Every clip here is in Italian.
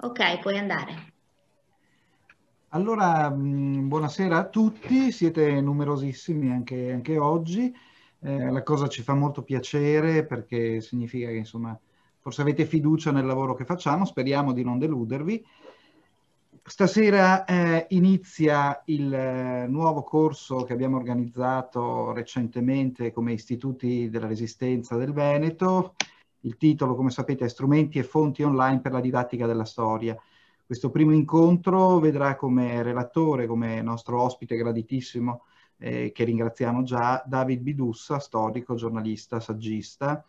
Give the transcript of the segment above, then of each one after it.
Ok, puoi andare. Allora, mm, buonasera a tutti, siete numerosissimi anche, anche oggi. Eh, la cosa ci fa molto piacere perché significa che insomma forse avete fiducia nel lavoro che facciamo, speriamo di non deludervi. Stasera eh, inizia il eh, nuovo corso che abbiamo organizzato recentemente come istituti della resistenza del Veneto, il titolo, come sapete, è Strumenti e fonti online per la didattica della storia. Questo primo incontro vedrà come relatore, come nostro ospite graditissimo, eh, che ringraziamo già, David Bidussa, storico, giornalista, saggista.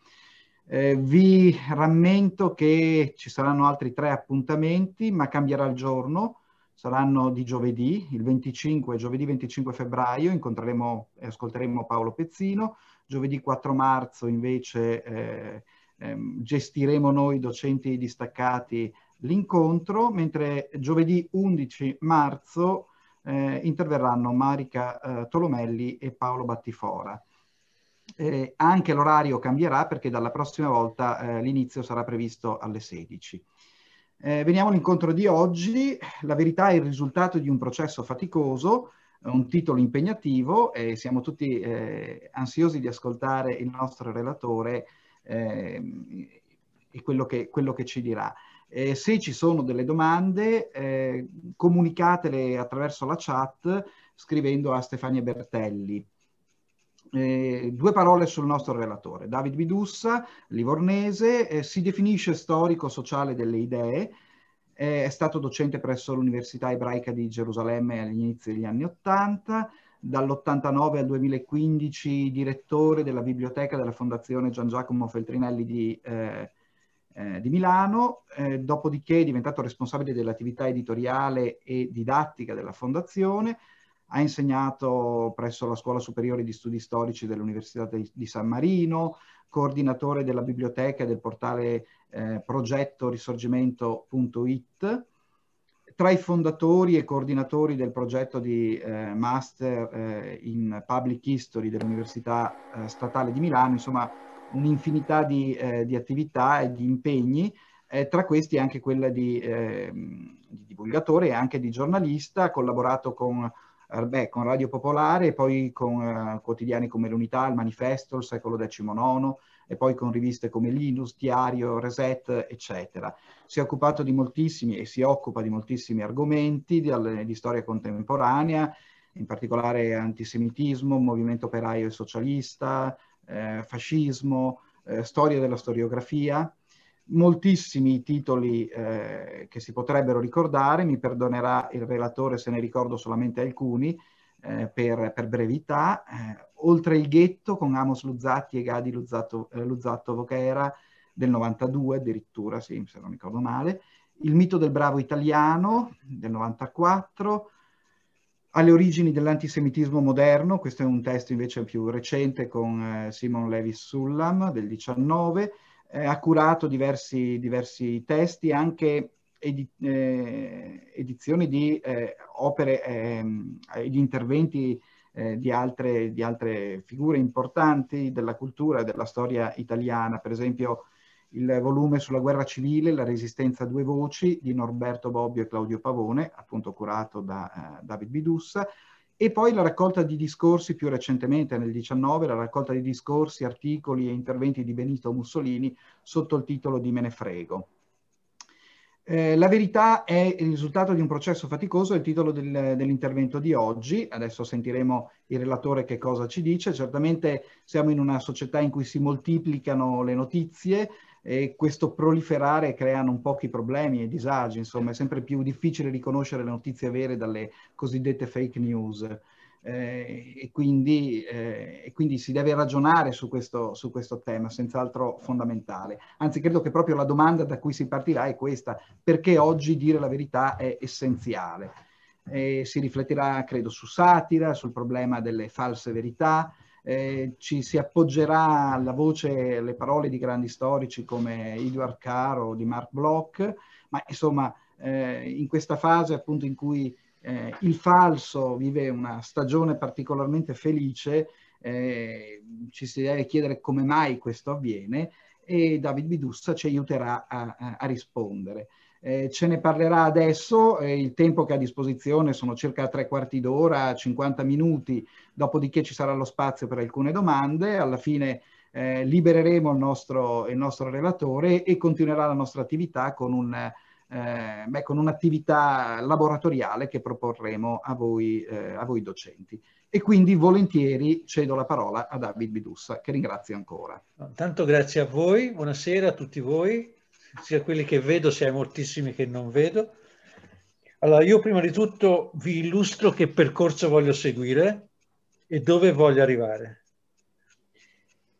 Eh, vi rammento che ci saranno altri tre appuntamenti, ma cambierà il giorno, saranno di giovedì, il 25, giovedì 25 febbraio, incontreremo e ascolteremo Paolo Pezzino, giovedì 4 marzo invece... Eh, ehm, gestiremo noi docenti distaccati l'incontro, mentre giovedì 11 marzo eh, interverranno Marica eh, Tolomelli e Paolo Battifora. Eh, anche l'orario cambierà perché dalla prossima volta eh, l'inizio sarà previsto alle 16. Eh, veniamo all'incontro di oggi. La verità è il risultato di un processo faticoso, eh, un titolo impegnativo e siamo tutti ansiosi di ascoltare il nostro relatore eh, e quello che, quello che, ci dirà. Eh, se ci sono delle domande, eh, comunicatele attraverso la chat scrivendo a Stefania Bertelli. Eh, due parole sul nostro relatore. David Bidussa, livornese, eh, si definisce storico sociale delle idee, eh, è stato docente presso l'Università Ebraica di Gerusalemme agli inizi degli anni Ottanta, dall'89 al 2015 direttore della biblioteca della Fondazione Gian Giacomo Feltrinelli di, eh, eh, di Milano, eh, dopodiché è diventato responsabile dell'attività editoriale e didattica della Fondazione, ha insegnato presso la Scuola Superiore di Studi Storici dell'Università de, di San Marino, coordinatore della biblioteca e del portale eh, progettorisorgimento.it, risorgimento.it tra i fondatori e coordinatori del progetto di eh, Master eh, in Public History dell'Università eh, Statale di Milano, insomma un'infinità di, eh, di, attività e di impegni, tra questi anche quella di, ehm, di, divulgatore e anche di giornalista, collaborato con, eh, beh, con, Radio Popolare e poi con eh, quotidiani come l'Unità, il Manifesto, il Secolo XIX, e poi con riviste come Linus, Diario, Reset, eccetera. Si è occupato di moltissimi e si occupa di moltissimi argomenti di, di storia contemporanea, in particolare antisemitismo, movimento operaio e socialista, eh, fascismo, eh, storia della storiografia, moltissimi titoli eh, che si potrebbero ricordare, mi perdonerà il relatore se ne ricordo solamente alcuni eh, per, per, brevità, eh, Oltre il ghetto con Amos Luzzatti e Gadi Luzzatto, eh, Luzzatto Vochera del 92 addirittura, sì, se non ricordo male, Il mito del bravo italiano del 94, alle origini dell'antisemitismo moderno, questo è un testo invece più recente con eh, Simon Levis Sullam del 19, eh, ha curato diversi, diversi testi, anche edi- eh, edizioni di eh, opere ehm, e di interventi eh, di, altre, di, altre, figure importanti della cultura e della storia italiana, per esempio il volume sulla guerra civile, la resistenza a due voci di Norberto Bobbio e Claudio Pavone, appunto curato da eh, David Bidussa, e poi la raccolta di discorsi più recentemente, nel 19, la raccolta di discorsi, articoli e interventi di Benito Mussolini sotto il titolo di Me ne frego. Eh, la verità è il risultato di un processo faticoso, è il titolo del, dell'intervento di oggi. Adesso sentiremo il relatore che cosa ci dice. Certamente siamo in una società in cui si moltiplicano le notizie e questo proliferare crea non pochi problemi e disagi, insomma è sempre più difficile riconoscere le notizie vere dalle cosiddette fake news eh, e, quindi, eh, e, quindi, si deve ragionare su questo, su questo, tema, senz'altro fondamentale. Anzi, credo che proprio la domanda da cui si partirà è questa, perché oggi dire la verità è essenziale. Eh, si rifletterà, credo, su satira, sul problema delle false verità, eh, ci si appoggerà alla voce, alle parole di grandi storici come Edward Carr o di Mark Bloch, ma insomma eh, in questa fase appunto in cui eh, il falso vive una stagione particolarmente felice, eh, ci si deve chiedere come mai questo avviene e David Bidussa ci aiuterà a, a, rispondere. Eh, ce ne parlerà adesso, eh, il tempo che ha a disposizione sono circa tre quarti d'ora, 50 minuti, dopodiché ci sarà lo spazio per alcune domande, alla fine eh, libereremo il nostro, il nostro relatore e continuerà la nostra attività con un eh, beh, con un'attività laboratoriale che proporremo a voi, eh, a voi, docenti. E quindi volentieri cedo la parola a David Bidussa, che ringrazio ancora. Tanto grazie a voi, buonasera a tutti voi, sia quelli che vedo, sia moltissimi che non vedo. Allora, io prima di tutto vi illustro che percorso voglio seguire e dove voglio arrivare.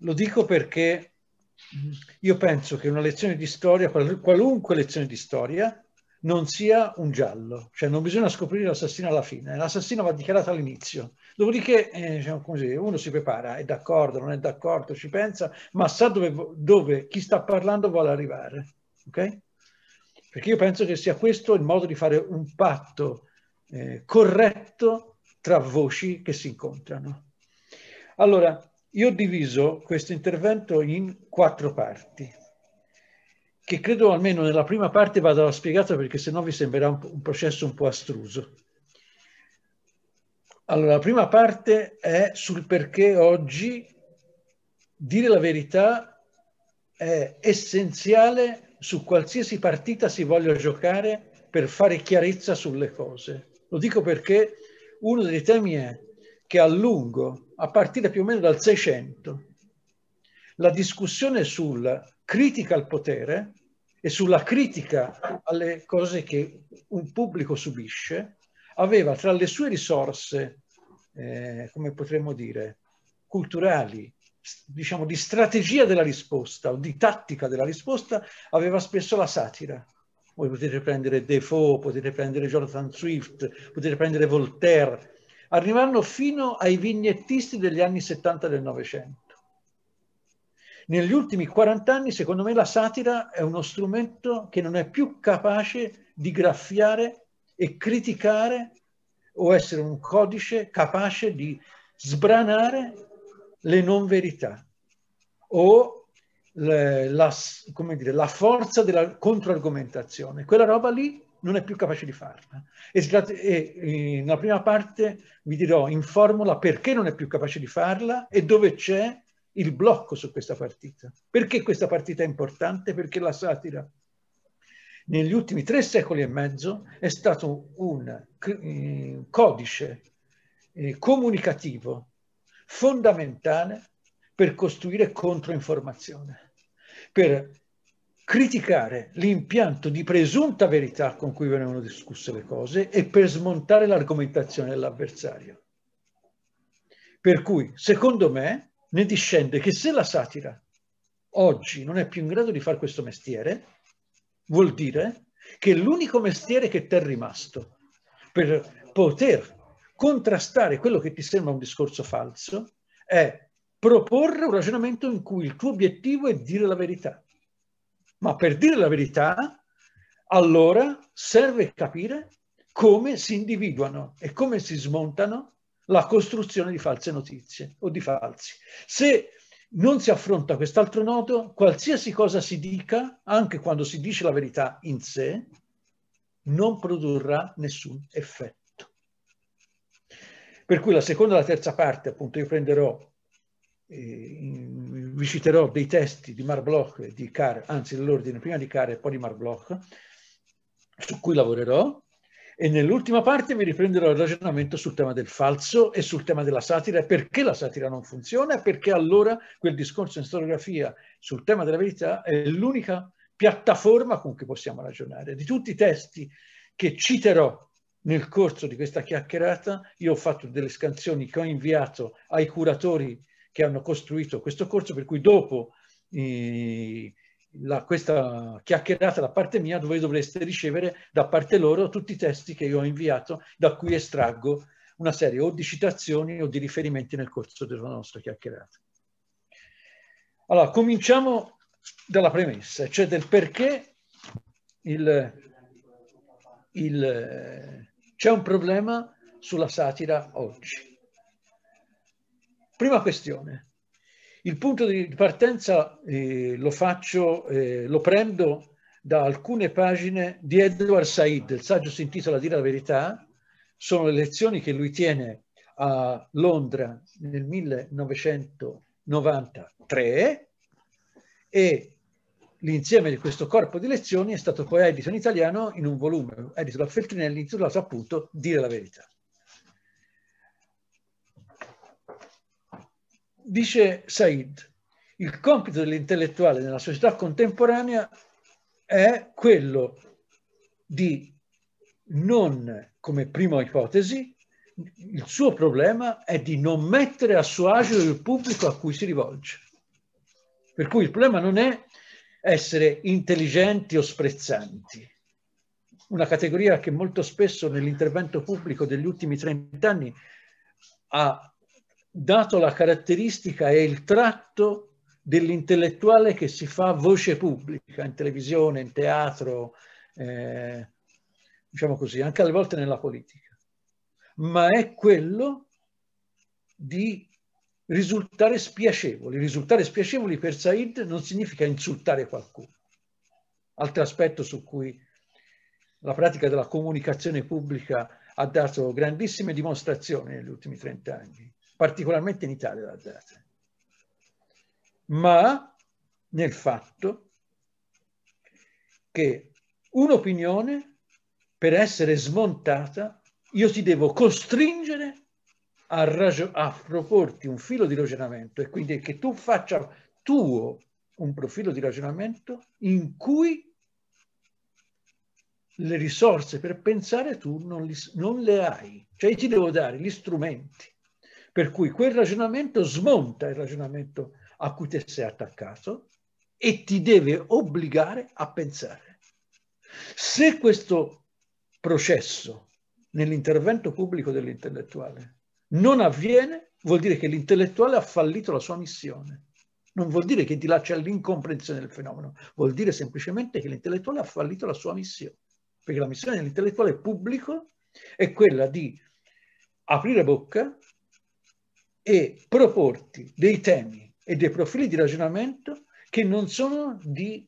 Lo dico perché io penso che una lezione di storia, qualunque lezione di storia, non sia un giallo, cioè non bisogna scoprire l'assassino alla fine, l'assassino va dichiarato all'inizio, dopodiché eh, diciamo così, uno si prepara, è d'accordo, non è d'accordo, ci pensa, ma sa dove, dove chi sta parlando vuole arrivare, ok? Perché io penso che sia questo il modo di fare un patto eh, corretto tra voci che si incontrano. Allora, io ho diviso questo intervento in quattro parti, che credo almeno nella prima parte vada spiegata perché sennò vi sembrerà un, processo un po' astruso. Allora, la prima parte è sul perché oggi dire la verità è essenziale su qualsiasi partita si voglia giocare per fare chiarezza sulle cose. Lo dico perché uno dei temi è che a lungo a partire più o meno dal 600, la discussione sulla critica al potere e sulla critica alle cose che un pubblico subisce aveva tra le sue risorse, eh, come potremmo dire, culturali, diciamo di strategia della risposta o di tattica della risposta, aveva spesso la satira. Voi potete prendere Defoe, potete prendere Jonathan Swift, potete prendere Voltaire, arrivando fino ai vignettisti degli anni 70 del Novecento. Negli ultimi 40 anni, secondo me, la satira è uno strumento che non è più capace di graffiare e criticare o essere un codice capace di sbranare le non verità o le, la, dire, la forza della controargomentazione. Quella roba lì non è più capace di farla. E, nella prima parte vi dirò in formula perché non è più capace di farla e dove c'è il blocco su questa partita. Perché questa partita è importante? Perché la satira negli ultimi tre secoli e mezzo è stato un eh, codice eh, comunicativo fondamentale per costruire controinformazione, per criticare l'impianto di presunta verità con cui venivano discusse le cose e per smontare l'argomentazione dell'avversario. Per cui, secondo me, ne discende che se la satira oggi non è più in grado di fare questo mestiere, vuol dire che l'unico mestiere che ti è rimasto per poter contrastare quello che ti sembra un discorso falso è proporre un ragionamento in cui il tuo obiettivo è dire la verità. Ma per dire la verità, allora serve capire come si individuano e come si smontano la costruzione di false notizie o di falsi. Se non si affronta quest'altro nodo, qualsiasi cosa si dica, anche quando si dice la verità in sé, non produrrà nessun effetto. Per cui la seconda e la terza parte, appunto, io prenderò eh, vi citerò dei testi di Mar Bloch e di Carr, anzi dell'ordine prima di Carr e poi di Mar Bloch, su cui lavorerò e nell'ultima parte vi riprenderò il ragionamento sul tema del falso e sul tema della satira e perché la satira non funziona e perché allora quel discorso in storiografia sul tema della verità è l'unica piattaforma con cui possiamo ragionare. Di tutti i testi che citerò nel corso di questa chiacchierata, io ho fatto delle scansioni che ho inviato ai curatori che hanno costruito questo corso, per cui dopo eh, la, questa chiacchierata da parte mia voi dovreste ricevere da parte loro tutti i testi che io ho inviato, da cui estraggo una serie o di citazioni o di riferimenti nel corso della nostra chiacchierata. Allora, cominciamo dalla premessa, cioè del perché c'è un problema sulla satira oggi. Prima questione. Il punto di partenza eh, lo, faccio, eh, lo prendo da alcune pagine di Edward Said, il saggio si intitola Dire la verità, sono le lezioni che lui tiene a Londra nel 1993 e l'insieme di questo corpo di lezioni è stato poi edito in italiano in un volume edito da Feltrinelli intitolato appunto Dire la verità. dice Said, il compito dell'intellettuale nella società contemporanea è quello di non, come prima ipotesi, il suo problema è di non mettere a suo agio il pubblico a cui si rivolge. Per cui il problema non è essere intelligenti o sprezzanti, una categoria che molto spesso nell'intervento pubblico degli ultimi 30 anni ha dato la caratteristica e il tratto dell'intellettuale che si fa voce pubblica in televisione, in teatro, eh, diciamo così, anche alle volte nella politica, ma è quello di risultare spiacevoli. Risultare spiacevoli per Said non significa insultare qualcuno. Altro aspetto su cui la pratica della comunicazione pubblica ha dato grandissime dimostrazioni negli ultimi trent'anni particolarmente in Italia la data, ma nel fatto che un'opinione per essere smontata io ti devo costringere a, a proporti un filo di ragionamento e quindi che tu faccia tuo un profilo di ragionamento in cui le risorse per pensare tu non, li, non le hai, cioè io ti devo dare gli strumenti per cui quel ragionamento smonta il ragionamento a cui te sei attaccato e ti deve obbligare a pensare. Se questo processo nell'intervento pubblico dell'intellettuale non avviene, vuol dire che l'intellettuale ha fallito la sua missione. Non vuol dire che di là c'è l'incomprensione del fenomeno, vuol dire semplicemente che l'intellettuale ha fallito la sua missione, perché la missione dell'intellettuale pubblico è quella di aprire bocca e proporti dei temi e dei profili di ragionamento che non sono di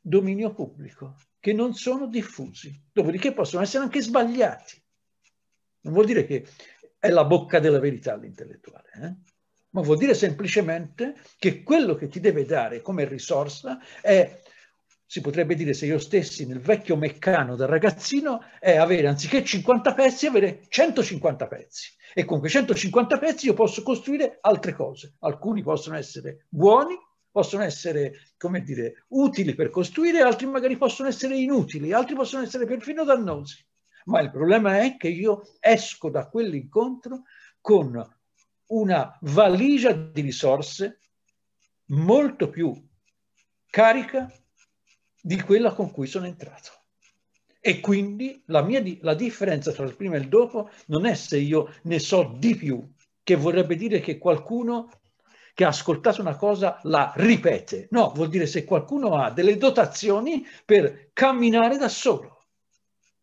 dominio pubblico, che non sono diffusi, dopodiché possono essere anche sbagliati. Non vuol dire che è la bocca della verità l'intellettuale, eh? ma vuol dire semplicemente che quello che ti deve dare come risorsa è si potrebbe dire se io stessi nel vecchio meccano da ragazzino, è avere anziché 50 pezzi, avere 150 pezzi. E con quei 150 pezzi io posso costruire altre cose. Alcuni possono essere buoni, possono essere, come dire, utili per costruire, altri magari possono essere inutili, altri possono essere perfino dannosi. Ma il problema è che io esco da quell'incontro con una valigia di risorse molto più carica di quella con cui sono entrato. E quindi la, mia, la differenza tra il prima e il dopo non è se io ne so di più, che vorrebbe dire che qualcuno che ha ascoltato una cosa la ripete. No, vuol dire se qualcuno ha delle dotazioni per camminare da solo.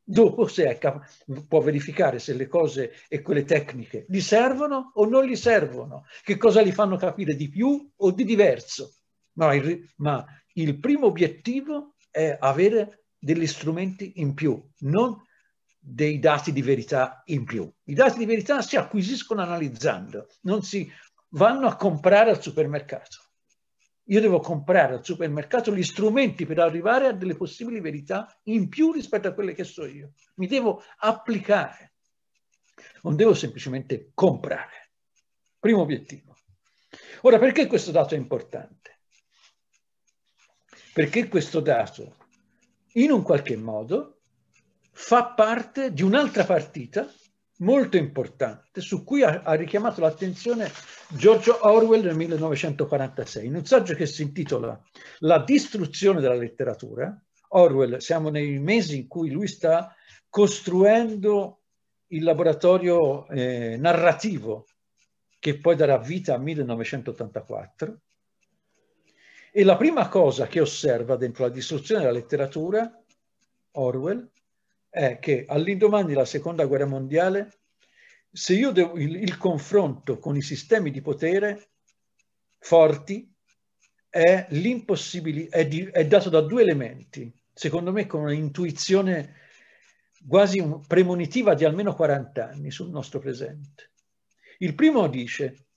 Dopo se è cap- può verificare se le cose e quelle tecniche gli servono o non gli servono, che cosa gli fanno capire di più o di diverso ma il, ma il primo obiettivo è avere degli strumenti in più, non dei dati di verità in più. I dati di verità si acquisiscono analizzando, non si vanno a comprare al supermercato. Io devo comprare al supermercato gli strumenti per arrivare a delle possibili verità in più rispetto a quelle che so io. Mi devo applicare, non devo semplicemente comprare. Primo obiettivo. Ora, perché questo dato è importante? perché questo dato in un qualche modo fa parte di un'altra partita molto importante su cui ha, ha richiamato l'attenzione Giorgio Orwell nel 1946, in un saggio che si intitola La distruzione della letteratura. Orwell, siamo nei mesi in cui lui sta costruendo il laboratorio eh, narrativo che poi darà vita a 1984 e la prima cosa che osserva dentro la distruzione della letteratura, Orwell, è che all'indomani della seconda guerra mondiale, se io devo il, il confronto con i sistemi di potere forti è, è, di, è dato da due elementi, secondo me con un'intuizione quasi premonitiva di almeno 40 anni sul nostro presente. Il primo dice,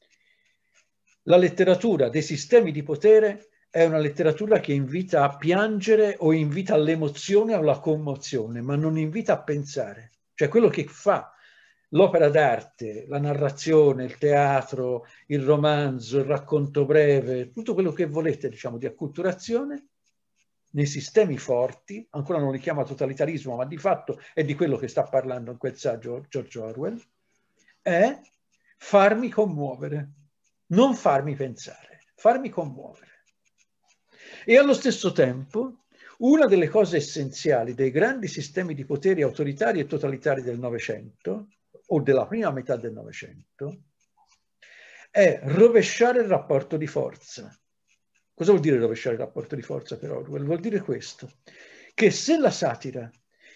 la letteratura dei sistemi di potere è una letteratura che invita a piangere o invita all'emozione o alla commozione, ma non invita a pensare. Cioè quello che fa l'opera d'arte, la narrazione, il teatro, il romanzo, il racconto breve, tutto quello che volete, diciamo, di acculturazione, nei sistemi forti, ancora non li chiama totalitarismo, ma di fatto è di quello che sta parlando in quel saggio George Orwell, è farmi commuovere, non farmi pensare, farmi commuovere. E allo stesso tempo una delle cose essenziali dei grandi sistemi di poteri autoritari e totalitari del Novecento, o della prima metà del Novecento, è rovesciare il rapporto di forza. Cosa vuol dire rovesciare il rapporto di forza per Orwell? Vuol dire questo, che se la satira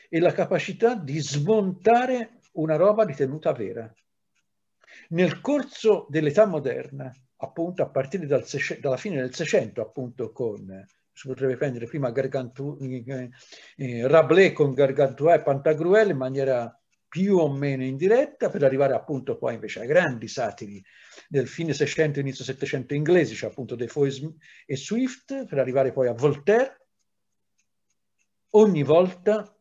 è la capacità di smontare una roba ritenuta vera, nel corso dell'età moderna appunto a partire dal, dalla fine del Seicento, appunto con, eh, si potrebbe prendere prima Gargantu, eh, eh, Rabelais con Gargantua e Pantagruel in maniera più o meno indiretta, per arrivare appunto poi invece ai grandi satiri del fine Seicento e inizio Settecento inglesi, cioè appunto Defoe e Swift, per arrivare poi a Voltaire, ogni volta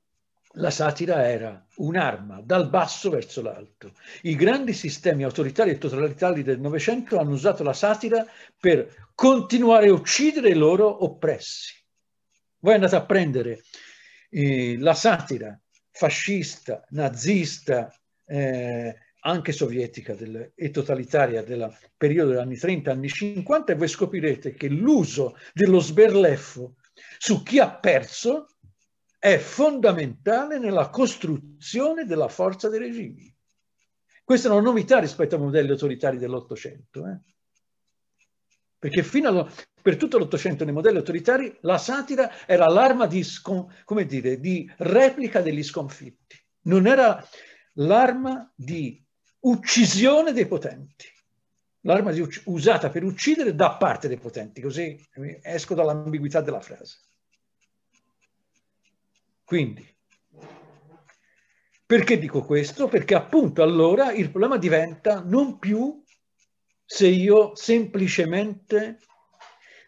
la satira era un'arma dal basso verso l'alto. I grandi sistemi autoritari e totalitari del Novecento hanno usato la satira per continuare a uccidere i loro oppressi. Voi andate a prendere eh, la satira fascista, nazista, eh, anche sovietica del, e totalitaria del periodo degli anni 30, anni 50 e voi scoprirete che l'uso dello sberleffo su chi ha perso è fondamentale nella costruzione della forza dei regimi. Questa è una novità rispetto ai modelli autoritari dell'Ottocento, eh? perché allo, per tutto l'Ottocento nei modelli autoritari la satira era l'arma di, dire, di replica degli sconfitti, non era l'arma di uccisione dei potenti l'arma usata per uccidere da parte dei potenti, così esco dall'ambiguità della frase. Quindi, perché dico questo? Perché appunto allora il problema diventa non più se io semplicemente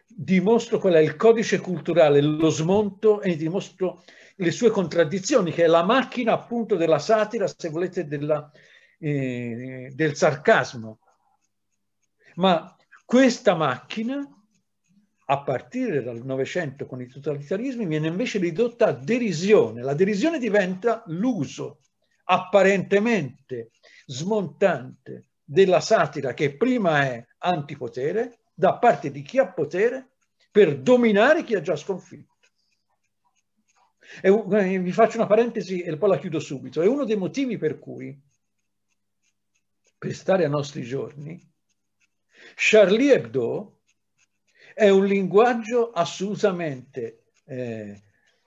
dimostro qual è il codice culturale, lo smonto e dimostro le sue contraddizioni, che è la macchina appunto della satira, se volete, della, eh, del sarcasmo. Ma questa macchina a partire dal Novecento con i totalitarismi, viene invece ridotta a derisione. La derisione diventa l'uso apparentemente smontante della satira che prima è antipotere da parte di chi ha potere per dominare chi ha già sconfitto. E eh, vi faccio una parentesi e poi la chiudo subito. È uno dei motivi per cui, per stare ai nostri giorni, Charlie Hebdo è un linguaggio assolutamente, eh,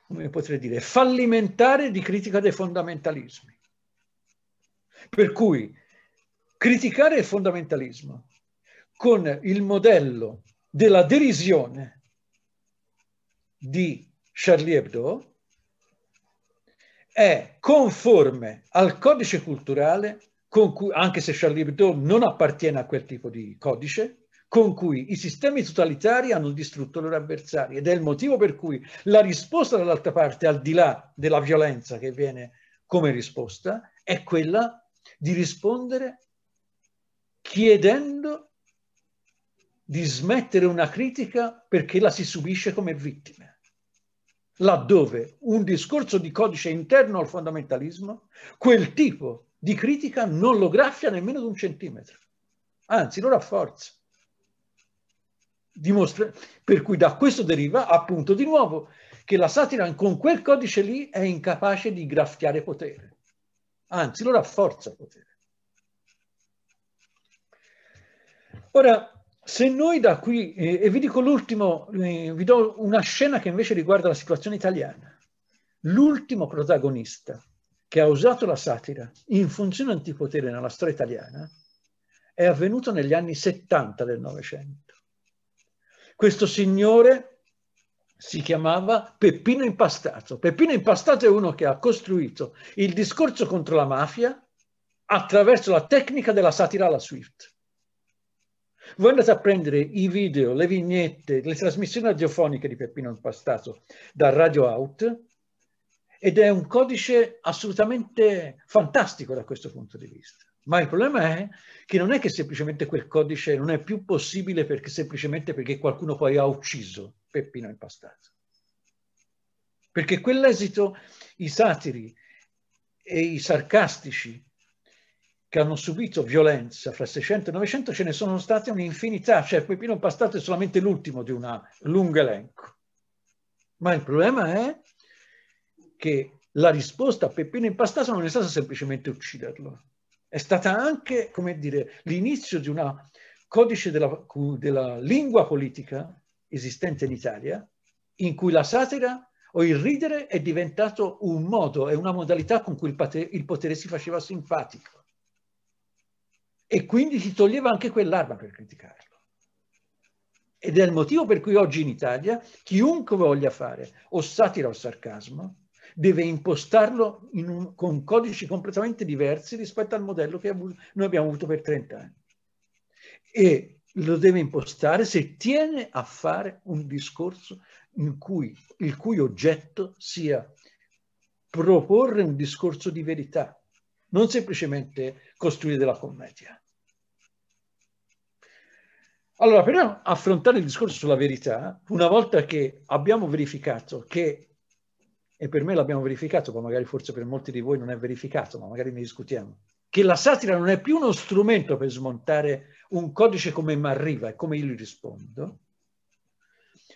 come potrei dire, fallimentare di critica dei fondamentalismi. Per cui criticare il fondamentalismo con il modello della derisione di Charlie Hebdo è conforme al codice culturale, cui, anche se Charlie Hebdo non appartiene a quel tipo di codice, con cui i sistemi totalitari hanno distrutto i loro avversari ed è il motivo per cui la risposta dall'altra parte, al di là della violenza che viene come risposta, è quella di rispondere chiedendo di smettere una critica perché la si subisce come vittime, laddove un discorso di codice interno al fondamentalismo, quel tipo di critica non lo graffia nemmeno di un centimetro, anzi lo rafforza dimostra, per cui da questo deriva appunto di nuovo che la satira con quel codice lì è incapace di graffiare potere, anzi lo rafforza potere. Ora, se noi da qui, eh, e vi dico l'ultimo, eh, vi do una scena che invece riguarda la situazione italiana, l'ultimo protagonista che ha usato la satira in funzione antipotere nella storia italiana è avvenuto negli anni 70 del Novecento questo signore si chiamava Peppino Impastato. Peppino Impastato è uno che ha costruito il discorso contro la mafia attraverso la tecnica della satira alla Swift. Voi andate a prendere i video, le vignette, le trasmissioni radiofoniche di Peppino Impastato da Radio Out ed è un codice assolutamente fantastico da questo punto di vista. Ma il problema è che non è che semplicemente quel codice non è più possibile perché, semplicemente perché qualcuno poi ha ucciso Peppino Impastato. Perché quell'esito i satiri e i sarcastici che hanno subito violenza fra 600 e 900 ce ne sono state un'infinità, cioè Peppino Impastato è solamente l'ultimo di un lungo elenco. Ma il problema è che la risposta a Peppino Impastato non è stata semplicemente ucciderlo, è stata anche, come dire, l'inizio di un codice della, della lingua politica esistente in Italia, in cui la satira o il ridere è diventato un modo, è una modalità con cui il potere, il potere si faceva simpatico. E quindi si toglieva anche quell'arma per criticarlo. Ed è il motivo per cui oggi in Italia chiunque voglia fare o satira o sarcasmo deve impostarlo un, con codici completamente diversi rispetto al modello che avuto, noi abbiamo avuto per 30 anni. E lo deve impostare se tiene a fare un discorso in cui, il cui oggetto sia proporre un discorso di verità, non semplicemente costruire della commedia. Allora, per affrontare il discorso sulla verità, una volta che abbiamo verificato che e per me l'abbiamo verificato, ma magari forse per molti di voi non è verificato, ma magari ne discutiamo, che la satira non è più uno strumento per smontare un codice come mi arriva e come io gli rispondo,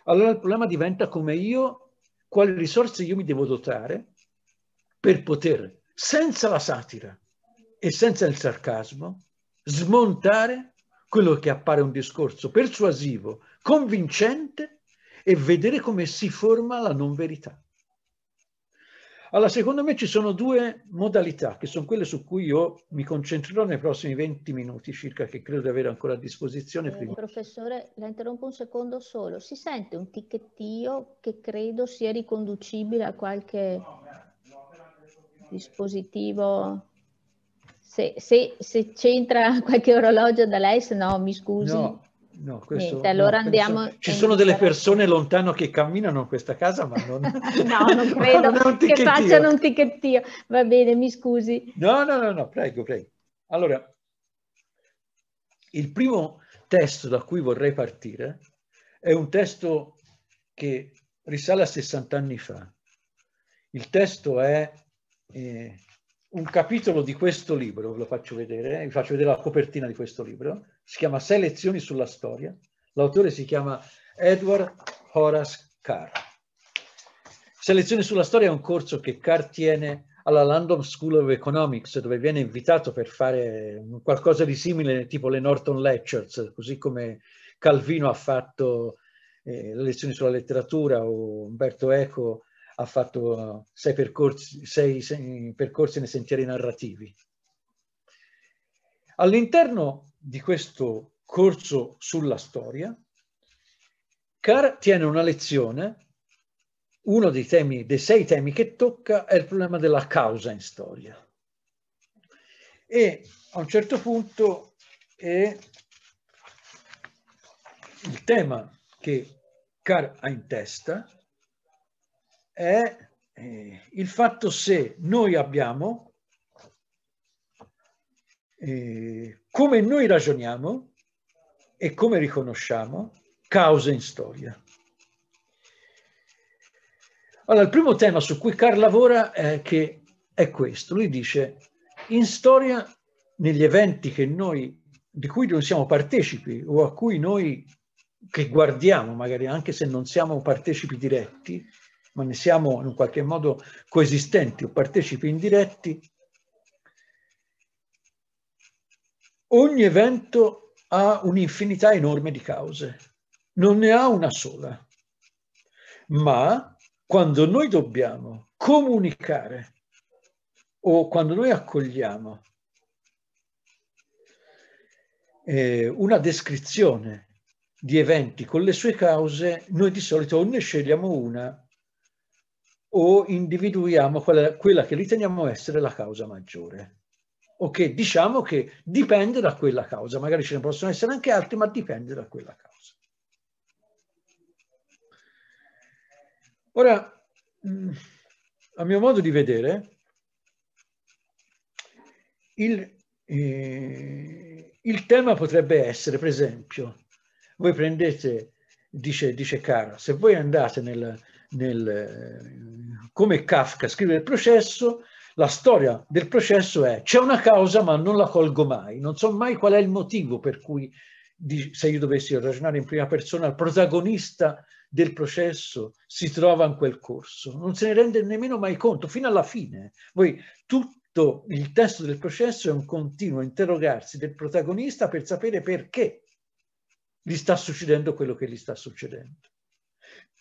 allora il problema diventa come io, quali risorse io mi devo dotare per poter, senza la satira e senza il sarcasmo, smontare quello che appare un discorso persuasivo, convincente e vedere come si forma la non verità. Allora, secondo me ci sono due modalità che sono quelle su cui io mi concentrerò nei prossimi 20 minuti circa che credo di avere ancora a disposizione. Eh, prima. Professore, la interrompo un secondo solo. Si sente un ticchettio che credo sia riconducibile a qualche dispositivo? Se, se, se c'entra qualche orologio da lei, se no mi scusi. No. No, questo, Niente, allora no, andiamo. Penso, ci sono delle persone lontano che camminano in questa casa, ma non, no, non credo non che facciano un ticchettio. Va bene, mi scusi. No, no, no, no, prego, prego. Allora, il primo testo da cui vorrei partire è un testo che risale a 60 anni fa. Il testo è eh, un capitolo di questo libro, ve lo faccio vedere, eh, vi faccio vedere la copertina di questo libro si chiama Sei lezioni sulla storia, l'autore si chiama Edward Horace Carr. Sei lezioni sulla storia è un corso che Carr tiene alla London School of Economics, dove viene invitato per fare qualcosa di simile, tipo le Norton Lectures, così come Calvino ha fatto eh, le lezioni sulla letteratura o Umberto Eco ha fatto eh, sei percorsi, sei, sei percorsi nei sentieri narrativi. All'interno di questo corso sulla storia, Carr tiene una lezione, uno dei, temi, dei sei temi che tocca è il problema della causa in storia. E a un certo punto è il tema che Carr ha in testa è eh, il fatto se noi abbiamo eh, come noi ragioniamo e come riconosciamo cause in storia. Allora, il primo tema su cui Carl lavora è, che è questo. Lui dice, in storia, negli eventi che noi, di cui noi siamo partecipi o a cui noi che guardiamo, magari anche se non siamo partecipi diretti, ma ne siamo in qualche modo coesistenti o partecipi indiretti, ogni evento ha un'infinità enorme di cause, non ne ha una sola. Ma quando noi dobbiamo comunicare o quando noi accogliamo eh, una descrizione di eventi con le sue cause, noi di solito o ne scegliamo una o individuiamo quella, quella che riteniamo essere la causa maggiore ok, diciamo che dipende da quella causa. Magari ce ne possono essere anche altri, ma dipende da quella causa. Ora, mm, a mio modo di vedere, il, eh, il tema potrebbe essere, per esempio, voi prendete, dice, dice Cara, se voi andate nel, nel, eh, come Kafka scrive il processo, la storia del processo è c'è una causa ma non la colgo mai, non so mai qual è il motivo per cui se io dovessi ragionare in prima persona, il protagonista del processo si trova in quel corso, non se ne rende nemmeno mai conto fino alla fine. Voi tutto il testo del processo è un continuo interrogarsi del protagonista per sapere perché gli sta succedendo quello che gli sta succedendo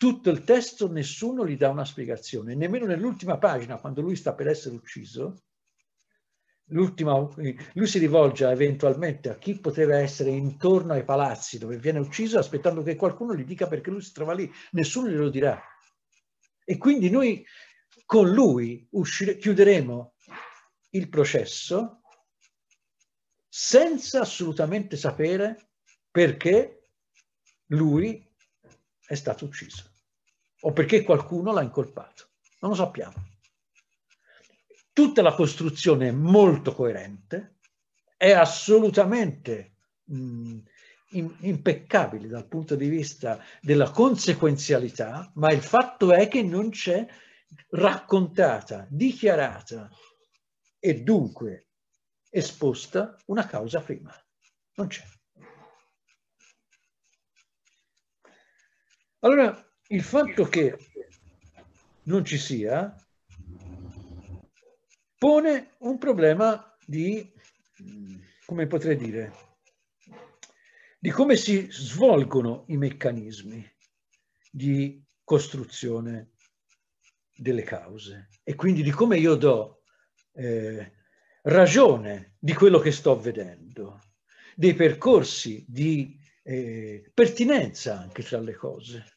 tutto il testo nessuno gli dà una spiegazione, nemmeno nell'ultima pagina, quando lui sta per essere ucciso, lui si rivolge eventualmente a chi poteva essere intorno ai palazzi dove viene ucciso, aspettando che qualcuno gli dica perché lui si trova lì, nessuno glielo dirà. E quindi noi con lui uscire, chiuderemo il processo senza assolutamente sapere perché lui è stato ucciso o perché qualcuno l'ha incolpato. Non lo sappiamo. Tutta la costruzione è molto coerente, è assolutamente mh, mm, impeccabile dal punto di vista della conseguenzialità, ma il fatto è che non c'è raccontata, dichiarata e dunque esposta una causa prima. Non c'è. Allora, il fatto che non ci sia pone un problema di, come potrei dire, di come si svolgono i meccanismi di costruzione delle cause e quindi di come io do eh, ragione di quello che sto vedendo, dei percorsi di eh, pertinenza anche tra le cose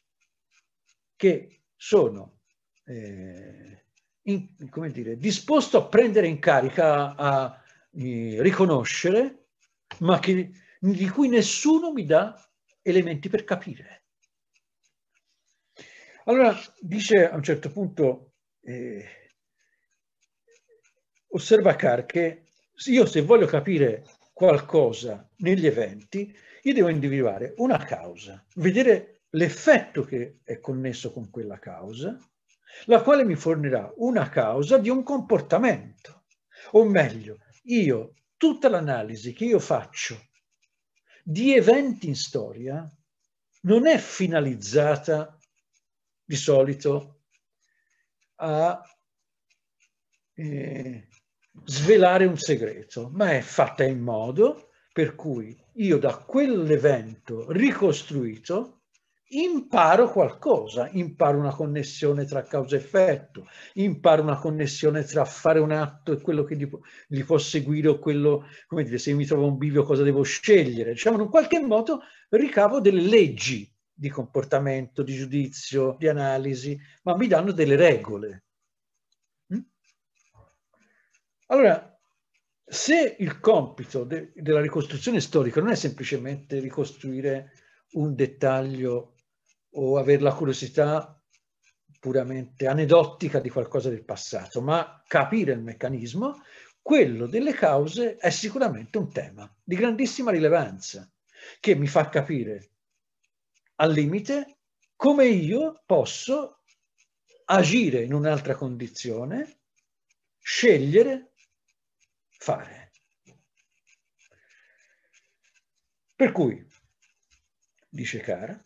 che sono eh, in, come dire, disposto a prendere in carica, a eh, riconoscere, ma che, di cui nessuno mi dà elementi per capire. Allora dice a un certo punto, eh, osserva Car che io se voglio capire qualcosa negli eventi, io devo individuare una causa, vedere l'effetto che è connesso con quella causa, la quale mi fornirà una causa di un comportamento. O meglio, io, tutta l'analisi che io faccio di eventi in storia non è finalizzata di solito a eh, svelare un segreto, ma è fatta in modo per cui io da quell'evento ricostruito imparo qualcosa, imparo una connessione tra causa e effetto, imparo una connessione tra fare un atto e quello che gli, può, seguire o quello, come dire, se mi trovo un bivio cosa devo scegliere. Diciamo, in qualche modo ricavo delle leggi di comportamento, di giudizio, di analisi, ma mi danno delle regole. Mm? Allora, se il compito de della ricostruzione storica non è semplicemente ricostruire un dettaglio o avere la curiosità puramente aneddotica di qualcosa del passato, ma capire il meccanismo, quello delle cause è sicuramente un tema di grandissima rilevanza che mi fa capire al limite come io posso agire in un'altra condizione, scegliere, fare. Per cui, dice Cara,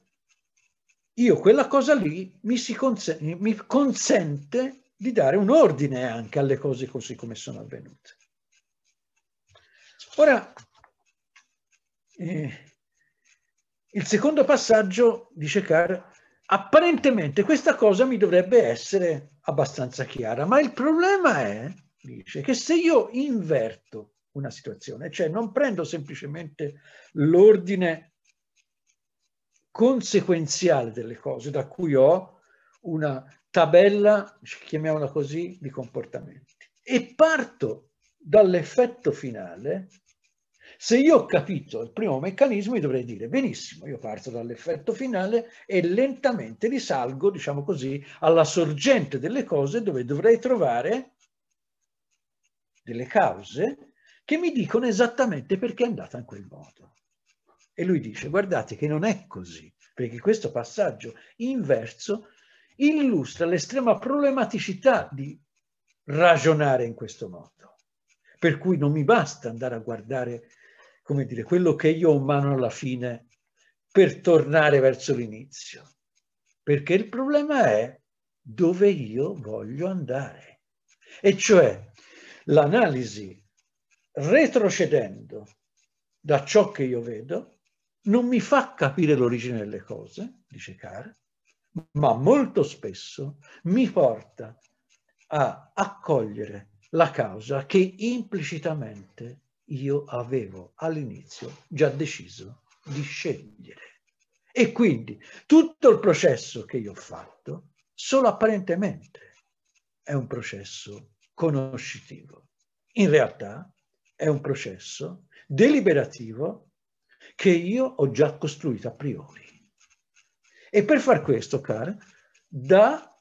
io quella cosa lì mi, consente, mi consente di dare un ordine anche alle cose così come sono avvenute. Ora, eh, il secondo passaggio, dice Carr, apparentemente questa cosa mi dovrebbe essere abbastanza chiara, ma il problema è, dice, che se io inverto una situazione, cioè non prendo semplicemente l'ordine conseguenziale delle cose, da cui ho una tabella, chiamiamola così, di comportamenti. E parto dall'effetto finale. Se io ho capito il primo meccanismo, io dovrei dire, benissimo, io parto dall'effetto finale e lentamente risalgo, diciamo così, alla sorgente delle cose dove dovrei trovare delle cause che mi dicono esattamente perché è andata in quel modo. E lui dice, guardate che non è così, perché questo passaggio inverso illustra l'estrema problematicità di ragionare in questo modo. Per cui non mi basta andare a guardare, come dire, quello che io ho in mano alla fine per tornare verso l'inizio, perché il problema è dove io voglio andare. E cioè l'analisi retrocedendo da ciò che io vedo non mi fa capire l'origine delle cose, dice Carr, ma molto spesso mi porta a accogliere la causa che implicitamente io avevo all'inizio già deciso di scegliere. E quindi tutto il processo che io ho fatto, solo apparentemente, è un processo conoscitivo. In realtà è un processo deliberativo che io ho già costruito a priori. E per far questo, cara, da,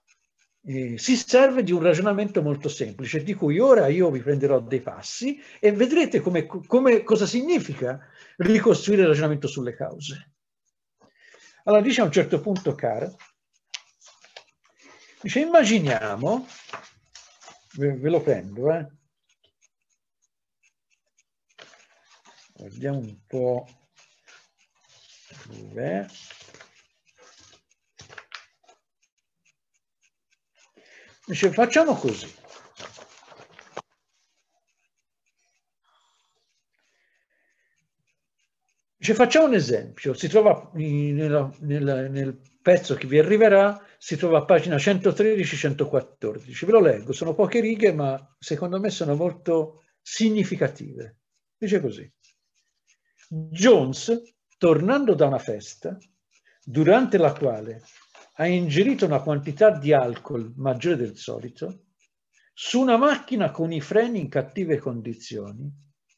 eh, si serve di un ragionamento molto semplice, di cui ora io vi prenderò dei passi e vedrete come, come, cosa significa ricostruire il ragionamento sulle cause. Allora dice a un certo punto, cara, dice immaginiamo, ve, ve lo prendo, eh, guardiamo un po' dove dice facciamo così dice facciamo un esempio si trova in, nella, nel pezzo che vi arriverà si trova a pagina 113-114 ve lo leggo sono poche righe ma secondo me sono molto significative dice così Jones tornando da una festa durante la quale ha ingerito una quantità di alcol maggiore del solito, su una macchina con i freni in cattive condizioni,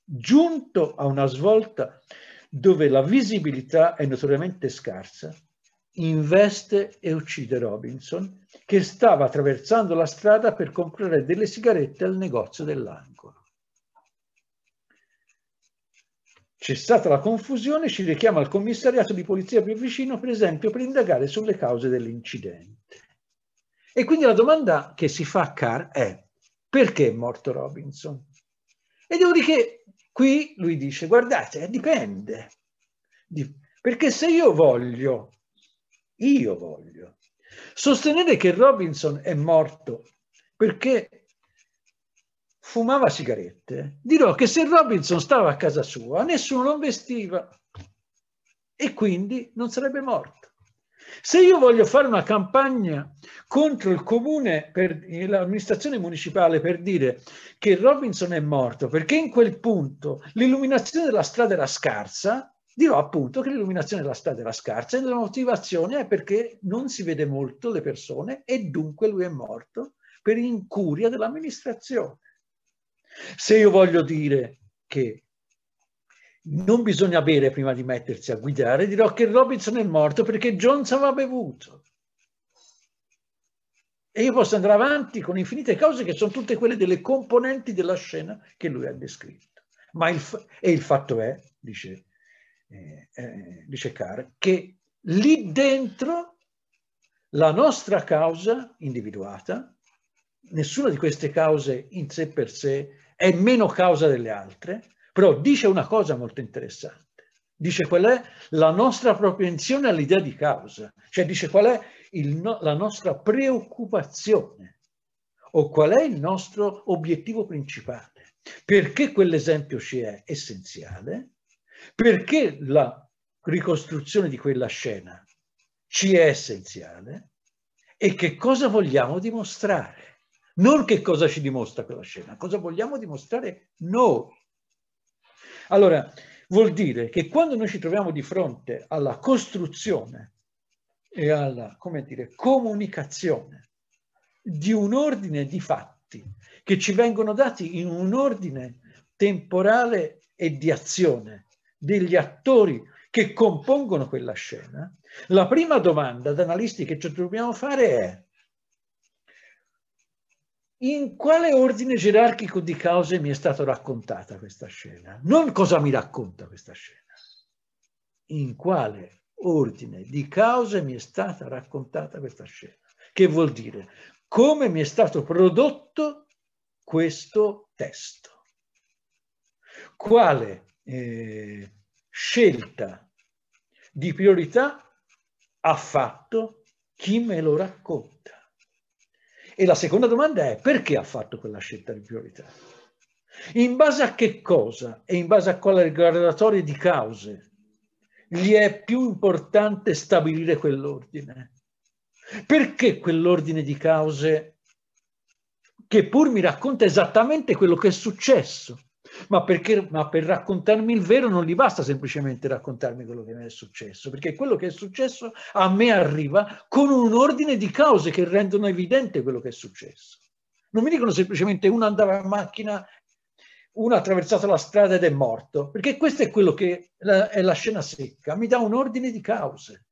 giunto a una svolta dove la visibilità è notoriamente scarsa, investe e uccide Robinson, che stava attraversando la strada per comprare delle sigarette al negozio dell'angolo. Cessata la confusione, ci richiama al commissariato di polizia più vicino, per esempio, per indagare sulle cause dell'incidente. E quindi la domanda che si fa a Carr è perché è morto Robinson? E dopodiché qui lui dice, guardate, eh, dipende. Perché se io voglio, io voglio, sostenere che Robinson è morto perché fumava sigarette, dirò che se Robinson stava a casa sua nessuno lo investiva e quindi non sarebbe morto. Se io voglio fare una campagna contro il comune per l'amministrazione municipale per dire che Robinson è morto perché in quel punto l'illuminazione della strada era scarsa, dirò appunto che l'illuminazione della strada era scarsa e la motivazione è perché non si vede molto le persone e dunque lui è morto per incuria dell'amministrazione. Se io voglio dire che non bisogna bere prima di mettersi a guidare, dirò che Robinson è morto perché Jones aveva bevuto. E io posso andare avanti con infinite cause che sono tutte quelle delle componenti della scena che lui ha descritto. Ma il, e il fatto è, dice, eh, eh, dice Carr, che lì dentro la nostra causa individuata, nessuna di queste cause in sé per sé è meno causa delle altre, però dice una cosa molto interessante. Dice qual è la nostra propensione all'idea di causa, cioè dice qual è no, la nostra preoccupazione o qual è il nostro obiettivo principale. Perché quell'esempio ci è essenziale? Perché la ricostruzione di quella scena ci è essenziale? E che cosa vogliamo dimostrare? non che cosa ci dimostra quella scena, cosa vogliamo dimostrare noi. Allora, vuol dire che quando noi ci troviamo di fronte alla costruzione e alla, come dire, comunicazione di un ordine di fatti che ci vengono dati in un ordine temporale e di azione degli attori che compongono quella scena, la prima domanda da analisti che ci dobbiamo fare è in quale ordine gerarchico di cause mi è stata raccontata questa scena? Non cosa mi racconta questa scena, in quale ordine di cause mi è stata raccontata questa scena. Che vuol dire come mi è stato prodotto questo testo? Quale eh, scelta di priorità ha fatto chi me lo racconta? E la seconda domanda è perché ha fatto quella scelta di priorità? In base a che cosa e in base a quale graduatoria di cause gli è più importante stabilire quell'ordine? Perché quell'ordine di cause che pur mi racconta esattamente quello che è successo, ma, perché, ma per raccontarmi il vero non gli basta semplicemente raccontarmi quello che mi è successo, perché quello che è successo a me arriva con un ordine di cause che rendono evidente quello che è successo. Non mi dicono semplicemente uno andava in macchina, uno ha attraversato la strada ed è morto, perché questo è quello che è la scena secca, mi dà un ordine di cause.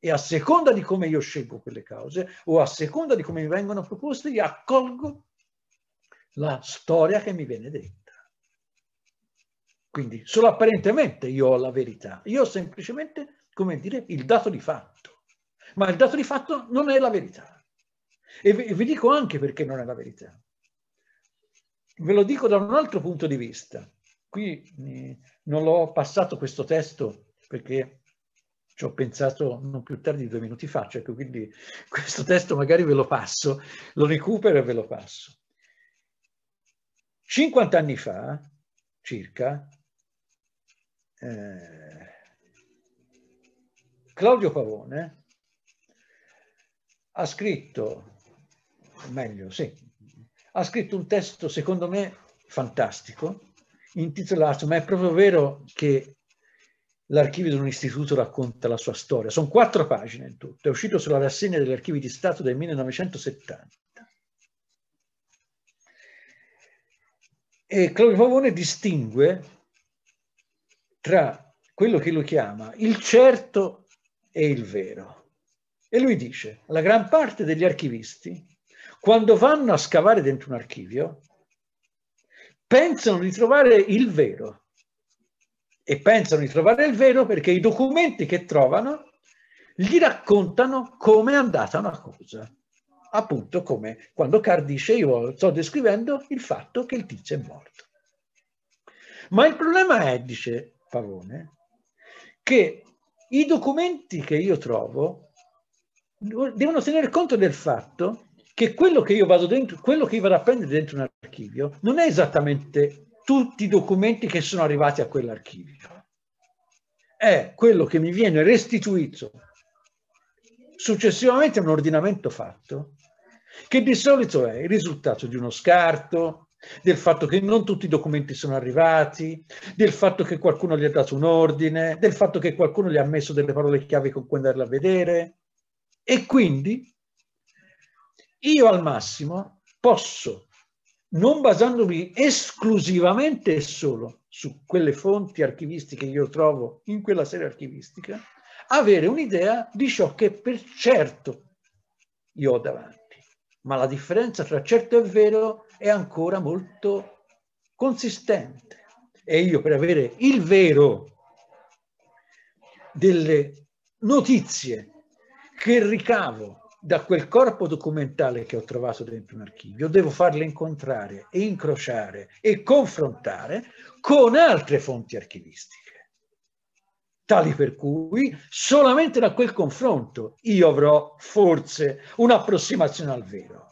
E a seconda di come io scelgo quelle cause, o a seconda di come mi vengono proposte, io accolgo la storia che mi viene detta. Quindi solo apparentemente io ho la verità, io ho semplicemente, come dire, il dato di fatto. Ma il dato di fatto non è la verità. E vi dico anche perché non è la verità. Ve lo dico da un altro punto di vista. Qui eh, non l'ho passato questo testo perché ci ho pensato non più tardi di due minuti fa, cioè quindi questo testo magari ve lo passo, lo recupero e ve lo passo. 50 anni fa, circa, eh, Claudio Pavone ha scritto, meglio, sì, ha scritto un testo secondo me fantastico, intitolato Ma è proprio vero che l'archivio di un istituto racconta la sua storia. Sono quattro pagine in tutto, è uscito sulla rassegna degli archivi di Stato del 1970. E Claudio Pavone distingue tra quello che lui chiama il certo e il vero. E lui dice, la gran parte degli archivisti, quando vanno a scavare dentro un archivio, pensano di trovare il vero. E pensano di trovare il vero perché i documenti che trovano gli raccontano come è andata una cosa. Appunto come quando Carr dice io sto descrivendo il fatto che il tizio è morto. Ma il problema è, dice, Pavone, che i documenti che io trovo devono tenere conto del fatto che quello che io vado dentro, quello che io vado a prendere dentro un archivio non è esattamente tutti i documenti che sono arrivati a quell'archivio, è quello che mi viene restituito successivamente a un ordinamento fatto, che di solito è il risultato di uno scarto, del fatto che non tutti i documenti sono arrivati, del fatto che qualcuno gli ha dato un ordine, del fatto che qualcuno gli ha messo delle parole chiave con cui andarla a vedere. E quindi io al massimo posso, non basandomi esclusivamente e solo su quelle fonti archivistiche che io trovo in quella serie archivistica, avere un'idea di ciò che per certo io ho davanti. Ma la differenza tra certo e vero è ancora molto consistente. E io per avere il vero delle notizie che ricavo da quel corpo documentale che ho trovato dentro un archivio, devo farle incontrare, incrociare e confrontare con altre fonti archivistiche, tali per cui solamente da quel confronto io avrò forse un'approssimazione al vero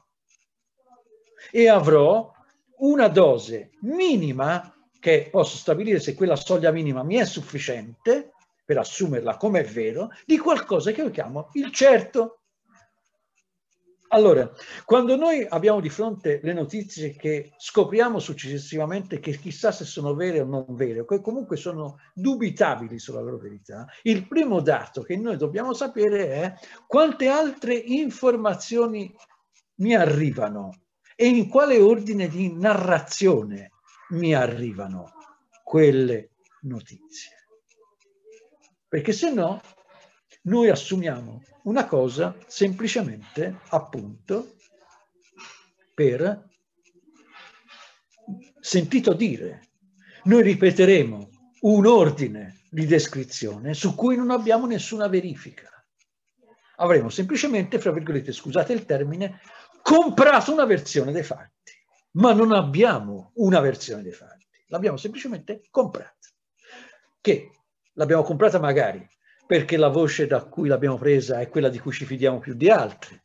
e avrò una dose minima che posso stabilire se quella soglia minima mi è sufficiente per assumerla come è vero, di qualcosa che io chiamo il certo. Allora, quando noi abbiamo di fronte le notizie che scopriamo successivamente che chissà se sono vere o non vere, o comunque sono dubitabili sulla loro verità, il primo dato che noi dobbiamo sapere è quante altre informazioni mi arrivano e in quale ordine di narrazione mi arrivano quelle notizie. Perché se no noi assumiamo una cosa semplicemente appunto per sentito dire. Noi ripeteremo un ordine di descrizione su cui non abbiamo nessuna verifica. Avremo semplicemente, fra virgolette, scusate il termine, comprato una versione dei fatti, ma non abbiamo una versione dei fatti, l'abbiamo semplicemente comprata, che l'abbiamo comprata magari perché la voce da cui l'abbiamo presa è quella di cui ci fidiamo più di altri,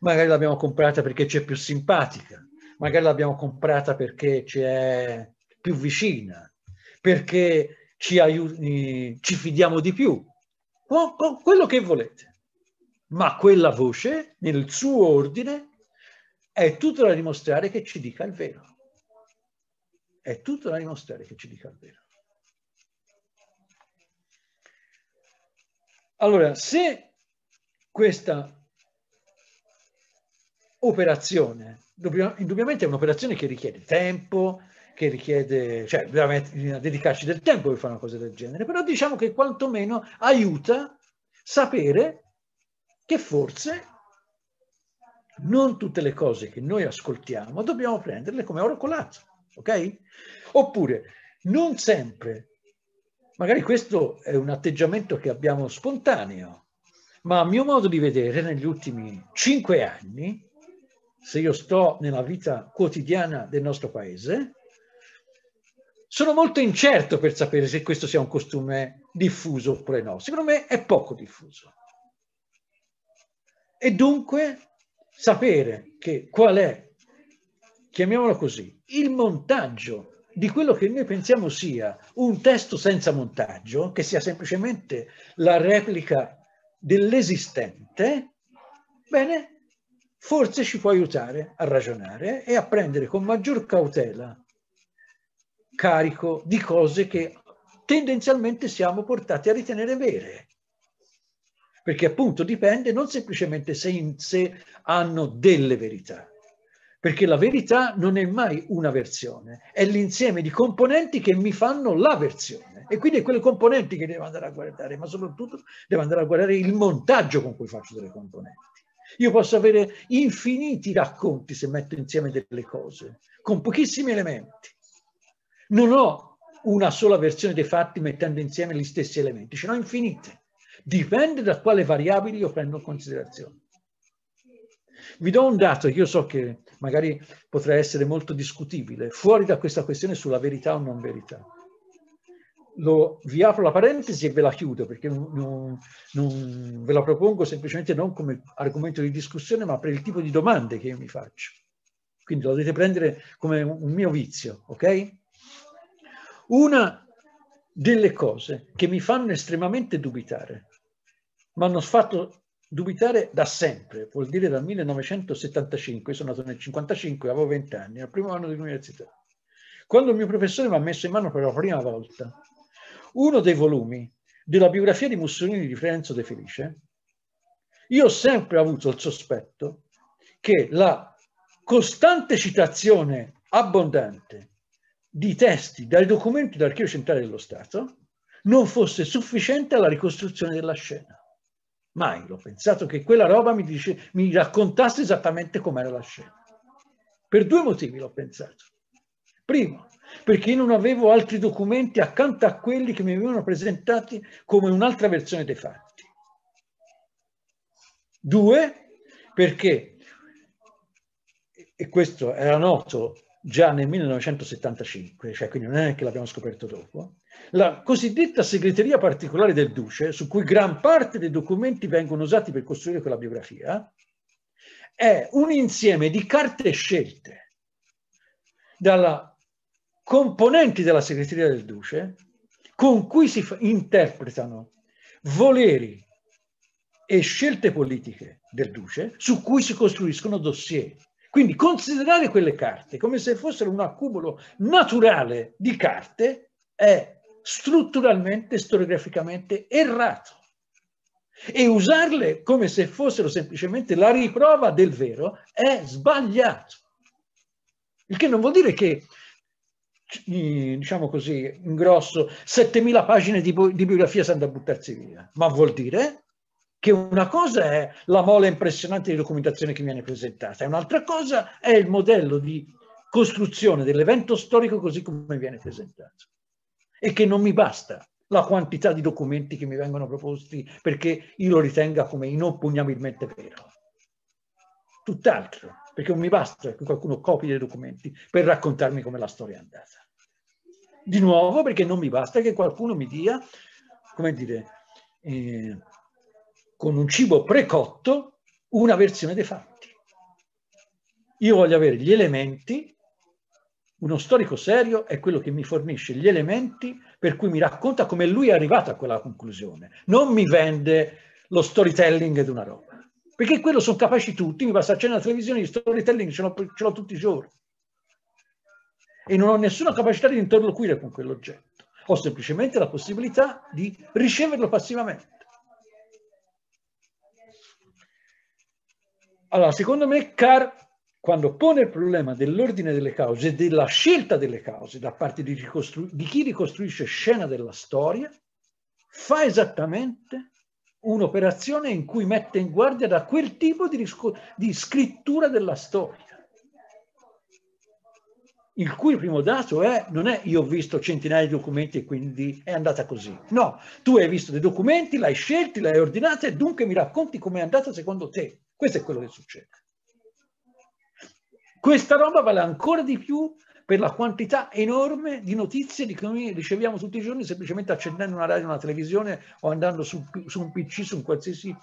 magari l'abbiamo comprata perché ci è più simpatica, magari l'abbiamo comprata perché ci è più vicina, perché ci, aiuti, ci fidiamo di più, quello che volete. Ma quella voce, nel suo ordine, è tutto da dimostrare che ci dica il vero. È tutto da dimostrare che ci dica il vero. Allora, se questa operazione, indubbiamente è un'operazione che richiede tempo, che richiede, cioè bisogna dedicarci del tempo per fare una cosa del genere, però diciamo che quantomeno aiuta sapere che forse non tutte le cose che noi ascoltiamo dobbiamo prenderle come oro colato, ok? Oppure non sempre, magari questo è un atteggiamento che abbiamo spontaneo, ma a mio modo di vedere negli ultimi cinque anni, se io sto nella vita quotidiana del nostro paese, sono molto incerto per sapere se questo sia un costume diffuso oppure no. Secondo me è poco diffuso. E dunque sapere che qual è, chiamiamolo così, il montaggio di quello che noi pensiamo sia un testo senza montaggio, che sia semplicemente la replica dell'esistente, bene, forse ci può aiutare a ragionare e a prendere con maggior cautela carico di cose che tendenzialmente siamo portati a ritenere vere perché appunto dipende non semplicemente se in sé hanno delle verità, perché la verità non è mai una versione, è l'insieme di componenti che mi fanno la versione. E quindi è quelle componenti che devo andare a guardare, ma soprattutto devo andare a guardare il montaggio con cui faccio delle componenti. Io posso avere infiniti racconti se metto insieme delle cose, con pochissimi elementi. Non ho una sola versione dei fatti mettendo insieme gli stessi elementi, ce ne ho infinite. Dipende da quale variabile io prendo in considerazione. Vi do un dato che io so che magari potrà essere molto discutibile, fuori da questa questione sulla verità o non verità. Lo, vi apro la parentesi e ve la chiudo perché non, non, ve la propongo semplicemente non come argomento di discussione ma per il tipo di domande che io mi faccio. Quindi lo dovete prendere come un mio vizio, ok? Una delle cose che mi fanno estremamente dubitare mi hanno fatto dubitare da sempre, vuol dire dal 1975, sono nato nel 1955, avevo 20 anni, al primo anno di università. Quando il mio professore mi ha messo in mano per la prima volta uno dei volumi della biografia di Mussolini di Renzo De Felice, io ho sempre avuto il sospetto che la costante citazione abbondante di testi dai documenti dell'Archivio Centrale dello Stato non fosse sufficiente alla ricostruzione della scena. Mai l'ho pensato che quella roba mi, dice, mi raccontasse esattamente com'era la scena. Per due motivi l'ho pensato. Primo, perché io non avevo altri documenti accanto a quelli che mi avevano presentati come un'altra versione dei fatti. Due, perché, e questo era noto già nel 1975, cioè quindi non è che l'abbiamo scoperto dopo, la cosiddetta segreteria particolare del Duce, su cui gran parte dei documenti vengono usati per costruire quella biografia, è un insieme di carte scelte dalla componenti della segreteria del Duce con cui si interpretano voleri e scelte politiche del Duce su cui si costruiscono dossier. Quindi considerare quelle carte come se fossero un accumulo naturale di carte è strutturalmente, storiograficamente errato e usarle come se fossero semplicemente la riprova del vero è sbagliato. Il che non vuol dire che, diciamo così, in grosso, 7.000 pagine di, bi- di biografia siano da buttarsi via, ma vuol dire che una cosa è la mole impressionante di documentazione che viene presentata, e un'altra cosa è il modello di costruzione dell'evento storico così come viene presentato e che non mi basta la quantità di documenti che mi vengono proposti perché io lo ritenga come inoppugnabilmente vero. Tutt'altro, perché non mi basta che qualcuno copi dei documenti per raccontarmi come la storia è andata. Di nuovo, perché non mi basta che qualcuno mi dia, come dire, eh, con un cibo precotto una versione dei fatti. Io voglio avere gli elementi uno storico serio è quello che mi fornisce gli elementi per cui mi racconta come lui è arrivato a quella conclusione. Non mi vende lo storytelling di una roba. Perché quello sono capaci tutti, mi basta accendere la televisione, di storytelling ce l'ho, ce l'ho tutti i giorni. E non ho nessuna capacità di interloquire con quell'oggetto. Ho semplicemente la possibilità di riceverlo passivamente. Allora, secondo me, Carr quando pone il problema dell'ordine delle cause e della scelta delle cause da parte di, ricostru- di chi ricostruisce scena della storia, fa esattamente un'operazione in cui mette in guardia da quel tipo di, risco- di, scrittura della storia, il cui primo dato è, non è io ho visto centinaia di documenti e quindi è andata così. No, tu hai visto dei documenti, l'hai scelti, l'hai ordinata e dunque mi racconti come è andata secondo te. Questo è quello che succede. Questa roba vale ancora di più per la quantità enorme di notizie di cui noi riceviamo tutti i giorni semplicemente accendendo una radio, una televisione o andando su, su un PC, su un qualsiasi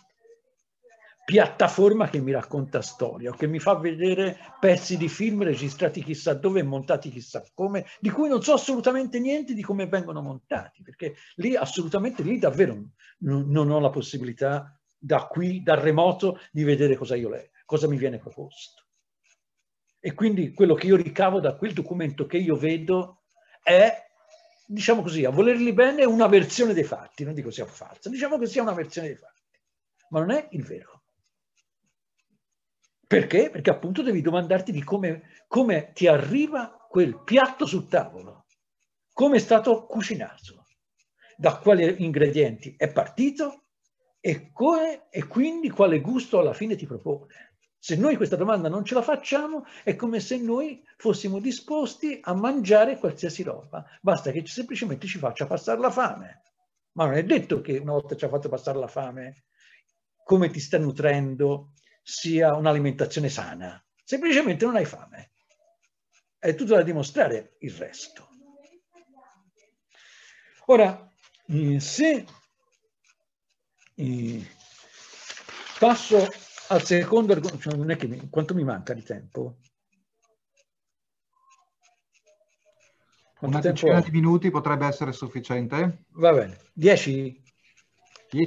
piattaforma che mi racconta storie o che mi fa vedere pezzi di film registrati chissà dove e montati chissà come, di cui non so assolutamente niente di come vengono montati, perché lì assolutamente, lì davvero non, non ho la possibilità da qui, dal remoto, di vedere cosa io leggo, cosa mi viene proposto. E quindi quello che io ricavo da quel documento che io vedo è, diciamo così, a volerli bene, una versione dei fatti, non dico sia falsa, diciamo che sia una versione dei fatti, ma non è il vero. Perché? Perché appunto devi domandarti di come, come ti arriva quel piatto sul tavolo, come è stato cucinato, da quali ingredienti è partito e, come, e quindi quale gusto alla fine ti propone. Se noi questa domanda non ce la facciamo, è come se noi fossimo disposti a mangiare qualsiasi roba, basta che semplicemente ci faccia passare la fame. Ma non è detto che una volta ci ha fatto passare la fame, come ti sta nutrendo sia un'alimentazione sana. Semplicemente non hai fame. È tutto da dimostrare il resto. Ora, mm, se mm, passo al secondo argomento, cioè, non è che mi, quanto mi manca di tempo? Quanto Una decina di minuti potrebbe essere sufficiente? Va bene, 10?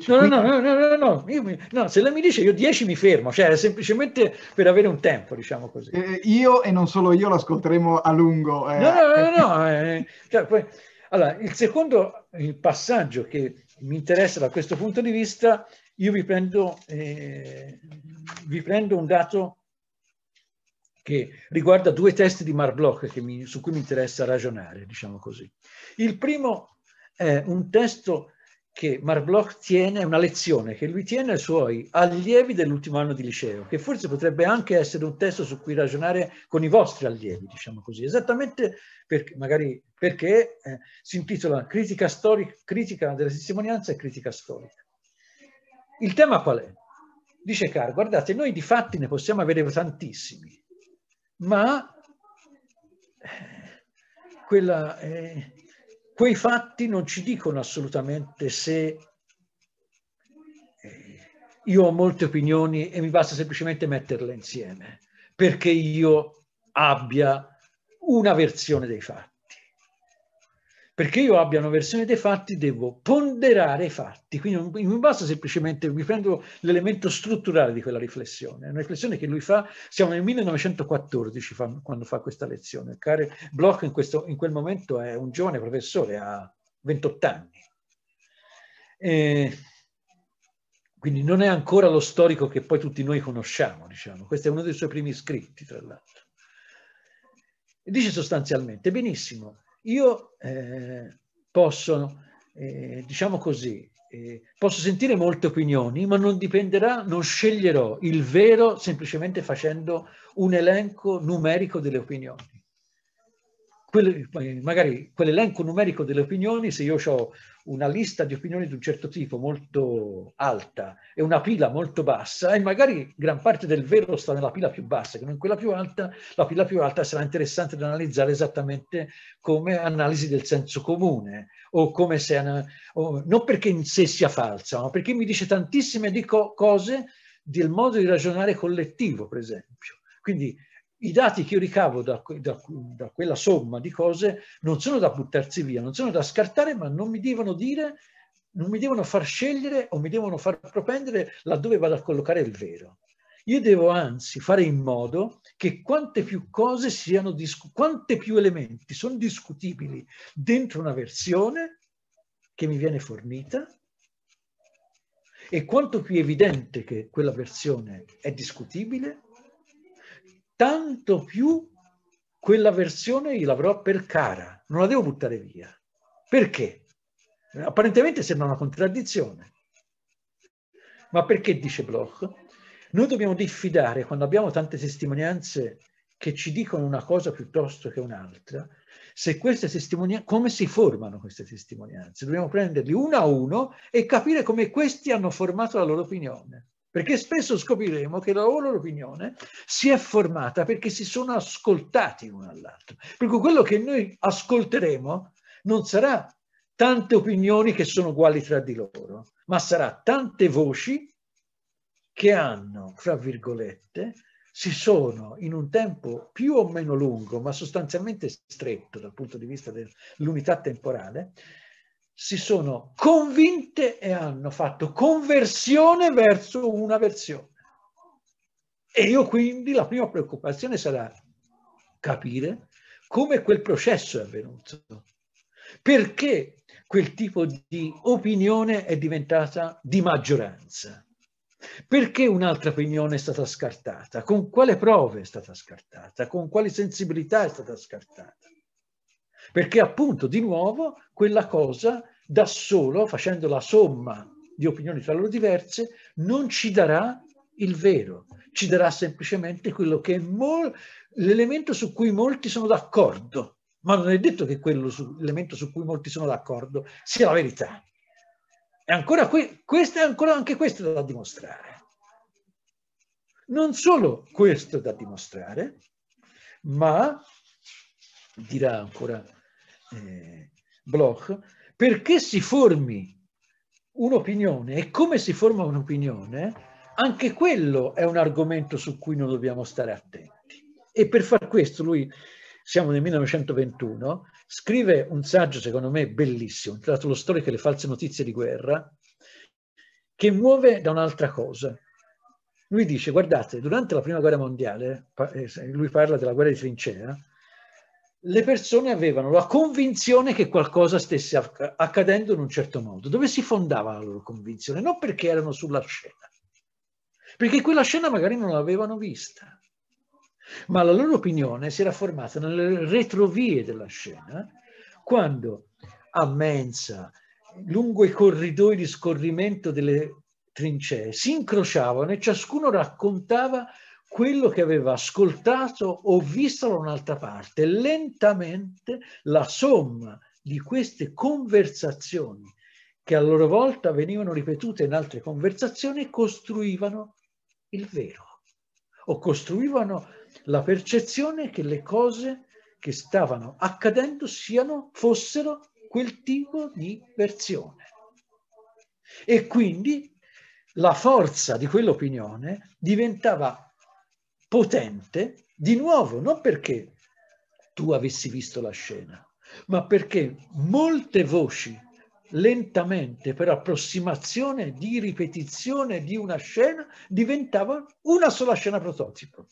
No, no, no, no, no, mi, no, se lei mi dice io 10 mi fermo, cioè semplicemente per avere un tempo, diciamo così. Eh, eh, io e non solo io l'ascolteremo a lungo. Eh. No, no, no, no eh, cioè, poi, allora, il secondo il passaggio che mi interessa da questo punto di vista io vi prendo, eh, vi prendo un dato che riguarda due testi di Marbloch mi, su cui mi interessa ragionare, diciamo così. Il primo è un testo che Marbloch tiene, una lezione che lui tiene ai suoi allievi dell'ultimo anno di liceo, che forse potrebbe anche essere un testo su cui ragionare con i vostri allievi, diciamo così, esattamente perché, magari perché eh, si intitola critica, storica, critica della testimonianza e critica storica. Il tema qual è? Dice Caro, guardate, noi di fatti ne possiamo avere tantissimi, ma eh, quella, eh, quei fatti non ci dicono assolutamente se eh, io ho molte opinioni e mi basta semplicemente metterle insieme perché io abbia una versione dei fatti perché io abbia una versione dei fatti devo ponderare i fatti, quindi non, non basta semplicemente, mi prendo l'elemento strutturale di quella riflessione, è una riflessione che lui fa, siamo nel 1914 fa, quando fa questa lezione, Karel Bloch in, questo, in, quel momento è un giovane professore, ha 28 anni, e quindi non è ancora lo storico che poi tutti noi conosciamo, diciamo, questo è uno dei suoi primi scritti tra l'altro. dice sostanzialmente, benissimo, io eh, posso, eh, diciamo così, eh, posso sentire molte opinioni, ma non dipenderà, non sceglierò il vero semplicemente facendo un elenco numerico delle opinioni. Quelle, eh, magari quell'elenco numerico delle opinioni, se io ho una lista di opinioni di un certo tipo molto alta e una pila molto bassa e magari gran parte del vero sta nella pila più bassa che non in quella più alta, la pila più alta sarà interessante da analizzare esattamente come analisi del senso comune o come se, o, non perché in sé sia falsa, ma perché mi dice tantissime di co- cose del modo di ragionare collettivo, per esempio. Quindi i dati che io ricavo da, da, da, quella somma di cose non sono da buttarsi via, non sono da scartare, ma non mi devono dire, non mi devono far scegliere o mi devono far propendere laddove vado a collocare il vero. Io devo anzi fare in modo che quante più cose siano, quante più elementi sono discutibili dentro una versione che mi viene fornita e quanto più evidente che quella versione è discutibile, tanto più quella versione gliel'avrò per cara, non la devo buttare via. Perché? Apparentemente sembra una contraddizione. Ma perché, dice Bloch, noi dobbiamo diffidare quando abbiamo tante testimonianze che ci dicono una cosa piuttosto che un'altra, se queste testimonianze, come si formano queste testimonianze? Dobbiamo prenderli uno a uno e capire come questi hanno formato la loro opinione perché spesso scopriremo che la loro opinione si è formata perché si sono ascoltati l'uno all'altro. Per cui quello che noi ascolteremo non sarà tante opinioni che sono uguali tra di loro, ma sarà tante voci che hanno, fra virgolette, si sono in un tempo più o meno lungo, ma sostanzialmente stretto dal punto di vista dell'unità temporale, si sono convinte e hanno fatto conversione verso una versione. E io quindi la prima preoccupazione sarà capire come quel processo è avvenuto, perché quel tipo di opinione è diventata di maggioranza, perché un'altra opinione è stata scartata, con quale prove è stata scartata, con quale sensibilità è stata scartata perché appunto di nuovo quella cosa da solo, facendo la somma di opinioni tra loro diverse, non ci darà il vero, ci darà semplicemente quello che è l'elemento su cui molti sono d'accordo, ma non è detto che l'elemento su, su cui molti sono d'accordo sia la verità. E ancora, que è ancora anche questo da dimostrare. Non solo questo da dimostrare, ma, dirà ancora eh, Bloch, perché si formi un'opinione e come si forma un'opinione, anche quello è un argomento su cui non dobbiamo stare attenti. E per far questo lui, siamo nel 1921, scrive un saggio secondo me bellissimo, intitolato Lo storico e le false notizie di guerra, che muove da un'altra cosa. Lui dice, guardate, durante la Prima Guerra Mondiale, eh, lui parla della guerra di trincea, le persone avevano la convinzione che qualcosa stesse accadendo in un certo modo. Dove si fondava la loro convinzione? Non perché erano sulla scena, perché quella scena magari non l'avevano vista, ma la loro opinione si era formata nelle retrovie della scena, quando a mensa, lungo i corridoi di scorrimento delle trincee, si incrociavano e ciascuno raccontava quello che aveva ascoltato o visto da un'altra parte. Lentamente la somma di queste conversazioni, che a loro volta venivano ripetute in altre conversazioni, costruivano il vero o costruivano la percezione che le cose che stavano accadendo siano, fossero quel tipo di versione. E quindi la forza di quell'opinione diventava potente, di nuovo, non perché tu avessi visto la scena, ma perché molte voci lentamente per approssimazione di ripetizione di una scena diventavano una sola scena prototipo.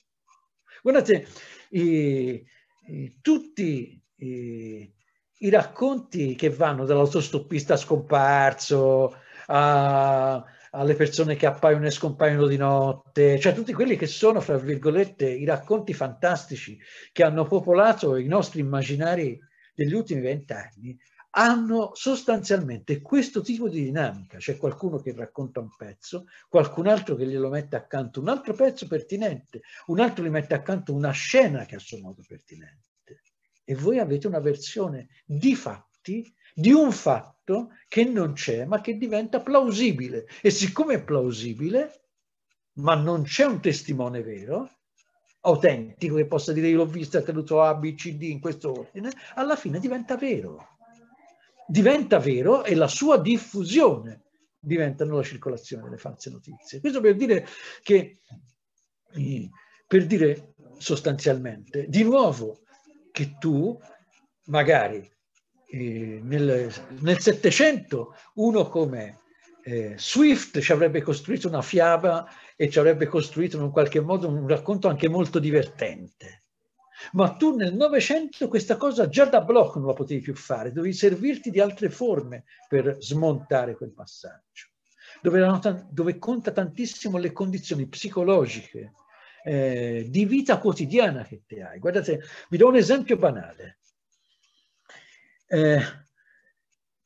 Guardate, eh, eh, tutti eh, i racconti che vanno dall'autostoppista scomparso a, alle persone che appaiono e scompaiono di notte, cioè tutti quelli che sono, fra virgolette, i racconti fantastici che hanno popolato i nostri immaginari degli ultimi vent'anni, hanno sostanzialmente questo tipo di dinamica. C'è qualcuno che racconta un pezzo, qualcun altro che glielo mette accanto un altro pezzo pertinente, un altro gli mette accanto una scena che a suo modo pertinente. E voi avete una versione di fatti di un fatto che non c'è ma che diventa plausibile e siccome è plausibile ma non c'è un testimone vero, autentico che possa dire io l'ho vista, caduto A, B, C, D in questo ordine, alla fine diventa vero. Diventa vero e la sua diffusione diventano la circolazione delle false notizie. Questo per dire che, per dire sostanzialmente, di nuovo che tu magari eh, nel, nel Settecento uno come eh, Swift ci avrebbe costruito una fiaba e ci avrebbe costruito in un qualche modo un racconto anche molto divertente. Ma tu nel Novecento questa cosa già da blocco non la potevi più fare, dovevi servirti di altre forme per smontare quel passaggio, dove, dove conta tantissimo le condizioni psicologiche eh, di vita quotidiana che te hai. Guardate, vi do un esempio banale. Eh,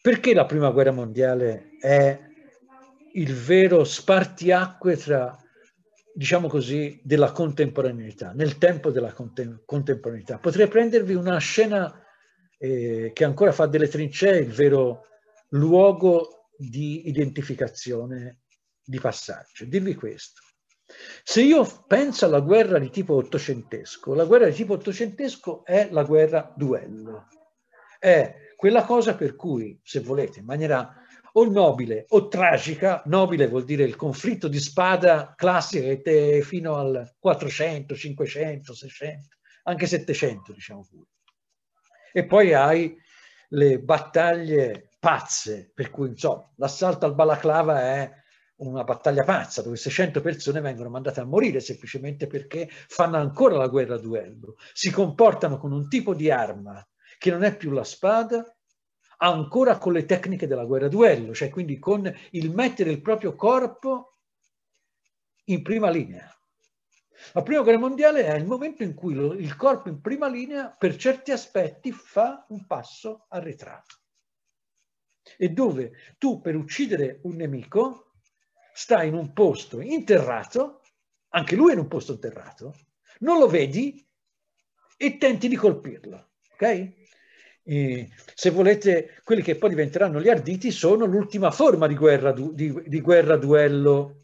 perché la prima guerra mondiale è il vero spartiacque tra, diciamo così, della contemporaneità, nel tempo della contem contemporaneità? Potrei prendervi una scena eh, che ancora fa delle trincee il vero luogo di identificazione di passaggio. Dirvi questo. Se io penso alla guerra di tipo ottocentesco, la guerra di tipo ottocentesco è la guerra duello è quella cosa per cui, se volete, in maniera o nobile o tragica, nobile vuol dire il conflitto di spada classica che te fino al 400, 500, 600, anche 700 diciamo pure. E poi hai le battaglie pazze, per cui insomma l'assalto al Balaclava è una battaglia pazza dove 600 persone vengono mandate a morire semplicemente perché fanno ancora la guerra a duello, si comportano con un tipo di arma che non è più la spada, ancora con le tecniche della guerra duello, cioè quindi con il mettere il proprio corpo in prima linea. La prima guerra mondiale è il momento in cui il corpo in prima linea, per certi aspetti, fa un passo arretrato. E dove tu per uccidere un nemico stai in un posto interrato, anche lui in un posto interrato, non lo vedi e tenti di colpirlo. Ok? eh, se volete, quelli che poi diventeranno gli arditi sono l'ultima forma di guerra, du, di, di guerra duello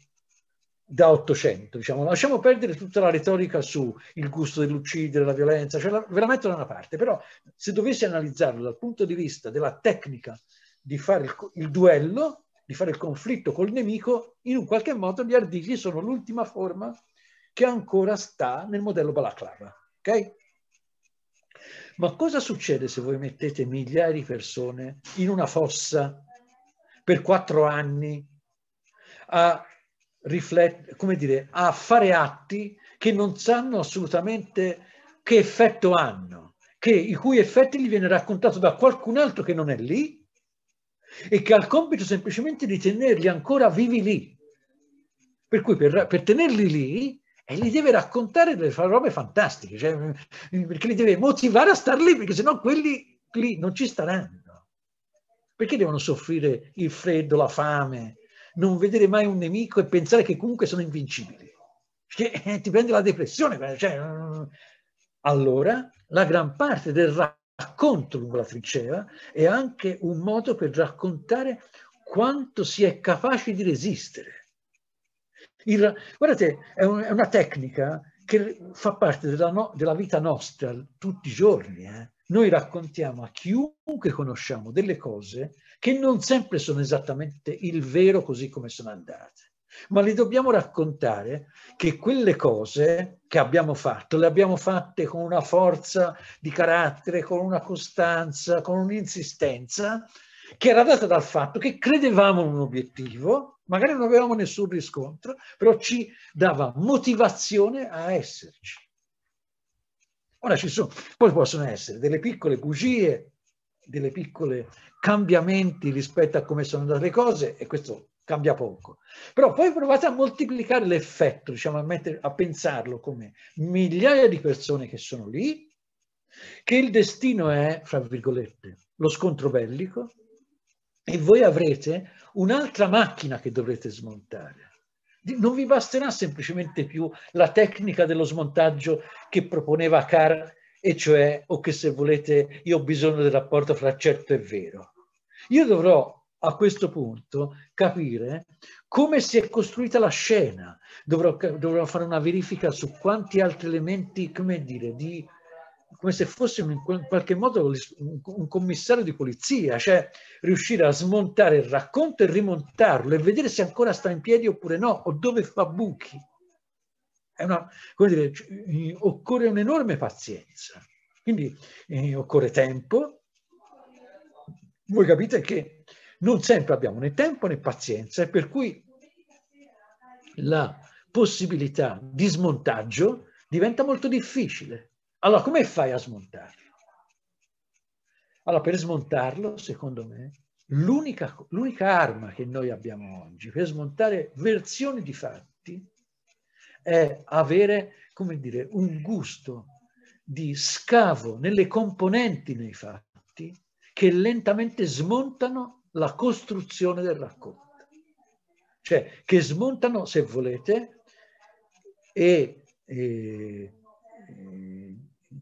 da 800. Diciamo. Lasciamo perdere tutta la retorica sul gusto dell'uccidere, la violenza, cioè la, ve la metto da una parte, però se dovessi analizzarlo dal punto di vista della tecnica di fare il, il duello, di fare il conflitto col nemico, in un qualche modo gli arditi sono l'ultima forma che ancora sta nel modello balaclava. Okay? Ma cosa succede se voi mettete migliaia di persone in una fossa per quattro anni a, riflet- come dire, a fare atti che non sanno assolutamente che effetto hanno, che, i cui effetti gli viene raccontato da qualcun altro che non è lì e che ha il compito semplicemente di tenerli ancora vivi lì. Per cui per, per tenerli lì e li deve raccontare delle robe fantastiche, cioè, mm, perché li deve motivare a star lì, perché sennò quelli lì non ci staranno. Perché devono soffrire il freddo, la fame, non vedere mai un nemico e pensare che comunque sono invincibili? Perché eh, ti prende la depressione. Eh, cioè, mm. allora, la gran parte del racconto lungo la trincea è anche un modo per raccontare quanto si è capaci di resistere il, guardate, è, un, è, una tecnica che fa parte della, no, della vita nostra tutti i giorni. Eh. Noi raccontiamo a chiunque conosciamo delle cose che non sempre sono esattamente il vero così come sono andate, ma le dobbiamo raccontare che quelle cose che abbiamo fatto le abbiamo fatte con una forza di carattere, con una costanza, con un'insistenza che era data dal fatto che credevamo in un obiettivo magari non avevamo nessun riscontro, però ci dava motivazione a esserci. Ora ci sono, poi possono essere delle piccole bugie, delle piccole cambiamenti rispetto a come sono andate le cose e questo cambia poco. Però poi provate a moltiplicare l'effetto, diciamo, a, mettere, a pensarlo come migliaia di persone che sono lì, che il destino è, fra virgolette, lo scontro bellico, e voi avrete un'altra macchina che dovrete smontare. Non vi basterà semplicemente più la tecnica dello smontaggio che proponeva Carr, e cioè, o che se volete, io ho bisogno del rapporto fra certo e vero. Io dovrò a questo punto capire come si è costruita la scena. Dovrò, dovrò fare una verifica su quanti altri elementi, come dire, di come se fosse in qualche modo un commissario di polizia, cioè riuscire a smontare il racconto e rimontarlo e vedere se ancora sta in piedi oppure no, o dove fa buchi. Una, dire, occorre un'enorme pazienza, quindi eh, occorre tempo. Voi capite che non sempre abbiamo né tempo né pazienza e per cui la possibilità di smontaggio diventa molto difficile. Allora, come fai a smontarlo? Allora, per smontarlo, secondo me, l'unica, arma che noi abbiamo oggi per smontare versioni di fatti è avere, come dire, un gusto di scavo nelle componenti nei fatti che lentamente smontano la costruzione del racconto. Cioè, che smontano, se volete, e, e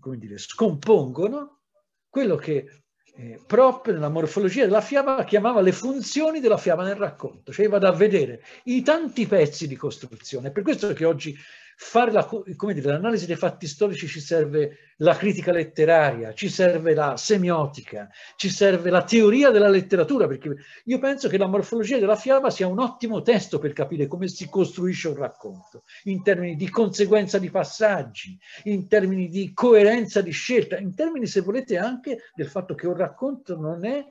come dire, scompongono quello che eh, Prop nella morfologia della fiaba chiamava le funzioni della fiaba nel racconto, cioè vado a vedere i tanti pezzi di costruzione. Per questo che oggi fare la, dire, l'analisi dei fatti storici ci serve la critica letteraria, ci serve la semiotica, ci serve la teoria della letteratura, perché io penso che la morfologia della fiaba sia un ottimo testo per capire come si costruisce un racconto, in termini di conseguenza di passaggi, in termini di coerenza di scelta, in termini, se volete, anche del fatto che un racconto non è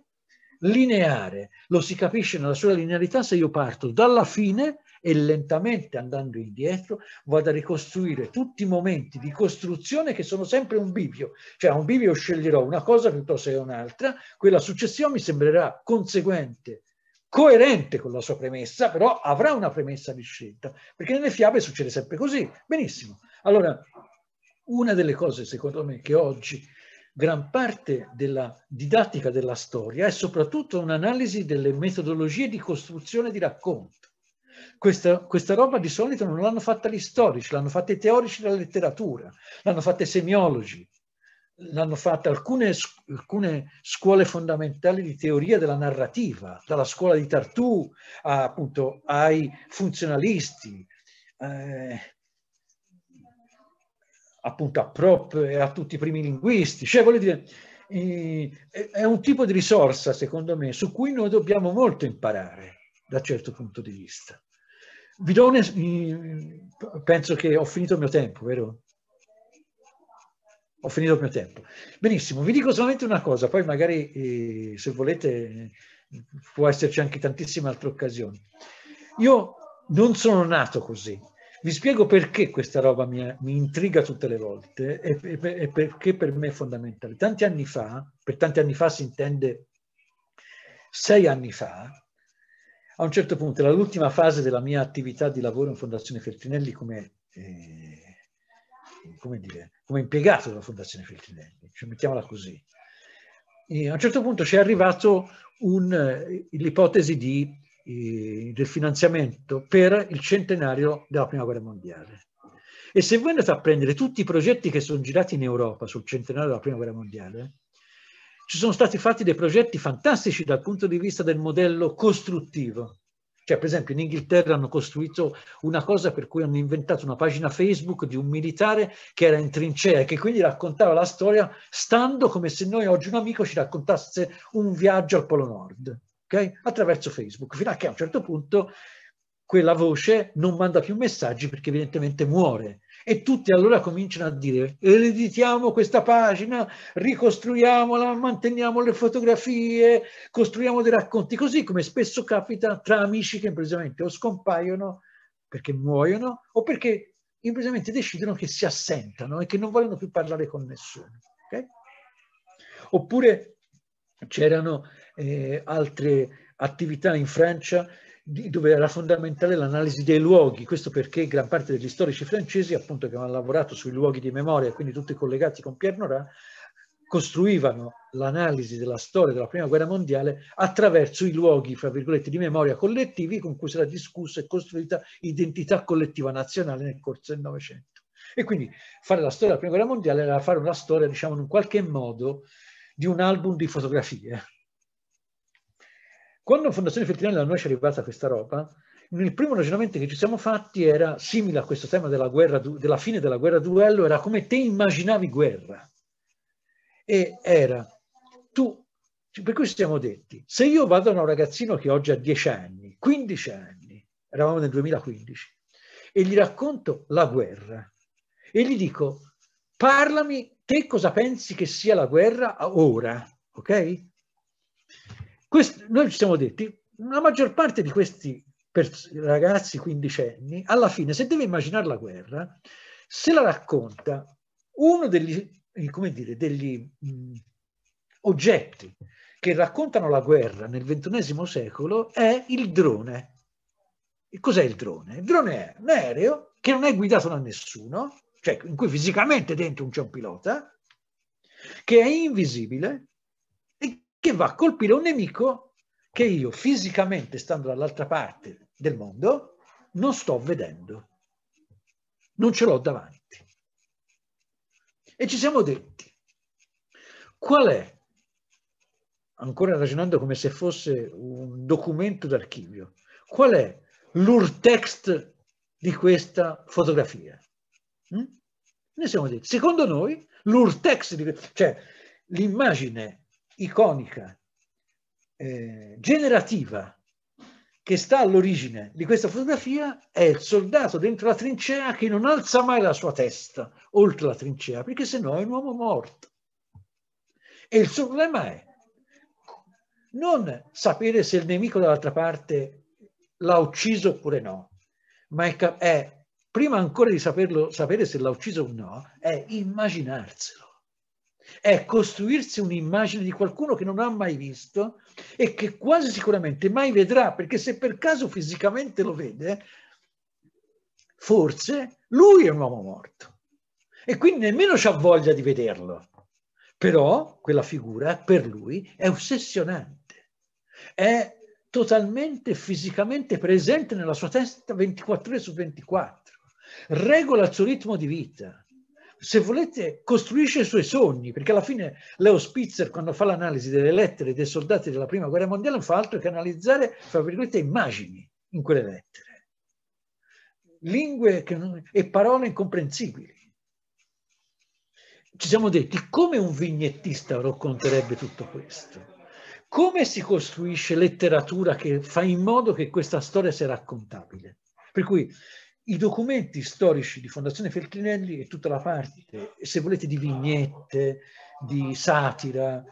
lineare, lo si capisce nella sua linearità se io parto dalla fine e lentamente andando indietro vado a ricostruire tutti i momenti di costruzione che sono sempre un bivio, cioè un bivio sceglierò una cosa piuttosto che un'altra, quella successiva mi sembrerà conseguente coerente con la sua premessa, però avrà una premessa di scelta, perché nelle fiabe succede sempre così. Benissimo. Allora, una delle cose, secondo me, che oggi gran parte della didattica della storia è soprattutto un'analisi delle metodologie di costruzione di racconto. Questa, questa, roba di solito non l'hanno fatta gli storici, l'hanno fatta i teorici della letteratura, l'hanno fatta i semiologi, l'hanno fatta alcune, alcune, scuole fondamentali di teoria della narrativa, dalla scuola di Tartu a, appunto, ai funzionalisti, eh, appunto a Prop e a tutti i primi linguisti. Cioè, voglio dire, eh, è un tipo di risorsa, secondo me, su cui noi dobbiamo molto imparare da certo punto di vista. Vi do Bidone, mm, penso che ho finito il mio tempo, vero? Ho finito il mio tempo. Benissimo, vi dico solamente una cosa, poi magari eh, se volete può esserci anche tantissime altre occasioni. Io non sono nato così. Vi spiego perché questa roba mi, mi intriga tutte le volte e, e, e, perché per me è fondamentale. Tanti anni fa, per tanti anni fa si intende sei anni fa, a un certo punto, era l'ultima fase della mia attività di lavoro in Fondazione Feltrinelli come, eh, come, dire, come impiegato della Fondazione Feltrinelli, cioè, mettiamola così. E a un certo punto ci è arrivato eh, l'ipotesi eh, del finanziamento per il centenario della Prima Guerra Mondiale. E se voi andate a prendere tutti i progetti che sono girati in Europa sul centenario della Prima Guerra Mondiale, ci sono stati fatti dei progetti fantastici dal punto di vista del modello costruttivo. Cioè, per esempio, in Inghilterra hanno costruito una cosa per cui hanno inventato una pagina Facebook di un militare che era in trincea e che quindi raccontava la storia stando come se noi oggi un amico ci raccontasse un viaggio al Polo Nord, okay? attraverso Facebook, fino a che a un certo punto quella voce non manda più messaggi perché evidentemente muore e tutti allora cominciano a dire ereditiamo questa pagina, ricostruiamola, manteniamo le fotografie, costruiamo dei racconti, così come spesso capita tra amici che improvvisamente o scompaiono perché muoiono o perché improvvisamente decidono che si assentano e che non vogliono più parlare con nessuno. Okay? Oppure c'erano eh, altre attività in Francia dove era fondamentale l'analisi dei luoghi, questo perché gran parte degli storici francesi, appunto che hanno lavorato sui luoghi di memoria, quindi tutti collegati con Pierre Nora, costruivano l'analisi della storia della prima guerra mondiale attraverso i luoghi, fra virgolette, di memoria collettivi con cui si era discussa e costruita identità collettiva nazionale nel corso del Novecento. E quindi fare la storia della prima guerra mondiale era fare una storia, diciamo, in un qualche modo di un album di fotografie, quando Fondazione Feltrinelli da noi ci è arrivata questa roba, il primo ragionamento che ci siamo fatti era simile a questo tema della, guerra, della fine della guerra duello, era come te immaginavi guerra. E era, tu, cioè, per cui ci siamo detti, se io vado da un ragazzino che oggi ha 10 anni, 15 anni, eravamo nel 2015, e gli racconto la guerra, e gli dico, parlami te cosa pensi che sia la guerra ora, ok? Questo, noi ci siamo detti, la maggior parte di questi ragazzi quindicenni, alla fine, se deve immaginare la guerra, se la racconta uno degli, eh, dire, degli mh, oggetti che raccontano la guerra nel XXI secolo è il drone. E cos'è il drone? Il drone è un aereo che non è guidato da nessuno, cioè in cui fisicamente dentro non c'è un pilota, che è invisibile, che va a colpire un nemico che io fisicamente, stando dall'altra parte del mondo, non sto vedendo. Non ce l'ho davanti. E ci siamo detti, qual è, ancora ragionando come se fosse un documento d'archivio, qual è l'urtext di questa fotografia? Mm? Hm? Noi siamo detti, secondo noi, l'urtext, cioè l'immagine iconica, eh, generativa che sta all'origine di questa fotografia è il soldato dentro la trincea che non alza mai la sua testa oltre la trincea, perché sennò è un uomo morto. E il suo problema è non sapere se il nemico dall'altra parte l'ha ucciso oppure no, ma è, è prima ancora di saperlo, sapere se l'ha ucciso o no, è immaginarselo è costruirsi un'immagine di qualcuno che non ha mai visto e che quasi sicuramente mai vedrà, perché se per caso fisicamente lo vede, forse lui è un uomo morto e quindi nemmeno ha voglia di vederlo. Però quella figura per lui è ossessionante, è totalmente fisicamente presente nella sua testa 24 ore su 24, regola il suo ritmo di vita se volete, costruisce i suoi sogni, perché alla fine Leo Spitzer, quando fa l'analisi delle lettere dei soldati della Prima Guerra Mondiale, non fa altro che analizzare, fra virgolette, immagini in quelle lettere, lingue non... e parole incomprensibili. Ci siamo detti come un vignettista racconterebbe tutto questo? Come si costruisce letteratura che fa in modo che questa storia sia raccontabile? Per cui i documenti storici di Fondazione Feltrinelli e tutta la parte, se volete, di vignette, di satira,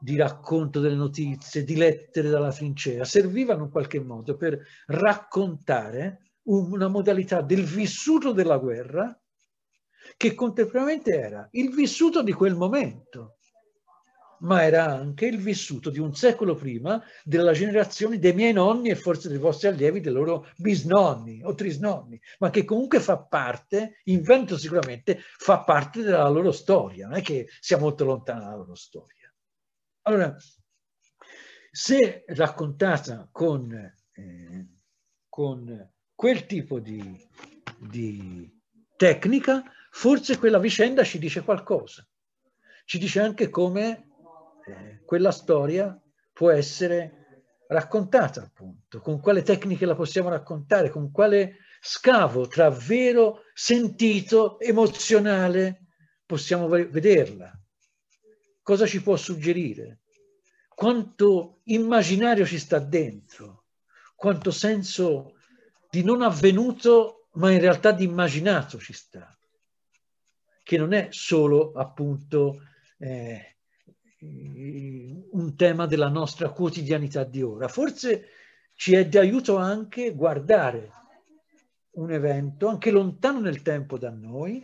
di racconto delle notizie, di lettere dalla trincea, servivano in qualche modo per raccontare una modalità del vissuto della guerra che contemporaneamente era il vissuto di quel momento ma era anche il vissuto di un secolo prima della generazione dei miei nonni e forse dei vostri allievi, dei loro bisnonni o trisnonni, ma che comunque fa parte, invento sicuramente, fa parte della loro storia, non è che sia molto lontana dalla loro storia. Allora, se raccontata con, eh, con quel tipo di, di tecnica, forse quella vicenda ci dice qualcosa. Ci dice anche come quella storia può essere raccontata appunto, con quale tecniche la possiamo raccontare, con quale scavo tra vero, sentito, emozionale possiamo vederla, cosa ci può suggerire, quanto immaginario ci sta dentro, quanto senso di non avvenuto ma in realtà di immaginato ci sta, che non è solo appunto eh, eh, un tema della nostra quotidianità di ora. Forse ci è di aiuto anche guardare un evento, anche lontano nel tempo da noi,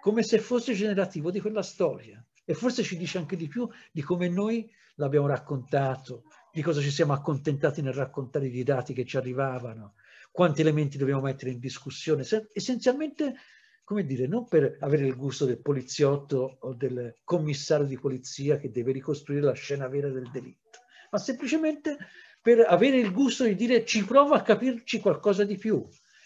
come se fosse generativo di quella storia. E forse ci dice anche di più di come noi l'abbiamo raccontato, di cosa ci siamo accontentati nel raccontare i dati che ci arrivavano, quanti elementi dobbiamo mettere in discussione. Essenzialmente come dire, non per avere il gusto del poliziotto o del commissario di polizia che deve ricostruire la scena vera del delitto, ma semplicemente per avere il gusto di dire ci provo a capirci qualcosa di più.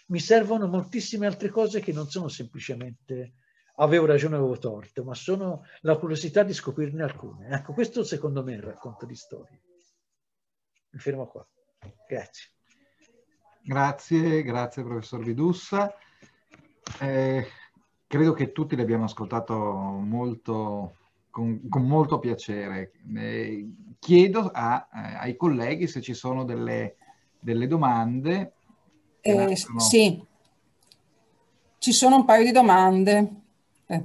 Mi servono moltissime altre cose che non sono semplicemente avevo ragione, avevo torto, ma sono la curiosità di scoprirne alcune. Ecco, questo secondo me è il racconto di storie. Mi fermo qua. Grazie. Grazie, grazie professor Vidussa eh, credo che tutti l'abbiamo ascoltato molto, con, con molto piacere. Eh, chiedo a, eh, ai colleghi se ci sono delle, delle domande. Sono... Eh, sì, ci sono un paio di domande. Eh,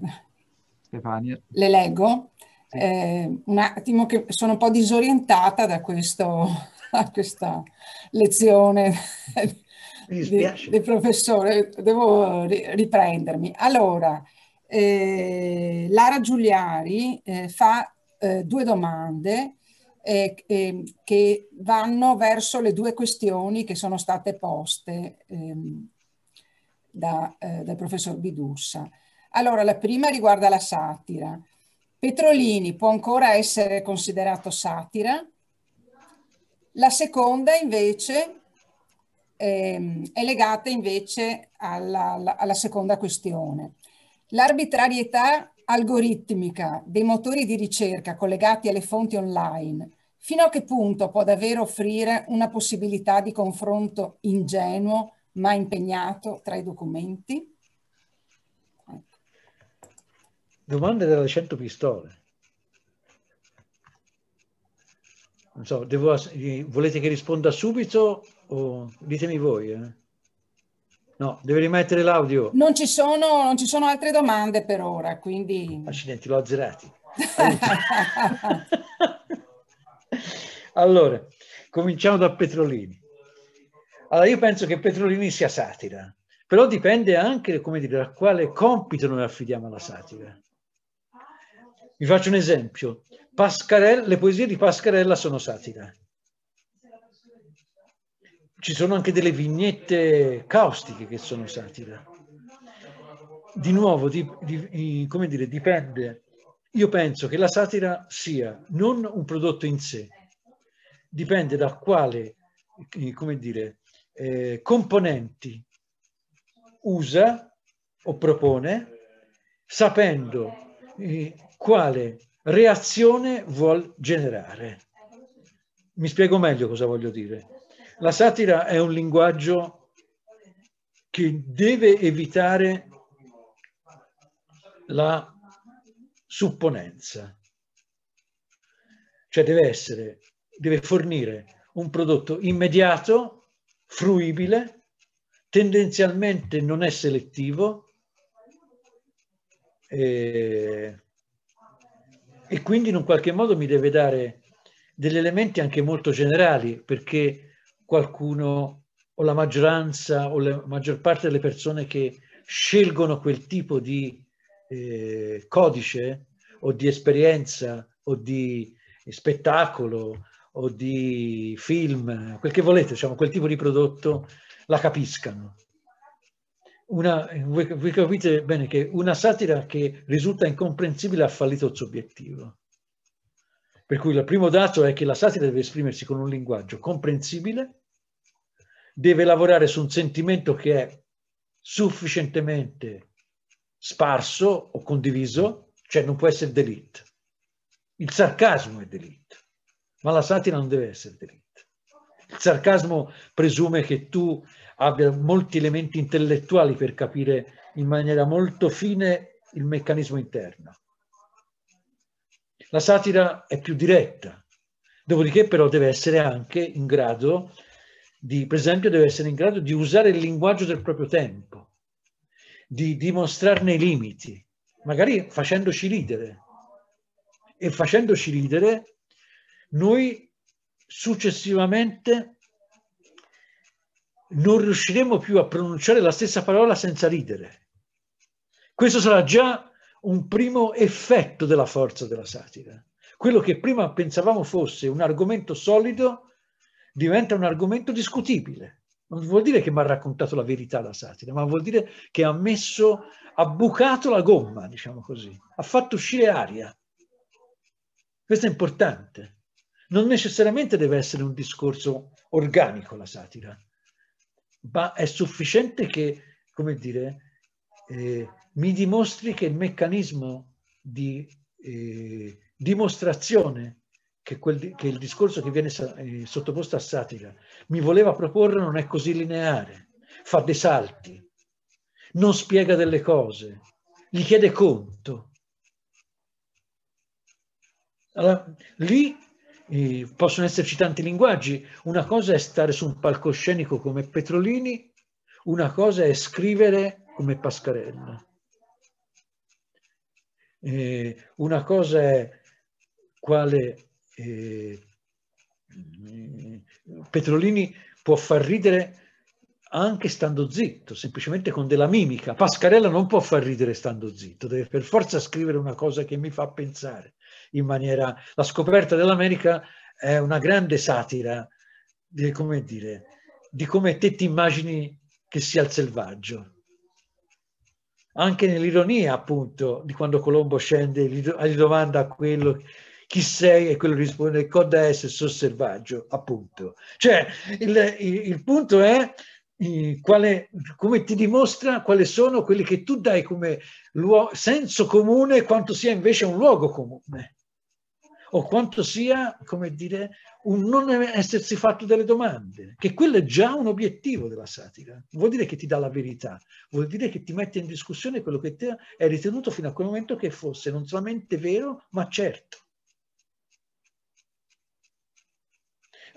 Stefania. Le leggo. Sì. Eh, un attimo che sono un po' disorientata da questo, a questa lezione mi dispiace. De, professore, devo riprendermi. Allora, eh, Lara Giuliari eh, fa eh, due domande eh, che vanno verso le due questioni che sono state poste ehm, da, eh, dal professor Bidursa. Allora, la prima riguarda la satira. Petrolini può ancora essere considerato satira? La seconda invece Ehm, è legata invece alla, alla seconda questione. L'arbitrarietà algoritmica dei motori di ricerca collegati alle fonti online fino a che punto può davvero offrire una possibilità di confronto ingenuo ma impegnato tra i documenti? Domande delle 100 pistole. Non so, devo, eh, volete che risponda subito Oh, ditemi voi. Eh. No, devi rimettere l'audio. Non ci, sono, non ci sono altre domande per ora, quindi... Accidenti, l'ho azzerati. allora, cominciamo da Petrolini. Allora, io penso che Petrolini sia satira, però dipende anche, come dire, da quale compito noi affidiamo alla satira. Vi faccio un esempio. Pascarella, le poesie di Pascarella sono satira ci sono anche delle vignette caustiche che sono satira. Di nuovo, di, di, come dire, dipende. Io penso che la satira sia non un prodotto in sé, dipende da quale, eh, come dire, eh, componenti usa o propone, sapendo eh, quale reazione vuol generare. Mi spiego meglio cosa voglio dire la satira è un linguaggio che deve evitare la supponenza, cioè deve essere, deve fornire un prodotto immediato, fruibile, tendenzialmente non è selettivo e, e quindi in un qualche modo mi deve dare degli elementi anche molto generali perché qualcuno o la maggioranza o la maggior parte delle persone che scelgono quel tipo di eh, codice o di esperienza o di spettacolo o di film, quel che volete, diciamo, quel tipo di prodotto, la capiscano. Una, voi, voi capite bene che una satira che risulta incomprensibile ha fallito il suo obiettivo. Per cui il primo dato è che la satira deve esprimersi con un linguaggio comprensibile deve lavorare su un sentimento che è sufficientemente sparso o condiviso, cioè non può essere delitto. Il sarcasmo è delitto, ma la satira non deve essere delitto. Il sarcasmo presume che tu abbia molti elementi intellettuali per capire in maniera molto fine il meccanismo interno. La satira è più diretta, dopodiché però deve essere anche in grado di, per esempio, deve essere in grado di usare il linguaggio del proprio tempo, di dimostrarne i limiti, magari facendoci ridere. E facendoci ridere, noi successivamente non riusciremo più a pronunciare la stessa parola senza ridere. Questo sarà già un primo effetto della forza della satira. Quello che prima pensavamo fosse un argomento solido, diventa un argomento discutibile. Non vuol dire che mi ha raccontato la verità la satira, ma vuol dire che ha messo, ha bucato la gomma, diciamo così, ha fatto uscire aria. Questo è importante. Non necessariamente deve essere un discorso organico la satira, ma è sufficiente che, come dire, eh, mi dimostri che il meccanismo di eh, dimostrazione che, quel, che il discorso che viene eh, sottoposto a satira mi voleva proporre non è così lineare, fa dei salti, non spiega delle cose, gli chiede conto. Allora, lì eh, possono esserci tanti linguaggi. Una cosa è stare su un palcoscenico come Petrolini, una cosa è scrivere come Pascarella. Eh, una cosa è quale eh, Petrolini può far ridere anche stando zitto, semplicemente con della mimica. Pascarella non può far ridere stando zitto, deve per forza scrivere una cosa che mi fa pensare in maniera... La scoperta dell'America è una grande satira di come, dire, di come te ti immagini che sia il selvaggio. Anche nell'ironia, appunto, di quando Colombo scende e gli domanda a quello chi sei? E quello risponde, coda es, sono selvaggio, appunto. Cioè, il, il, il punto è eh, quale, come ti dimostra quali sono quelli che tu dai come senso comune quanto sia invece un luogo comune o quanto sia, come dire, un non essersi fatto delle domande, che quello è già un obiettivo della satira. Vuol dire che ti dà la verità, vuol dire che ti mette in discussione quello che te è ritenuto fino a quel momento che fosse non solamente vero, ma certo.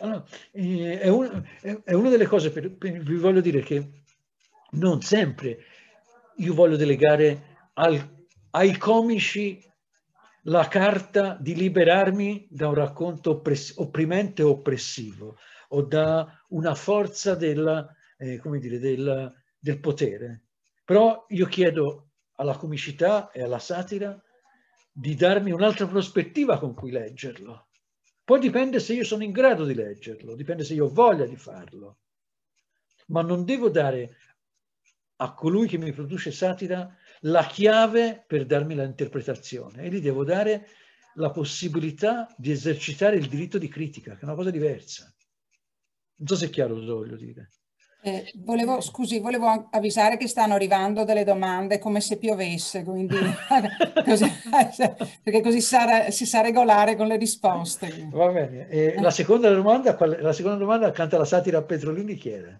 Allora, ah, eh, è, un, è, una delle cose per, per, vi voglio dire che non sempre io voglio delegare al, ai comici la carta di liberarmi da un racconto opprimente e oppressivo o da una forza della, eh, dire, della, del potere. Però io chiedo alla comicità e alla satira di darmi un'altra prospettiva con cui leggerlo poi dipende se io sono in grado di leggerlo, dipende se io ho voglia di farlo. Ma non devo dare a colui che mi produce satira la chiave per darmi l'interpretazione e gli devo dare la possibilità di esercitare il diritto di critica, che è una cosa diversa. Non so se è chiaro cosa voglio dire. Eh, volevo, scusi, volevo avvisare che stanno arrivando delle domande come se piovesse, quindi, così, perché così sarà, si sa regolare con le risposte. Va bene. Eh, la, seconda domanda, la seconda domanda, accanto alla satira Petrolini, chiede.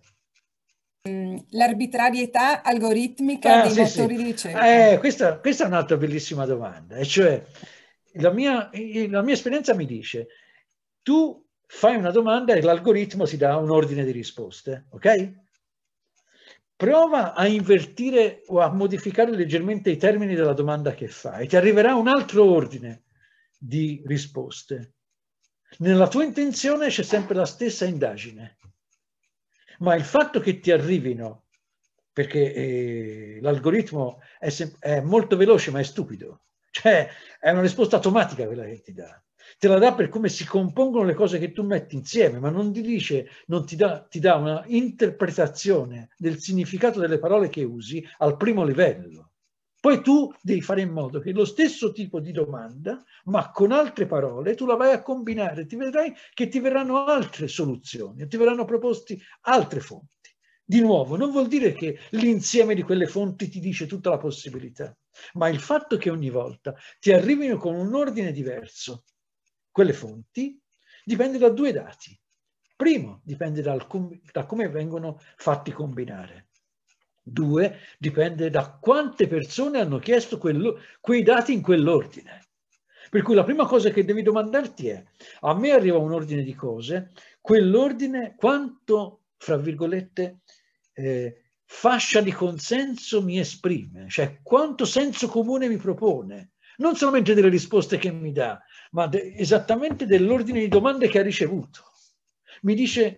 Mm, l'arbitrarietà algoritmica ah, dei sì, motori sì. di ricerca. Eh, questa, questa, è un'altra bellissima domanda, e cioè la mia, la mia esperienza mi dice tu fai una domanda e l'algoritmo si dà un ordine di risposte, ok? Prova a invertire o a modificare leggermente i termini della domanda che fai, ti arriverà un altro ordine di risposte. Nella tua intenzione c'è sempre la stessa indagine, ma il fatto che ti arrivino, perché eh, l'algoritmo è, è molto veloce ma è stupido, cioè è una risposta automatica quella che ti dà te la dà per come si compongono le cose che tu metti insieme, ma non ti dice, non ti dà, ti dà una interpretazione del significato delle parole che usi al primo livello. Poi tu devi fare in modo che lo stesso tipo di domanda, ma con altre parole, tu la vai a combinare, ti vedrai che ti verranno altre soluzioni, ti verranno proposti altre fonti. Di nuovo, non vuol dire che l'insieme di quelle fonti ti dice tutta la possibilità, ma il fatto che ogni volta ti arrivino con un ordine diverso quelle fonti dipende da due dati. Primo, dipende dal, da come vengono fatti combinare. Due, dipende da quante persone hanno chiesto quei dati in quell'ordine. Per cui la prima cosa che devi domandarti è, a me arriva un ordine di cose, quell'ordine quanto, fra virgolette, eh, fascia di consenso mi esprime, cioè quanto senso comune mi propone, non solamente delle risposte che mi dà, ma de esattamente dell'ordine di domande che ha ricevuto. Mi dice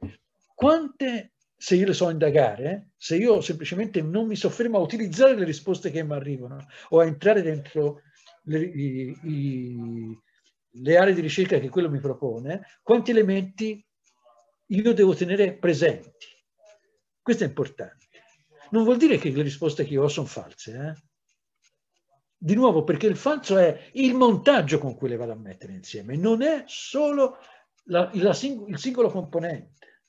quante, se io le so indagare, se io semplicemente non mi soffermo a utilizzare le risposte che mi arrivano o a entrare dentro le, i, i, le aree di ricerca che quello mi propone, quanti elementi io devo tenere presenti. Questo è importante. Non vuol dire che le risposte che io ho sono false, eh? di nuovo perché il falso è il montaggio con cui le vado a mettere insieme, non è solo la, la sing il singolo componente.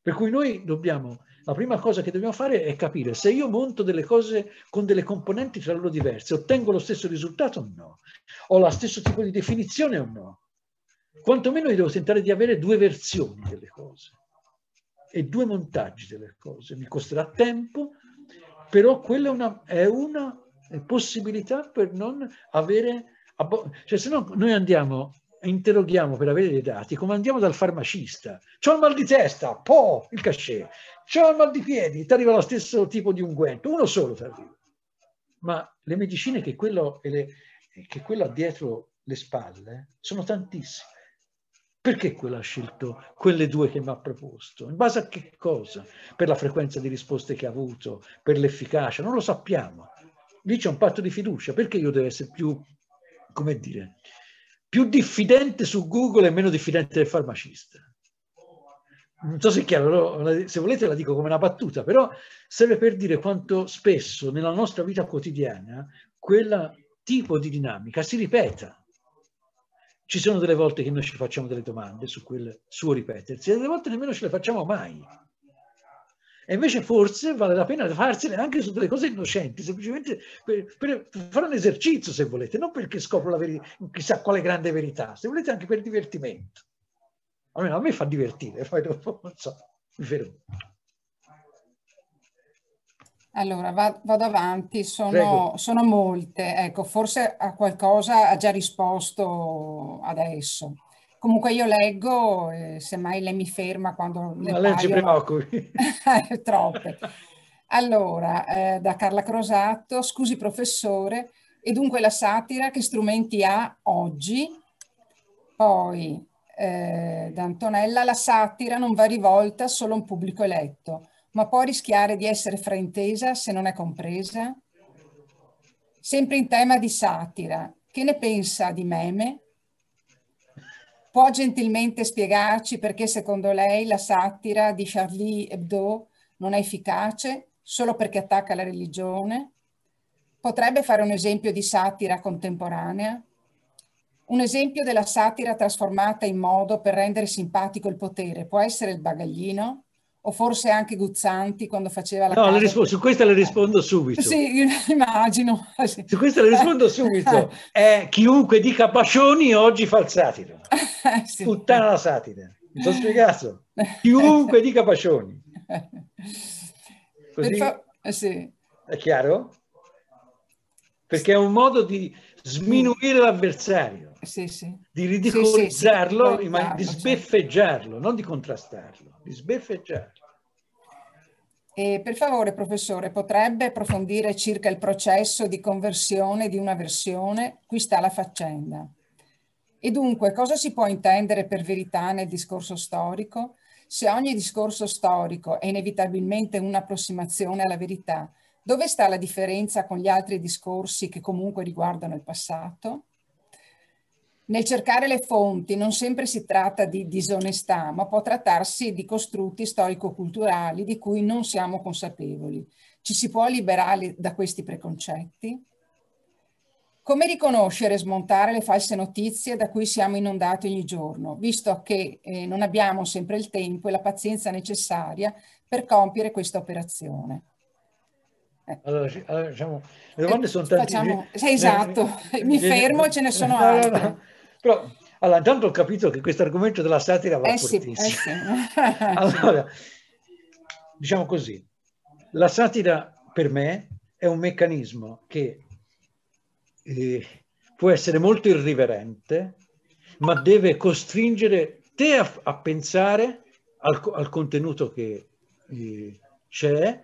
Per cui noi dobbiamo, la prima cosa che dobbiamo fare è capire se io monto delle cose con delle componenti tra loro diverse, ottengo lo stesso risultato o no, ho lo stesso tipo di definizione o no. Quantomeno io devo tentare di avere due versioni delle cose e due montaggi delle cose. Mi costerà tempo, però quella è una, è una eh, possibilità per non avere... Cioè, se no noi andiamo, interroghiamo per avere dei dati, come andiamo dal farmacista. C'ho il mal di testa, po, il cachet. C'ho il mal di piedi, ti arriva lo stesso tipo di unguento, uno solo ti arriva. Ma le medicine che quello, le, che quello ha dietro le spalle sono tantissime. Perché quello ha scelto quelle due che mi ha proposto? In base a che cosa? Per la frequenza di risposte che ha avuto, per l'efficacia, non lo sappiamo lì c'è un patto di fiducia, perché io devo essere più, come dire, più diffidente su Google e meno diffidente del farmacista. Non so se è chiaro, se volete la dico come una battuta, però serve per dire quanto spesso nella nostra vita quotidiana quel tipo di dinamica si ripeta. Ci sono delle volte che noi ci facciamo delle domande su quel suo ripetersi e delle volte nemmeno ce le facciamo mai. E invece forse vale la pena farsene anche su delle cose innocenti, semplicemente per, per fare un esercizio se volete, non perché scopro la verità, chissà quale grande verità, se volete anche per divertimento. Almeno a me fa divertire, poi dopo non so, mi fermo. Allora, vado avanti, sono, sono molte, ecco, forse a qualcosa ha già risposto adesso. Comunque io leggo, eh, semmai lei mi ferma quando... Le Ma leggi preoccupi. Troppe. Allora, eh, da Carla Crosato, scusi professore, e dunque la satira che strumenti ha oggi? Poi, eh, da Antonella, la satira non va rivolta solo a un pubblico eletto, ma può rischiare di essere fraintesa se non è compresa? Sempre in tema di satira, che ne pensa di meme? Può gentilmente spiegarci perché secondo lei la satira di Charlie Hebdo non è efficace solo perché attacca la religione? Potrebbe fare un esempio di satira contemporanea? Un esempio della satira trasformata in modo per rendere simpatico il potere può essere il bagaglino? o forse anche Guzzanti quando faceva la... No, rispondo, su questa le rispondo eh. subito. Sì, immagino. Su questa le rispondo subito. È chiunque dica Bascioni oggi fa il satiro. sì. Puttana la satira. Mi sono spiegato. Chiunque dica Bascioni. Così fa... Eh, sì. È chiaro? Perché è un modo di sminuire l'avversario, sì, sì. di ridicolizzarlo, sì, ma di certo. sbeffeggiarlo, non di contrastarlo, di sbeffeggiarlo. E per favore, professore, potrebbe approfondire circa il processo di conversione di una versione? Qui sta la faccenda. E dunque, cosa si può intendere per verità nel discorso storico? Se ogni discorso storico è inevitabilmente un'approssimazione alla verità, dove sta la differenza con gli altri discorsi che comunque riguardano il passato? Nel cercare le fonti non sempre si tratta di disonestà, ma può trattarsi di costrutti storico-culturali di cui non siamo consapevoli. Ci si può liberare da questi preconcetti? Come riconoscere e smontare le false notizie da cui siamo inondati ogni giorno, visto che eh, non abbiamo sempre il tempo e la pazienza necessaria per compiere questa operazione? Eh. Allora, diciamo, le domande eh, sono tante. Facciamo, esatto, mi fermo, ce ne sono altre. No, no, no. Però, allora, intanto ho capito che questo argomento della satira va eh, eh fortissimo. Sì, eh sì. allora, diciamo così, la satira per me è un meccanismo che eh, può essere molto irriverente, ma deve costringere te a, a pensare al, al, contenuto che eh, c'è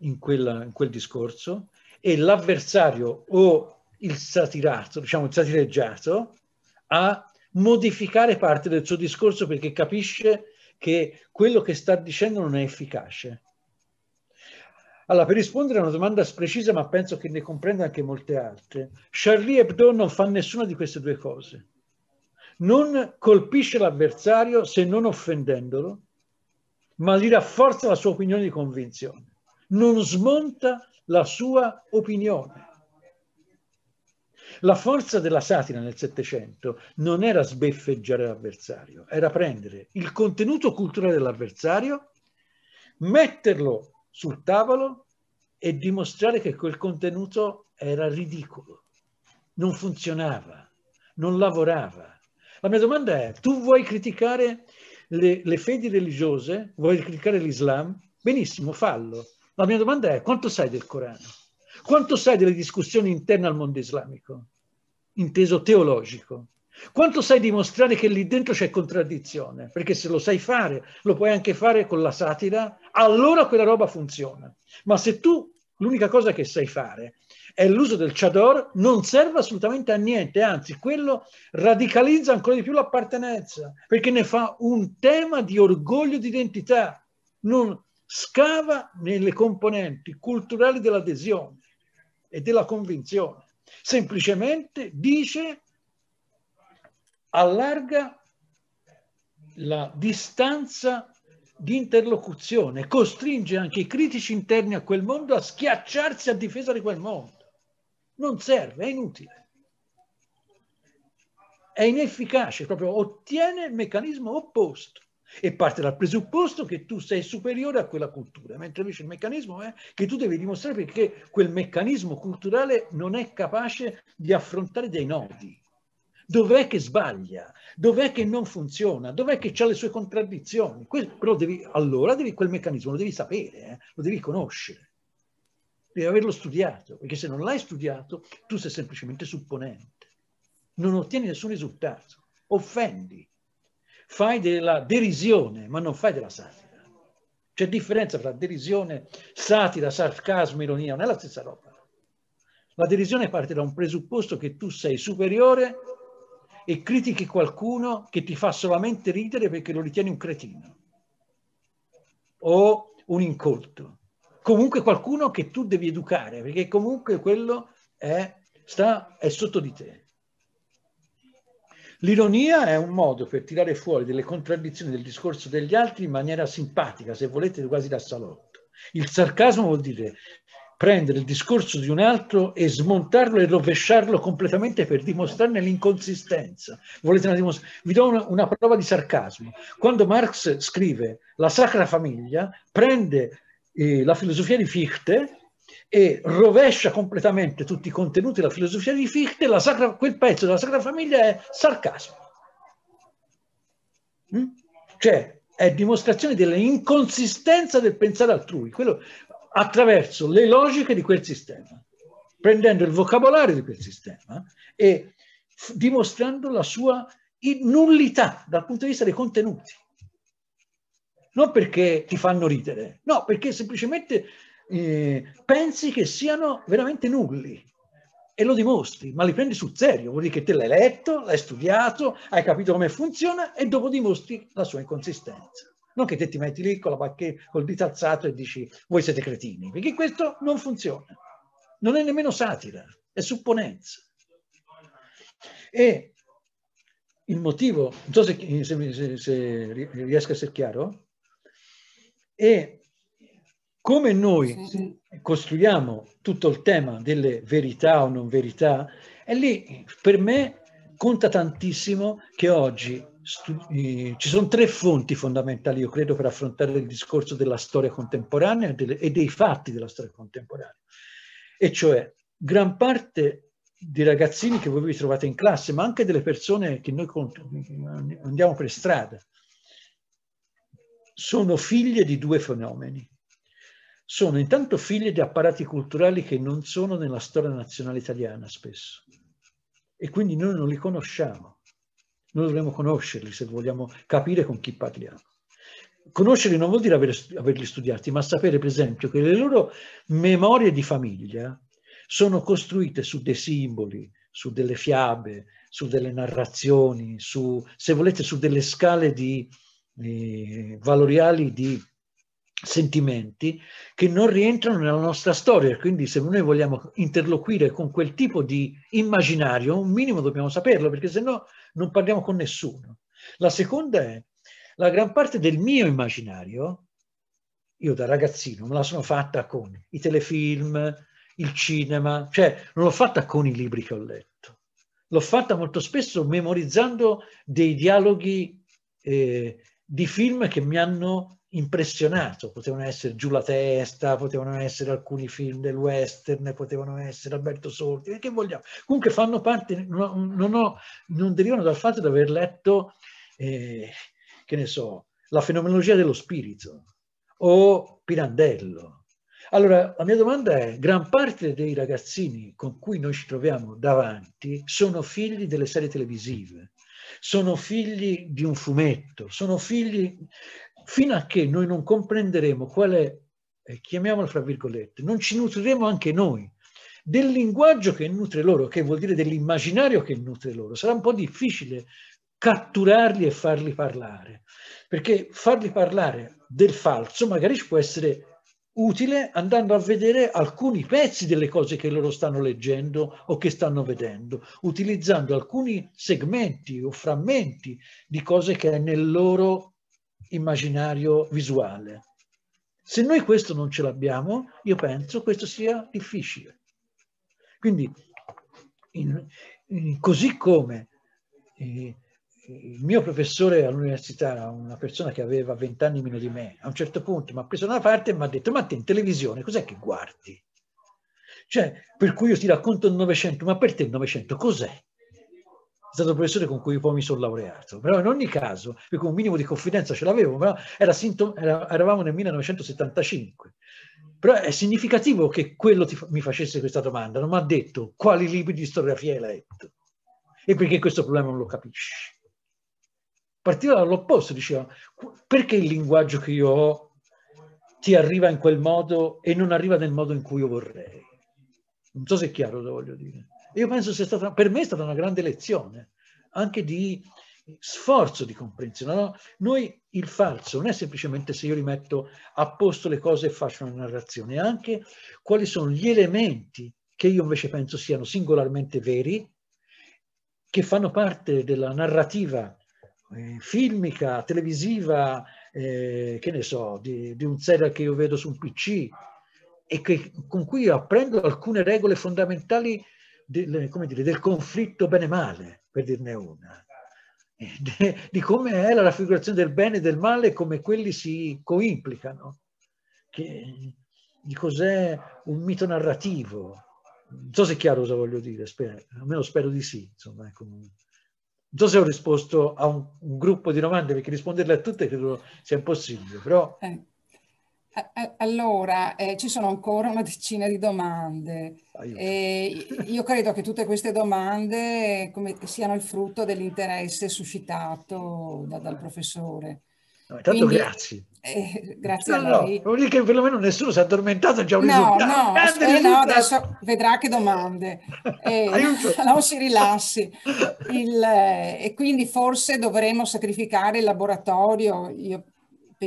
in, in, quel discorso e l'avversario o il satirato, diciamo il satireggiato, a modificare parte del suo discorso perché capisce che quello che sta dicendo non è efficace. Allora, per rispondere a una domanda precisa, ma penso che ne comprenda anche molte altre, Charlie Hebdo non fa nessuna di queste due cose. Non colpisce l'avversario se non offendendolo, ma gli rafforza la sua opinione di convinzione. Non smonta la sua opinione la forza della satira nel Settecento non era sbeffeggiare l'avversario, era prendere il contenuto culturale dell'avversario, metterlo sul tavolo e dimostrare che quel contenuto era ridicolo, non funzionava, non lavorava. La mia domanda è, tu vuoi criticare le, le fedi religiose, vuoi criticare l'Islam? Benissimo, fallo. La mia domanda è, quanto sai del Corano? Quanto sai delle discussioni interne al mondo islamico, inteso teologico? Quanto sai dimostrare che lì dentro c'è contraddizione? Perché se lo sai fare, lo puoi anche fare con la satira, allora quella roba funziona. Ma se tu l'unica cosa che sai fare è l'uso del chador, non serve assolutamente a niente, anzi quello radicalizza ancora di più l'appartenenza, perché ne fa un tema di orgoglio di identità, non scava nelle componenti culturali dell'adesione e della convinzione. Semplicemente dice allarga la distanza di interlocuzione, costringe anche i critici interni a quel mondo a schiacciarsi a difesa di quel mondo. Non serve, è inutile. È inefficace, proprio ottiene il meccanismo opposto e parte dal presupposto che tu sei superiore a quella cultura, mentre invece il meccanismo è che tu devi dimostrare perché quel meccanismo culturale non è capace di affrontare dei nodi. Dov'è che sbaglia? Dov'è che non funziona? Dov'è che ha le sue contraddizioni? Quello, però devi, allora devi, quel meccanismo lo devi sapere, eh? lo devi conoscere, devi averlo studiato, perché se non l'hai studiato tu sei semplicemente supponente, non ottieni nessun risultato, offendi, fai della derisione, ma non fai della satira. C'è differenza tra derisione, satira, sarcasmo, ironia, non è la stessa roba. La derisione parte da un presupposto che tu sei superiore e critichi qualcuno che ti fa solamente ridere perché lo ritieni un cretino o un incolto. Comunque qualcuno che tu devi educare, perché comunque quello è, sta, è sotto di te. L'ironia è un modo per tirare fuori delle contraddizioni del discorso degli altri in maniera simpatica, se volete quasi da salotto. Il sarcasmo vuol dire prendere il discorso di un altro e smontarlo e rovesciarlo completamente per dimostrarne l'inconsistenza. Dimostra... Vi do una, una prova di sarcasmo. Quando Marx scrive La Sacra Famiglia, prende eh, la filosofia di Fichte e rovescia completamente tutti i contenuti della filosofia di Fichte, sacra, quel pezzo della Sacra Famiglia è sarcasmo. Mm? Cioè, è dimostrazione dell'inconsistenza del pensare altrui, quello, attraverso le logiche di quel sistema, prendendo il vocabolario di quel sistema e dimostrando la sua nullità dal punto di vista dei contenuti. Non perché ti fanno ridere, no, perché semplicemente eh, pensi che siano veramente nulli e lo dimostri, ma li prendi sul serio, vuol dire che te l'hai letto, l'hai studiato, hai capito come funziona e dopo dimostri la sua inconsistenza. Non che te ti metti lì con la pacche, col dito alzato e dici voi siete cretini, perché questo non funziona. Non è nemmeno satira, è supponenza. E il motivo, non so se, se, se, se riesco a essere chiaro, è come noi sì. costruiamo tutto il tema delle verità o non verità, è lì per me conta tantissimo che oggi eh, ci sono tre fonti fondamentali, io credo, per affrontare il discorso della storia contemporanea e, delle, e dei fatti della storia contemporanea. E cioè, gran parte dei ragazzini che voi vi trovate in classe, ma anche delle persone che noi andiamo per strada, sono figlie di due fenomeni sono intanto figlie di apparati culturali che non sono nella storia nazionale italiana spesso e quindi noi non li conosciamo. Noi dovremmo conoscerli se vogliamo capire con chi parliamo. Conoscerli non vuol dire aver, averli studiati, ma sapere per esempio che le loro memorie di famiglia sono costruite su dei simboli, su delle fiabe, su delle narrazioni, su, se volete, su delle scale di, eh, valoriali di sentimenti che non rientrano nella nostra storia. Quindi se noi vogliamo interloquire con quel tipo di immaginario, un minimo dobbiamo saperlo, perché se no non parliamo con nessuno. La seconda è, la gran parte del mio immaginario, io da ragazzino me la sono fatta con i telefilm, il cinema, cioè non l'ho fatta con i libri che ho letto, l'ho fatta molto spesso memorizzando dei dialoghi eh, di film che mi hanno impressionato, potevano essere Giù la testa, potevano essere alcuni film del western, potevano essere Alberto Sorti, che vogliamo. Comunque fanno parte, non, non, ho, non derivano dal fatto di aver letto, eh, che ne so, la fenomenologia dello spirito o Pirandello. Allora, la mia domanda è, gran parte dei ragazzini con cui noi ci troviamo davanti sono figli delle serie televisive, sono figli di un fumetto, sono figli fino a che noi non comprenderemo qual è, eh, chiamiamolo fra virgolette, non ci nutriremo anche noi del linguaggio che nutre loro, che vuol dire dell'immaginario che nutre loro. Sarà un po' difficile catturarli e farli parlare, perché farli parlare del falso magari ci può essere utile andando a vedere alcuni pezzi delle cose che loro stanno leggendo o che stanno vedendo, utilizzando alcuni segmenti o frammenti di cose che è nel loro immaginario visuale. Se noi questo non ce l'abbiamo, io penso questo sia difficile. Quindi, in, in, così come eh, il mio professore all'università, una persona che aveva vent'anni meno di me, a un certo punto mi ha preso da una parte e mi ha detto, ma te in televisione cos'è che guardi? Cioè, per cui io ti racconto il Novecento, ma per te il Novecento cos'è? è stato il professore con cui poi mi sono laureato, però in ogni caso, perché un minimo di confidenza ce l'avevo, ma era sintom- era, eravamo nel 1975. Però è significativo che quello fa- mi facesse questa domanda, non mi ha detto quali libri di storiografia hai letto e perché questo problema non lo capisci. Partiva dall'opposto, diceva perché il linguaggio che io ho ti arriva in quel modo e non arriva nel modo in cui io vorrei. Non so se è chiaro cosa voglio dire. Io penso sia stata, per me è stata una grande lezione, anche di sforzo di comprensione. No? Noi il falso non è semplicemente se io rimetto a posto le cose e faccio una narrazione, è anche quali sono gli elementi che io invece penso siano singolarmente veri, che fanno parte della narrativa eh, filmica, televisiva, eh, che ne so, di, di un serial che io vedo su un PC e che, con cui io apprendo alcune regole fondamentali del, dire, del conflitto bene-male, per dirne una, eh, di come è la raffigurazione del bene e del male e come quelli si coimplicano, che, di cos'è un mito narrativo. Non so se è chiaro cosa voglio dire, spero, almeno spero di sì. Insomma, ecco. Non so se ho risposto a un, un gruppo di domande, perché risponderle a tutte credo sia impossibile, però... Eh allora, eh, ci sono ancora una decina di domande. E io credo che tutte queste domande come, siano il frutto dell'interesse suscitato da, dal professore. No, Quindi, grazie. Eh, grazie no, a lei. No, vuol dire che perlomeno nessuno si è addormentato, è già un no, risultato. No, eh, no, adesso vedrà che domande. Eh, non si rilassi. Il, eh, e quindi forse dovremo sacrificare il laboratorio. Io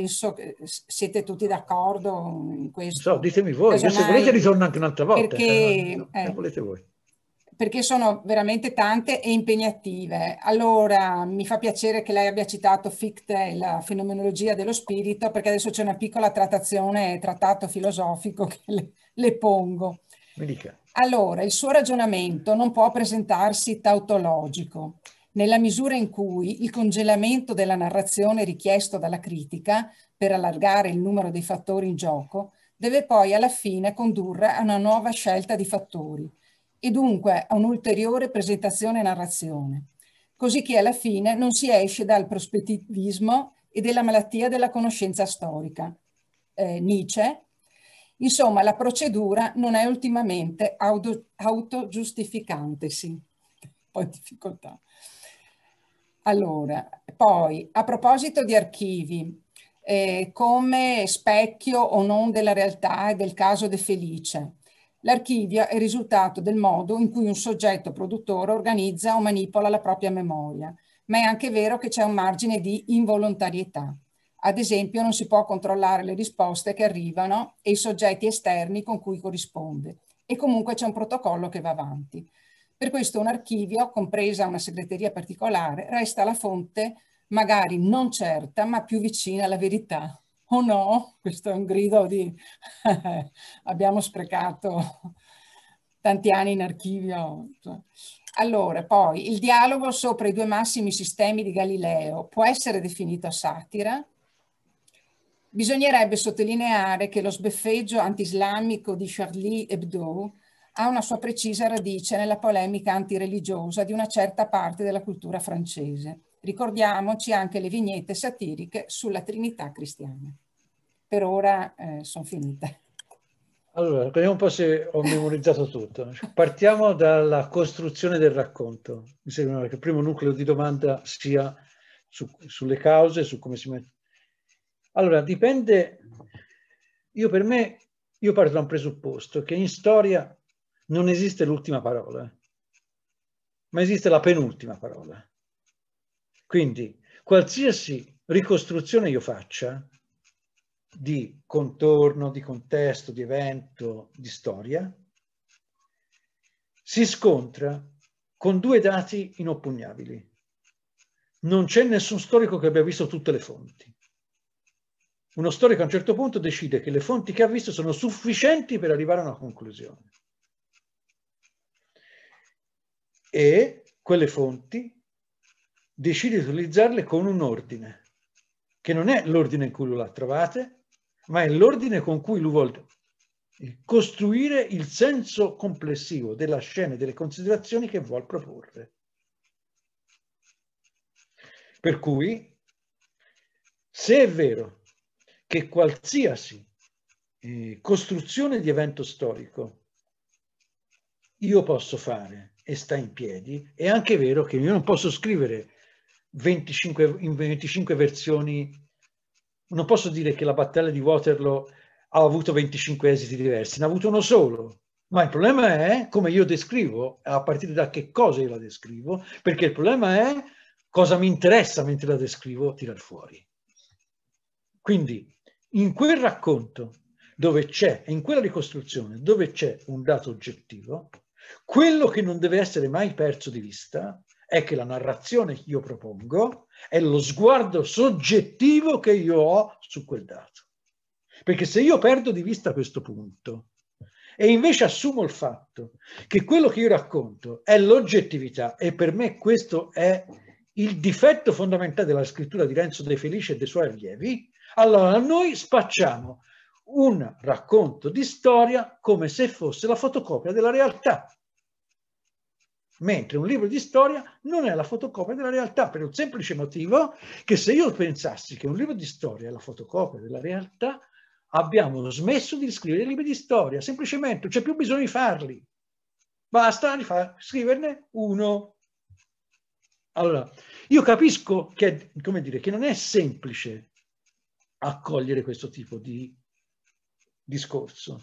penso che eh, siete tutti d'accordo in questo. So, ditemi voi, Casomai, se volete ritorno anche un'altra volta. Perché, cioè, eh, volete voi. perché sono veramente tante e impegnative. Allora, mi fa piacere che lei abbia citato Fichte, la fenomenologia dello spirito, perché adesso c'è una piccola trattazione, trattato filosofico che le, le pongo. Mi dica. Allora, il suo ragionamento non può presentarsi tautologico nella misura in cui il congelamento della narrazione richiesto dalla critica per allargare il numero dei fattori in gioco deve poi alla fine condurre a una nuova scelta di fattori e dunque a un'ulteriore presentazione narrazione, così che alla fine non si esce dal prospettivismo e della malattia della conoscenza storica. Eh, Nietzsche, insomma, la procedura non è ultimamente autogiustificantesi. Auto Poi difficoltà. Allora, poi a proposito di archivi, eh, come specchio o non della realtà e del caso De Felice, l'archivio è il risultato del modo in cui un soggetto produttore organizza o manipola la propria memoria, ma è anche vero che c'è un margine di involontarietà. Ad esempio, non si può controllare le risposte che arrivano e i soggetti esterni con cui corrisponde. E comunque c'è un protocollo che va avanti. Per questo un archivio, compresa una segreteria particolare, resta la fonte magari non certa ma più vicina alla verità. O oh no, questo è un grido di abbiamo sprecato tanti anni in archivio. Allora, poi il dialogo sopra i due massimi sistemi di Galileo può essere definito satira? Bisognerebbe sottolineare che lo sbeffeggio antislamico di Charlie Hebdo ha una sua precisa radice nella polemica antireligiosa di una certa parte della cultura francese. Ricordiamoci anche le vignette satiriche sulla Trinità cristiana. Per ora eh, sono finita. Allora, vediamo un po' se ho memorizzato tutto. Partiamo dalla costruzione del racconto. Mi sembra che il primo nucleo di domanda sia su, sulle cause, su come si mette. Allora, dipende. Io per me, io parto da un presupposto che in storia non esiste l'ultima parola, eh. ma esiste la penultima parola. Quindi qualsiasi ricostruzione io faccia di contorno, di contesto, di evento, di storia, si scontra con due dati inoppugnabili. Non c'è nessun storico che abbia visto tutte le fonti. Uno storico a un certo punto decide che le fonti che ha visto sono sufficienti per arrivare a una conclusione. e quelle fonti decide di utilizzarle con un ordine, che non è l'ordine in cui lo la trovate, ma è l'ordine con cui lui vuole costruire il senso complessivo della scena e delle considerazioni che vuole proporre. Per cui, se è vero che qualsiasi eh, costruzione di evento storico io posso fare e sta in piedi, è anche vero che io non posso scrivere 25, in 25 versioni, non posso dire che la battaglia di Waterloo ha avuto 25 esiti diversi, ne ha avuto uno solo. Ma il problema è come io descrivo, a partire da che cosa io la descrivo, perché il problema è cosa mi interessa mentre la descrivo tirar fuori. Quindi in quel racconto dove c'è, in quella ricostruzione dove c'è un dato oggettivo, quello che non deve essere mai perso di vista è che la narrazione che io propongo è lo sguardo soggettivo che io ho su quel dato. Perché se io perdo di vista questo punto e invece assumo il fatto che quello che io racconto è l'oggettività e per me questo è il difetto fondamentale della scrittura di Renzo De Felice e dei suoi allievi, allora noi spacciamo un racconto di storia come se fosse la fotocopia della realtà. Mentre un libro di storia non è la fotocopia della realtà, per un semplice motivo che se io pensassi che un libro di storia è la fotocopia della realtà, abbiamo smesso di scrivere libri di storia, semplicemente non c'è più bisogno di farli. Basta scriverne uno. Allora, io capisco che, come dire, che non è semplice accogliere questo tipo di discorso.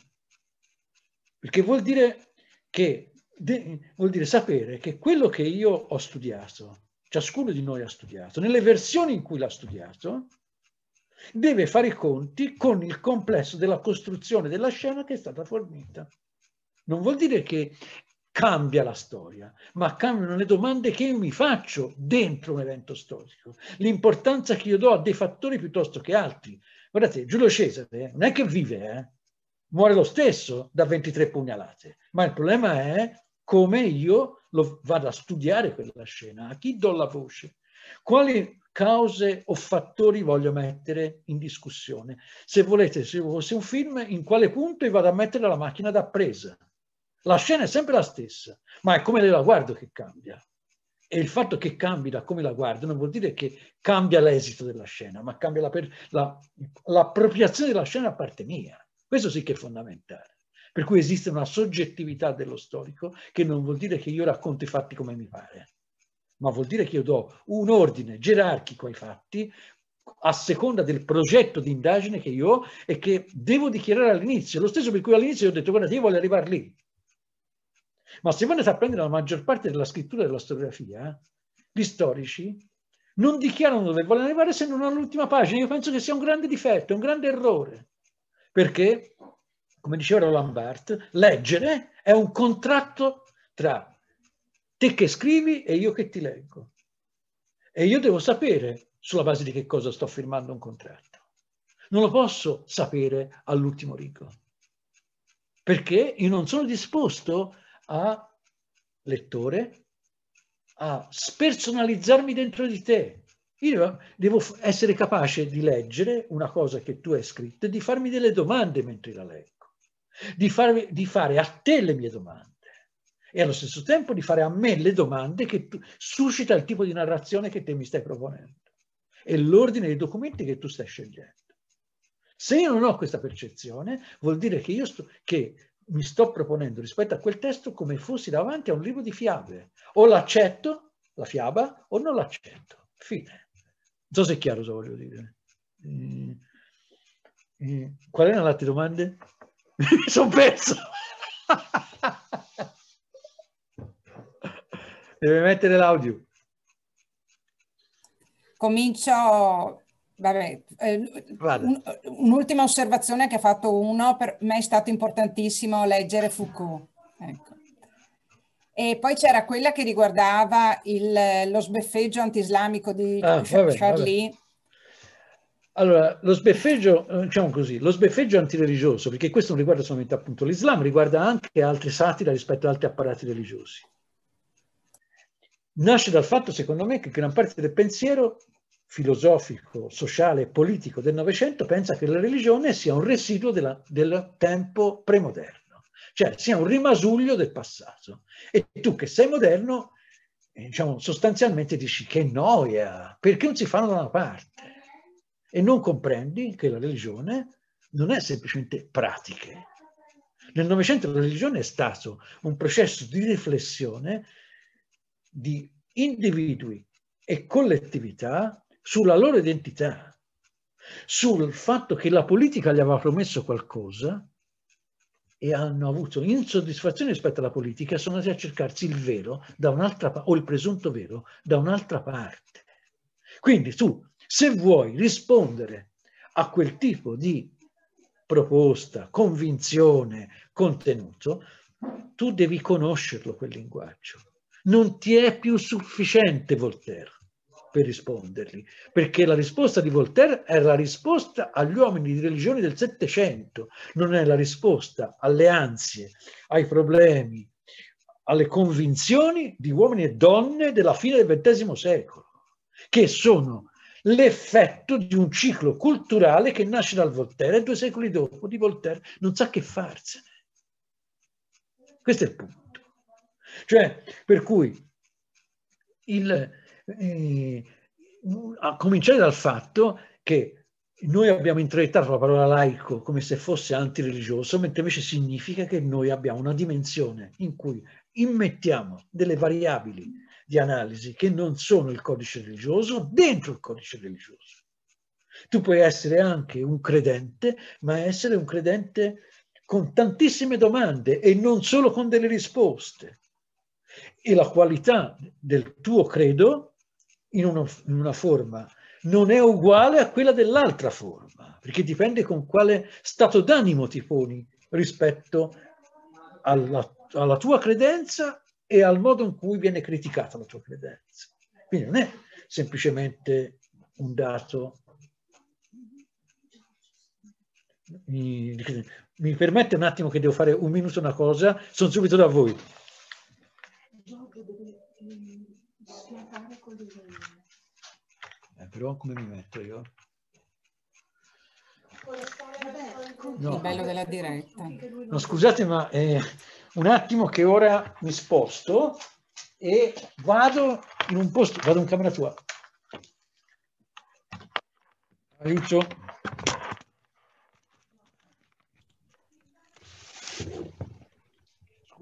Perché vuol dire, che, de, vuol dire sapere che quello che io ho studiato, ciascuno di noi ha studiato, nelle versioni in cui l'ha studiato, deve fare i conti con il complesso della costruzione della scena che è stata fornita. Non vuol dire che cambia la storia, ma cambiano le domande che io mi faccio dentro un evento storico, l'importanza che io do a dei fattori piuttosto che altri. Guardate, Giulio Cesare non è che vive, eh? muore lo stesso da 23 pugnalate, ma il problema è come io lo vado a studiare quella scena, a chi do la voce, quali cause o fattori voglio mettere in discussione. Se volete, se fosse un film, in quale punto io vado a mettere la macchina da presa. La scena è sempre la stessa, ma è come la guardo che cambia. E il fatto che cambi da come la guardi non vuol dire che cambia l'esito della scena, ma cambia l'appropriazione la, della scena a parte mia. Questo sì che è fondamentale. Per cui esiste una soggettività dello storico che non vuol dire che io racconto i fatti come mi pare, ma vuol dire che io do un ordine gerarchico ai fatti a seconda del progetto di indagine che io ho e che devo dichiarare all'inizio. Lo stesso per cui all'inizio ho detto guarda, io voglio arrivare lì, ma se voi andate prendere la maggior parte della scrittura e della storiografia, gli storici non dichiarano dove vogliono arrivare se non all'ultima pagina. Io penso che sia un grande difetto, un grande errore, perché, come diceva Roland Barthes, leggere è un contratto tra te che scrivi e io che ti leggo. E io devo sapere sulla base di che cosa sto firmando un contratto. Non lo posso sapere all'ultimo rigo, perché io non sono disposto a lettore a spersonalizzarmi dentro di te. Io devo essere capace di leggere una cosa che tu hai scritto e di farmi delle domande mentre la leggo, di, farmi, di fare a te le mie domande e allo stesso tempo di fare a me le domande che tu, suscita il tipo di narrazione che te mi stai proponendo e l'ordine dei documenti che tu stai scegliendo. Se io non ho questa percezione, vuol dire che, io sto, che mi sto proponendo rispetto a quel testo come fossi davanti a un libro di fiabe. O l'accetto, la fiaba, o non l'accetto. Fine. Non so se è chiaro cosa voglio dire. Mm. Qual erano le altre domande? mi sono perso. Deve mettere l'audio. Comincio Vabbè, eh, un, un'ultima osservazione che ha fatto uno, per me è stato importantissimo leggere Foucault. Ecco. E poi c'era quella che riguardava il, lo sbeffeggio antislamico di ah, vabbè, Charlie. Vabbè. Allora, lo sbeffeggio, eh, diciamo così, lo sbeffeggio antireligioso, perché questo non riguarda solamente appunto l'Islam, riguarda anche altre satire rispetto ad altri apparati religiosi. Nasce dal fatto, secondo me, che gran parte del pensiero filosofico, sociale e politico del Novecento pensa che la religione sia un residuo della, del tempo premoderno, cioè sia un rimasuglio del passato. E tu che sei moderno, eh, diciamo, sostanzialmente dici che noia, perché non si fanno da una parte? E non comprendi che la religione non è semplicemente pratiche. Nel Novecento la religione è stato un processo di riflessione di individui e collettività sulla loro identità, sul fatto che la politica gli aveva promesso qualcosa e hanno avuto insoddisfazione rispetto alla politica, sono andati a cercarsi il vero da un'altra parte, o il presunto vero da un'altra parte. Quindi tu, se vuoi rispondere a quel tipo di proposta, convinzione, contenuto, tu devi conoscerlo quel linguaggio. Non ti è più sufficiente Voltaire per rispondergli, perché la risposta di Voltaire è la risposta agli uomini di religione del Settecento, non è la risposta alle ansie, ai problemi, alle convinzioni di uomini e donne della fine del XX secolo, che sono l'effetto di un ciclo culturale che nasce dal Voltaire e due secoli dopo di Voltaire non sa che farsene. Questo è il punto. Cioè, per cui il, eh, a cominciare dal fatto che noi abbiamo introiettato la parola laico come se fosse antireligioso, mentre invece significa che noi abbiamo una dimensione in cui immettiamo delle variabili di analisi che non sono il codice religioso dentro il codice religioso. Tu puoi essere anche un credente, ma essere un credente con tantissime domande e non solo con delle risposte. E la qualità del tuo credo in, uno, in una forma non è uguale a quella dell'altra forma, perché dipende con quale stato d'animo ti poni rispetto alla, alla, tua credenza e al modo in cui viene criticata la tua credenza. Quindi non è semplicemente un dato... Mi, mi permette un attimo che devo fare un minuto una cosa, sono subito da voi. però come mi metto io? No. Il bello della diretta. No, scusate, ma eh, un attimo che ora mi sposto e vado in un posto, vado in camera tua. Aiuto.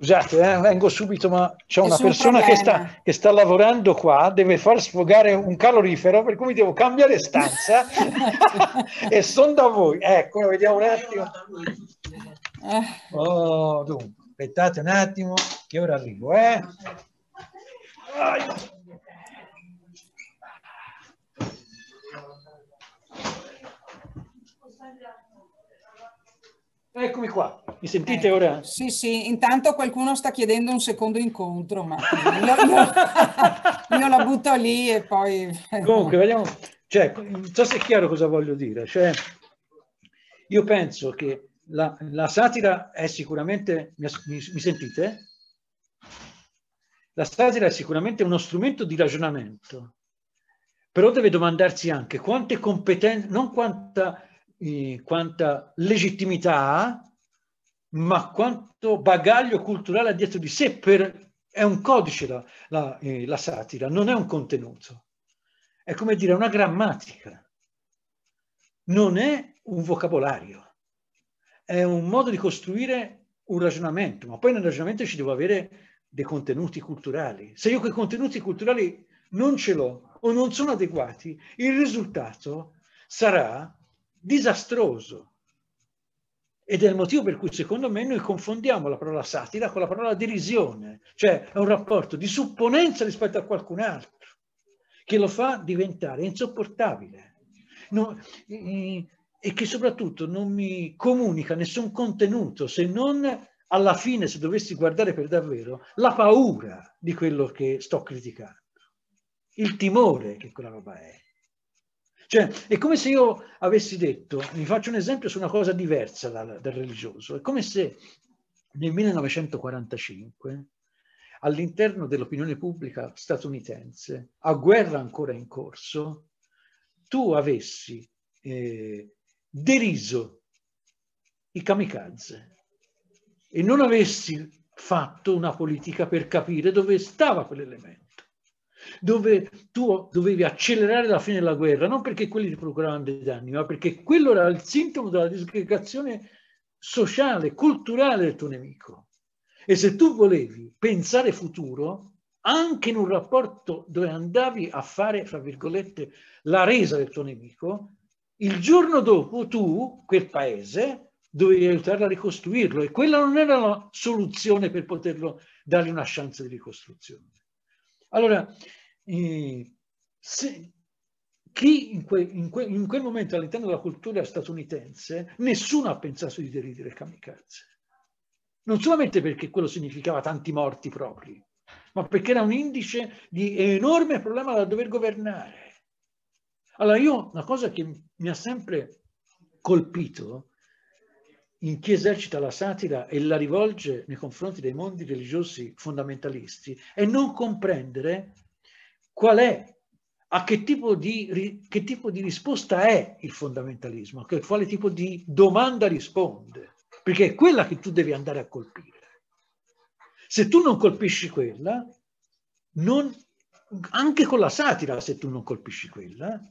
Scusate, eh, vengo subito, ma c'è una persona che sta, che sta, lavorando qua, deve far sfogare un calorifero, per cui mi devo cambiare stanza e sono da voi. Ecco, vediamo un attimo. Eh. Oh, dunque, aspettate un attimo, che ora arrivo, eh? Ai. Eccomi qua, mi sentite eh, ora? Sì, sì, intanto qualcuno sta chiedendo un secondo incontro, ma io, io la butto lì e poi... Comunque, vediamo, cioè, non so se è chiaro cosa voglio dire, cioè, io penso che la, la satira è sicuramente, mi, mi sentite? La satira è sicuramente uno strumento di ragionamento, però deve domandarsi anche quante competenze, non quanta quanta legittimità, ma quanto bagaglio culturale ha dietro di sé. Per, è un codice la, la, eh, la satira, non è un contenuto. È come dire una grammatica, non è un vocabolario, è un modo di costruire un ragionamento, ma poi nel ragionamento ci devo avere dei contenuti culturali. Se io quei contenuti culturali non ce l'ho o non sono adeguati, il risultato sarà disastroso. Ed è il motivo per cui secondo me noi confondiamo la parola satira con la parola derisione, cioè è un rapporto di supponenza rispetto a qualcun altro, che lo fa diventare insopportabile no, e che soprattutto non mi comunica nessun contenuto se non alla fine, se dovessi guardare per davvero, la paura di quello che sto criticando, il timore che quella roba è. Cioè, è come se io avessi detto, vi faccio un esempio su una cosa diversa dal, dal religioso, è come se nel 1945 all'interno dell'opinione pubblica statunitense, a guerra ancora in corso, tu avessi eh, deriso i kamikaze e non avessi fatto una politica per capire dove stava quell'elemento dove tu dovevi accelerare la fine della guerra, non perché quelli ti procuravano dei danni, ma perché quello era il sintomo della disgregazione sociale, culturale del tuo nemico. E se tu volevi pensare futuro, anche in un rapporto dove andavi a fare, fra virgolette, la resa del tuo nemico, il giorno dopo tu, quel paese, dovevi aiutarlo a ricostruirlo e quella non era la soluzione per poterlo dare una chance di ricostruzione. Allora, eh, se, chi in, que, in, que, in, quel momento all'interno della cultura statunitense, nessuno ha pensato di deridere kamikaze. Non solamente perché quello significava tanti morti propri, ma perché era un indice di enorme problema da dover governare. Allora io, una cosa che mi ha sempre colpito in chi esercita la satira e la rivolge nei confronti dei mondi religiosi fondamentalisti è non comprendere qual è, a che tipo di, che tipo di risposta è il fondamentalismo, a quale tipo di domanda risponde, perché è quella che tu devi andare a colpire. Se tu non colpisci quella, non, anche con la satira, se tu non colpisci quella,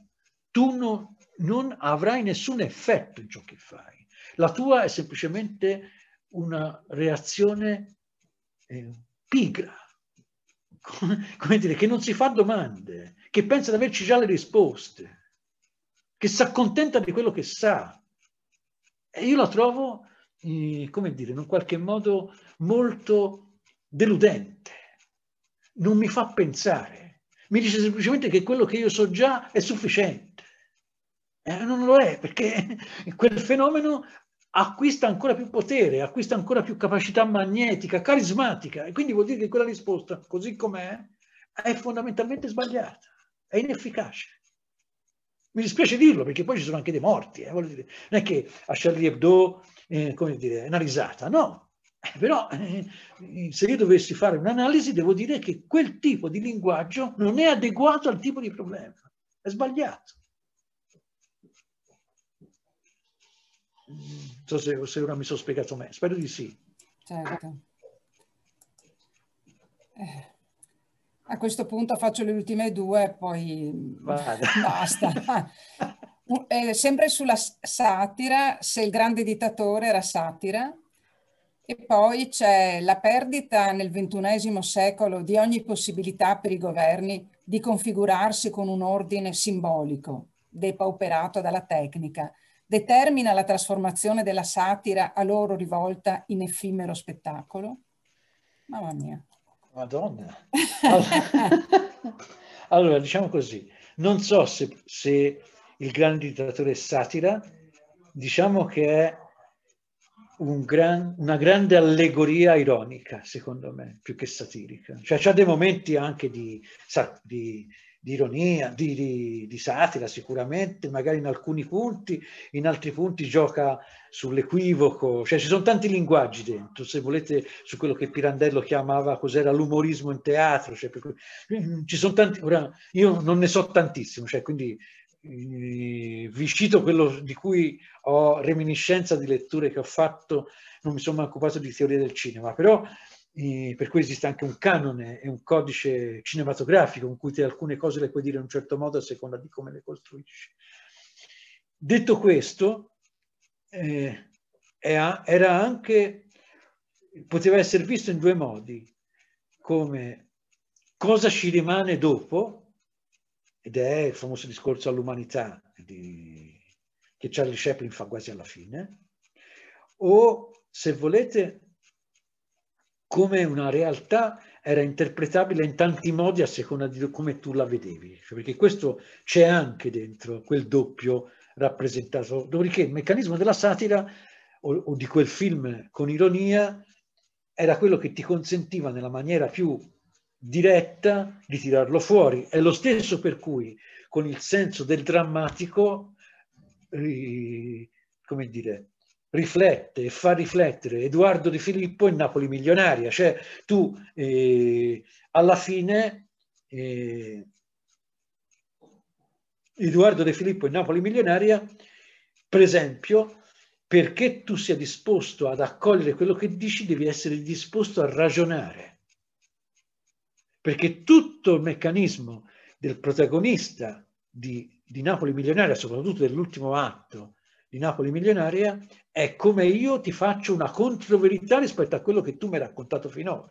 tu no, non avrai nessun effetto in ciò che fai. La tua è semplicemente una reazione eh, pigra, come dire, che non si fa domande, che pensa di averci già le risposte, che si accontenta di quello che sa. E io la trovo, eh, come dire, in un qualche modo molto deludente. Non mi fa pensare. Mi dice semplicemente che quello che io so già è sufficiente. Eh, non lo è, perché quel fenomeno acquista ancora più potere, acquista ancora più capacità magnetica, carismatica e quindi vuol dire che quella risposta, così com'è, è fondamentalmente sbagliata, è inefficace. Mi dispiace dirlo perché poi ci sono anche dei morti, eh, non è che a Charlie Hebdo eh, come dire, è una risata, no. Eh, però eh, se io dovessi fare un'analisi devo dire che quel tipo di linguaggio non è adeguato al tipo di problema, è sbagliato. Non so se, se ora mi sono spiegato me, spero di sì. Certo. Eh. A questo punto faccio le ultime due e poi Vada. basta. eh, sempre sulla satira, se il grande dittatore era satira, e poi c'è la perdita nel ventunesimo secolo di ogni possibilità per i governi di configurarsi con un ordine simbolico, depauperato dalla tecnica, determina la trasformazione della satira a loro rivolta in effimero spettacolo? Mamma mia. Madonna. Allora, allora diciamo così, non so se, se il grande dittatore satira, diciamo che è un gran, una grande allegoria ironica, secondo me, più che satirica. Cioè c'è dei momenti anche di, di di ironia, di, di, di, satira sicuramente, magari in alcuni punti, in altri punti gioca sull'equivoco, cioè ci sono tanti linguaggi dentro, se volete su quello che Pirandello chiamava cos'era l'umorismo in teatro, cioè, per, mm, ci sono tanti, ora, io non ne so tantissimo, cioè, quindi eh, vi cito quello di cui ho reminiscenza di letture che ho fatto, non mi sono mai occupato di teoria del cinema, però per cui esiste anche un canone e un codice cinematografico in cui te alcune cose le puoi dire in un certo modo a seconda di come le costruisci. Detto questo, eh, era anche, poteva essere visto in due modi, come cosa ci rimane dopo, ed è il famoso discorso all'umanità che Charlie Chaplin fa quasi alla fine, o se volete come una realtà era interpretabile in tanti modi a seconda di come tu la vedevi, cioè, perché questo c'è anche dentro quel doppio rappresentato. Dopodiché il meccanismo della satira o, o di quel film con ironia era quello che ti consentiva nella maniera più diretta di tirarlo fuori. È lo stesso per cui con il senso del drammatico, eh, come dire, riflette e fa riflettere Edoardo Di Filippo in Napoli milionaria, cioè tu eh, alla fine eh, Edoardo De Filippo in Napoli milionaria, per esempio, perché tu sia disposto ad accogliere quello che dici, devi essere disposto a ragionare. Perché tutto il meccanismo del protagonista di, di Napoli milionaria, soprattutto dell'ultimo atto, di Napoli Milionaria è come io ti faccio una controverità rispetto a quello che tu mi hai raccontato finora.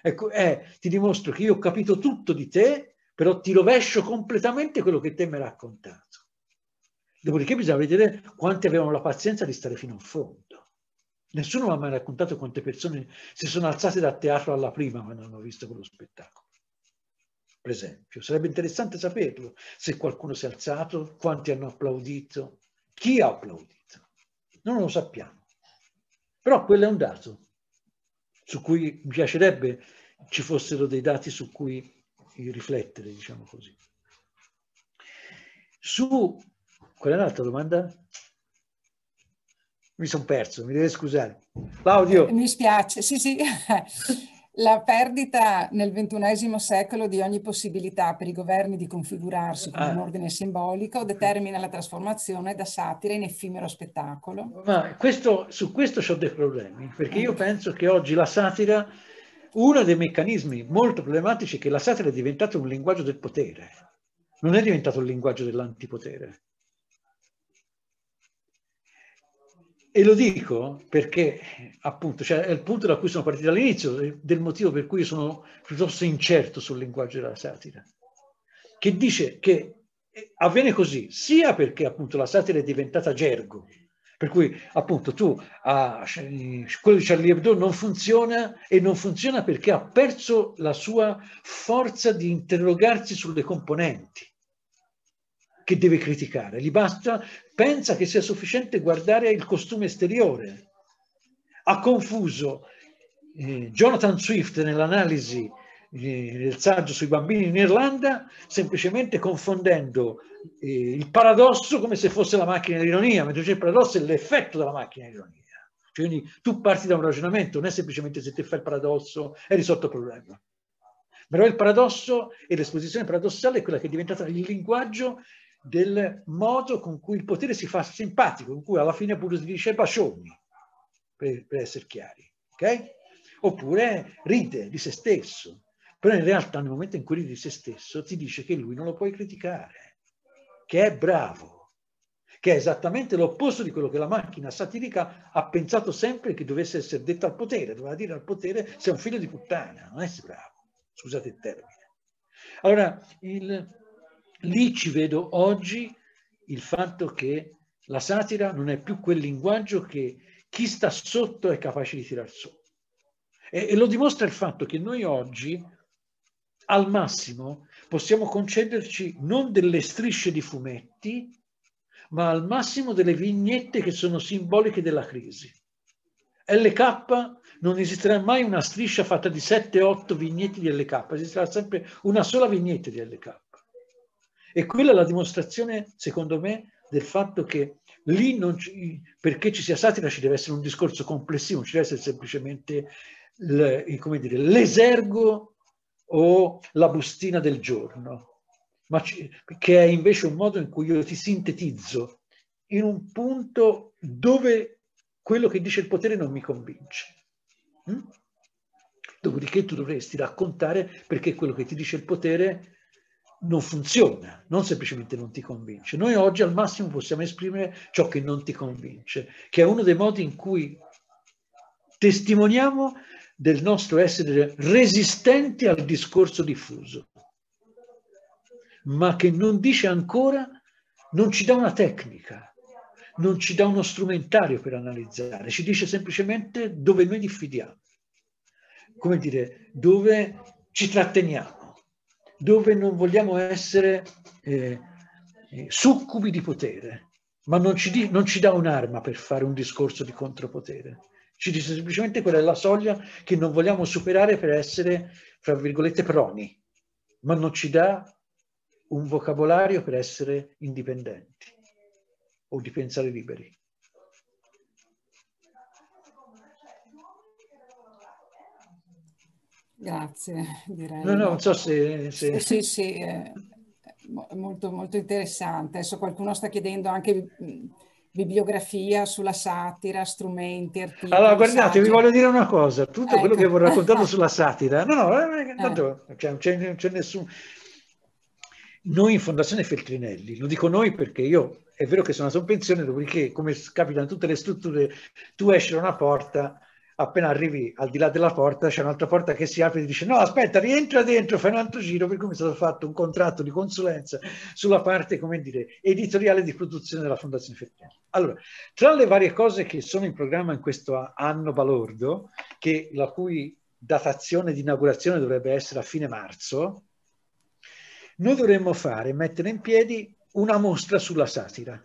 Ecco, è, eh, ti dimostro che io ho capito tutto di te, però ti rovescio completamente quello che te mi hai raccontato. Dopodiché bisogna vedere quanti avevano la pazienza di stare fino in fondo. Nessuno mi ha mai raccontato quante persone si sono alzate dal teatro alla prima quando hanno visto quello spettacolo. Per esempio, sarebbe interessante saperlo se qualcuno si è alzato, quanti hanno applaudito, chi ha applaudito? Non lo sappiamo. Però quello è un dato su cui mi piacerebbe ci fossero dei dati su cui riflettere, diciamo così. Su, qual è l'altra domanda? Mi sono perso, mi deve scusare. Claudio. Mi spiace, sì, sì la perdita nel ventunesimo secolo di ogni possibilità per i governi di configurarsi con un ah. ordine simbolico determina la trasformazione da satira in effimero spettacolo. Ma questo, su questo ho dei problemi, perché io eh. penso che oggi la satira, uno dei meccanismi molto problematici è che la satira è diventata un linguaggio del potere, non è diventato un linguaggio dell'antipotere. E lo dico perché, appunto, cioè, è il punto da cui sono partito all'inizio, del motivo per cui sono piuttosto incerto sul linguaggio della satira, che dice che eh, avviene così, sia perché appunto la satira è diventata gergo, per cui appunto tu, ah, quello di Charlie Hebdo non funziona e non funziona perché ha perso la sua forza di interrogarsi sulle componenti che deve criticare, gli basta, pensa che sia sufficiente guardare il costume esteriore. Ha confuso eh, Jonathan Swift nell'analisi eh, del saggio sui bambini in Irlanda, semplicemente confondendo eh, il paradosso come se fosse la macchina dell'ironia, mentre il paradosso è l'effetto della macchina dell'ironia. Cioè, quindi tu parti da un ragionamento, non è semplicemente se ti fai il paradosso è risolto il problema. Però il paradosso e l'esposizione paradossale è quella che è diventata il linguaggio del modo con cui il potere si fa simpatico, con cui alla fine pure si dice bacioni, per, per essere chiari, ok? Oppure ride di se stesso, però in realtà nel momento in cui ride di se stesso ti dice che lui non lo puoi criticare, che è bravo, che è esattamente l'opposto di quello che la macchina satirica ha pensato sempre che dovesse essere detto al potere, doveva dire al potere sei un figlio di puttana, non è bravo, scusate il termine. Allora, il, Lì ci vedo oggi il fatto che la satira non è più quel linguaggio che chi sta sotto è capace di tirar su. E, e lo dimostra il fatto che noi oggi, al massimo, possiamo concederci non delle strisce di fumetti, ma al massimo delle vignette che sono simboliche della crisi. LK non esisterà mai una striscia fatta di 7-8 vignette di LK, esisterà sempre una sola vignetta di LK. E quella è la dimostrazione, secondo me, del fatto che lì ci, perché ci sia satira ci deve essere un discorso complessivo, non ci deve essere semplicemente l'esergo o la bustina del giorno, ma ci, che è invece un modo in cui io ti sintetizzo in un punto dove quello che dice il potere non mi convince. Hm? Dopodiché tu dovresti raccontare perché quello che ti dice il potere non funziona, non semplicemente non ti convince. Noi oggi al massimo possiamo esprimere ciò che non ti convince, che è uno dei modi in cui testimoniamo del nostro essere resistenti al discorso diffuso, ma che non dice ancora, non ci dà una tecnica, non ci dà uno strumentario per analizzare, ci dice semplicemente dove noi diffidiamo, come dire, dove ci tratteniamo dove non vogliamo essere eh, eh, succubi di potere, ma non ci, di, non ci dà un'arma per fare un discorso di contropotere. Ci dice semplicemente quella è la soglia che non vogliamo superare per essere, fra virgolette, proni, ma non ci dà un vocabolario per essere indipendenti o di pensare liberi. Grazie, direi. No, no, non so se... se... Sì, sì, eh, molto, molto interessante. Adesso qualcuno sta chiedendo anche mm, bibliografia sulla satira, strumenti, articoli. Allora, guardate, saggi. vi voglio dire una cosa. Tutto ecco. quello che ecco. avevo raccontato sulla satira... No, no, eh. eh. tanto, cioè, non c'è nessuno... Noi in Fondazione Feltrinelli, lo dico noi perché io è vero che sono andato in pensione, dopodiché, come capita in tutte le strutture, tu esci da una porta appena arrivi al di là della porta c'è un'altra porta che si apre e dice no aspetta rientra dentro fai un altro giro per cui mi è stato fatto un contratto di consulenza sulla parte come dire editoriale di produzione della fondazione Fertiani allora tra le varie cose che sono in programma in questo anno balordo che la cui datazione di inaugurazione dovrebbe essere a fine marzo noi dovremmo fare mettere in piedi una mostra sulla satira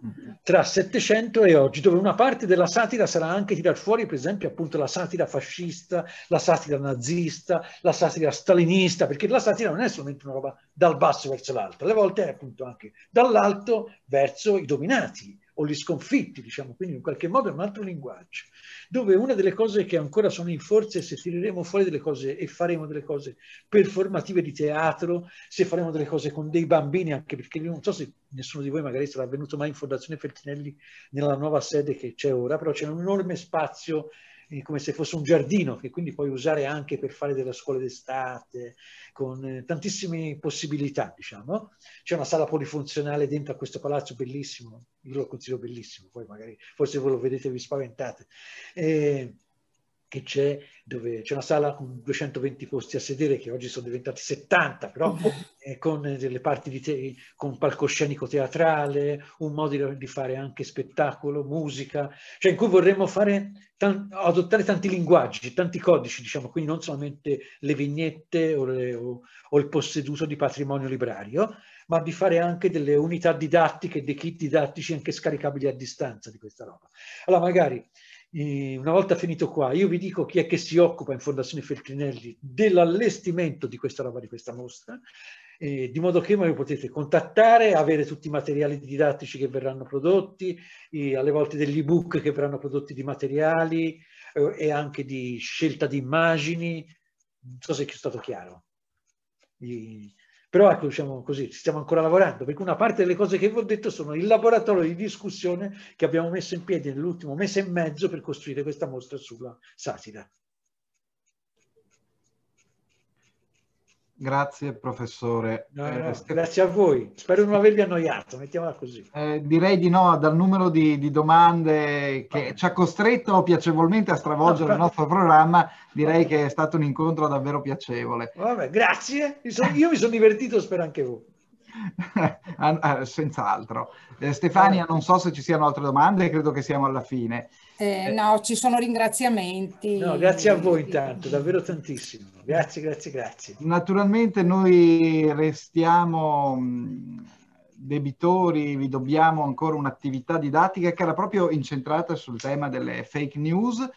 Mm-hmm. tra Settecento e oggi, dove una parte della satira sarà anche tirar fuori, per esempio, appunto la satira fascista, la satira nazista, la satira stalinista, perché la satira non è solamente una roba dal basso verso l'alto, alle volte è appunto anche dall'alto verso i dominati, o gli sconfitti, diciamo, quindi in qualche modo è un altro linguaggio, dove una delle cose che ancora sono in forza è se tireremo fuori delle cose e faremo delle cose performative di teatro, se faremo delle cose con dei bambini, anche perché non so se nessuno di voi magari sarà venuto mai in Fondazione Feltinelli nella nuova sede che c'è ora, però c'è un enorme spazio eh, come se fosse un giardino che quindi puoi usare anche per fare della scuola d'estate, con eh, tantissime possibilità, diciamo. C'è una sala polifunzionale dentro a questo palazzo bellissimo, io lo consiglio bellissimo, poi magari forse voi lo vedete e vi spaventate. Eh, che c'è dove c'è una sala con 220 posti a sedere che oggi sono diventati 70 però eh, con eh, delle parti di te- con palcoscenico teatrale un modo di fare anche spettacolo musica cioè in cui vorremmo fare tan- adottare tanti linguaggi tanti codici diciamo quindi non solamente le vignette o, le, o, o il posseduto di patrimonio librario ma di fare anche delle unità didattiche dei kit didattici anche scaricabili a distanza di questa roba allora magari eh, una volta finito qua, io vi dico chi è che si occupa in Fondazione Feltrinelli dell'allestimento di questa roba, di questa mostra, eh, di modo che voi potete contattare, avere tutti i materiali didattici che verranno prodotti, eh, alle volte degli ebook che verranno prodotti di materiali eh, e anche di scelta di immagini, non so se è stato chiaro. Però ecco, diciamo così, ci stiamo ancora lavorando, perché una parte delle cose che vi ho detto sono il laboratorio di discussione che abbiamo messo in piedi nell'ultimo mese e mezzo per costruire questa mostra sulla satira. Grazie professore. No, eh, no, eh, grazie a voi, spero di non avervi annoiato, mettiamola così. Eh, direi di no, dal numero di, di domande che ci ha costretto piacevolmente a stravolgere ah, il nostro programma, direi che è stato un incontro davvero piacevole. Vabbè, grazie, io mi sono divertito, spero anche voi. Eh, senz'altro. Eh, Stefania, non so se ci siano altre domande, credo che siamo alla fine. Eh, eh, no, ci sono ringraziamenti. No, grazie a voi intanto, davvero tantissimo. Grazie, grazie, grazie. Naturalmente noi restiamo mm, debitori, vi dobbiamo ancora un'attività didattica che era proprio incentrata sul tema delle fake news.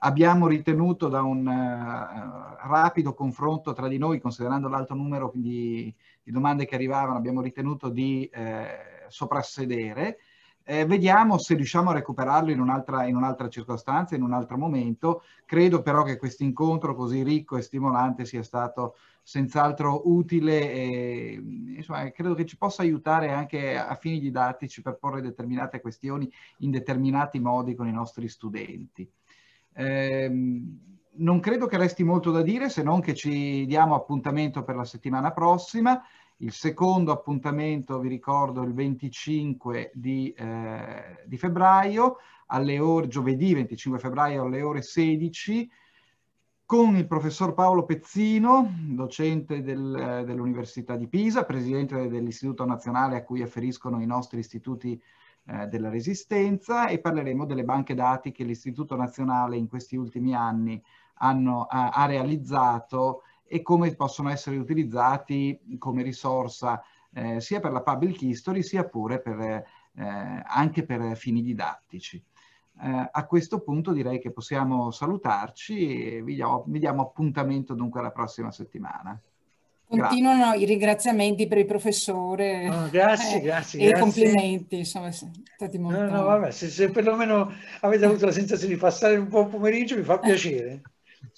Abbiamo ritenuto da un uh, rapido confronto tra di noi, considerando l'alto numero di, di domande che arrivavano, abbiamo ritenuto di uh, soprassedere eh, vediamo se riusciamo a recuperarlo in un'altra, in un'altra, circostanza, in un altro momento. Credo però che questo incontro così ricco e stimolante sia stato senz'altro utile e insomma, credo che ci possa aiutare anche a fini didattici per porre determinate questioni in determinati modi con i nostri studenti. Eh, non credo che resti molto da dire se non che ci diamo appuntamento per la settimana prossima il secondo appuntamento, vi ricordo, il 25 di, eh, di febbraio, alle ore, giovedì 25 febbraio alle ore 16, con il professor Paolo Pezzino, docente del, dell'Università di Pisa, presidente dell'Istituto Nazionale a cui afferiscono i nostri istituti eh, della Resistenza e parleremo delle banche dati che l'Istituto Nazionale in questi ultimi anni hanno, ha, ha realizzato e come possono essere utilizzati come risorsa eh, sia per la public history sia pure per, eh, anche per fini didattici. Eh, a questo punto direi che possiamo salutarci e vi diamo, vi diamo appuntamento dunque alla prossima settimana. Continuano grazie. i ringraziamenti per il professore. Oh, grazie, eh, grazie. E grazie. i complimenti, insomma, stati molto... No, no, vabbè, se, se perlomeno avete avuto la sensazione di passare un buon pomeriggio, mi fa eh. piacere.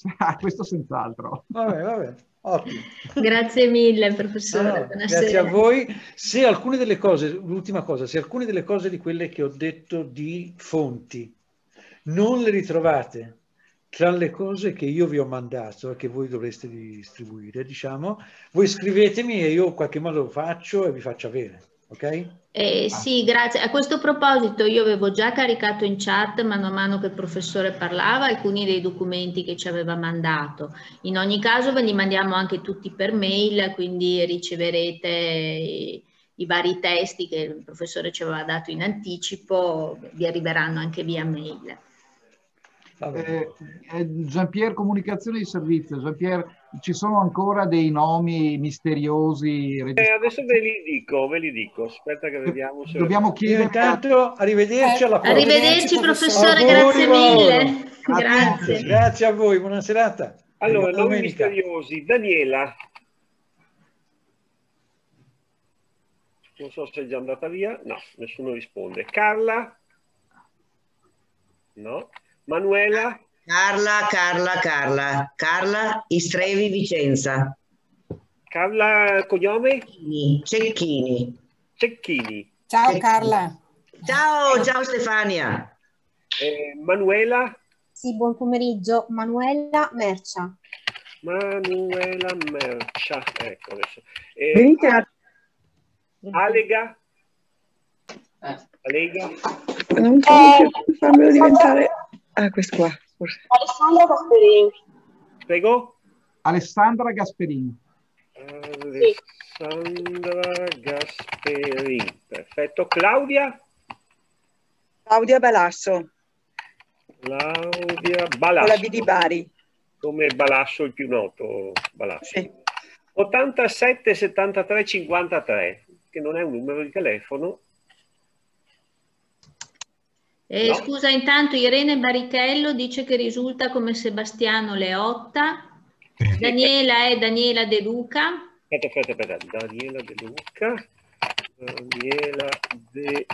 questo senz'altro. Vabbè, vabbè. Ottimo. Grazie mille professore. No, grazie a voi. Se alcune delle cose, l'ultima cosa, se alcune delle cose di quelle che ho detto di fonti non le ritrovate tra le cose che io vi ho mandato e che voi dovreste distribuire, diciamo, voi scrivetemi e io in qualche modo lo faccio e vi faccio avere ok? Eh, sì, grazie. A questo proposito io avevo già caricato in chat mano a mano che il professore parlava alcuni dei documenti che ci aveva mandato. In ogni caso ve li mandiamo anche tutti per mail, quindi riceverete i, i vari testi che il professore ci aveva dato in anticipo, vi arriveranno anche via mail. Eh, eh, Jean-Pierre Comunicazione di Servizio. Giampier, ci sono ancora dei nomi misteriosi. Eh, adesso ve li dico, ve li dico. Aspetta che vediamo se... Dobbiamo chiedere... Intanto arrivederci eh, alla prossima. Arrivederci professore, grazie mille. Grazie. Grazie a voi, buona serata. Allora, nomi misteriosi. Daniela. Non so se è già andata via. No, nessuno risponde. Carla? No. Manuela? Carla, Carla, Carla. Carla Istrevi Vicenza. Carla cognome? Cecchini. Cecchini. Ciao Cecchini. Carla. Ciao, ciao Stefania. Eh, Manuela? Sì, buon pomeriggio. Manuela Mercia. Manuela Mercia, ecco adesso. Eh, Venite a... Alega? Eh. Alega? Non so, eh, fammelo diventare... Ah, questo qua forse. Alessandra Gasperini. Prego? Alessandra Gasperini. Alessandra Gasperini. Perfetto. Claudia? Claudia Balasso. Claudia Balasso. Con la B di Bari. Come Balasso il più noto. Balasso. Sì. 87 73 53, che non è un numero di telefono, eh, no. Scusa, intanto Irene Barichello dice che risulta come Sebastiano Leotta. Daniela è Daniela De Luca. Aspetta, aspetta, aspetta. Daniela De Luca. Daniela De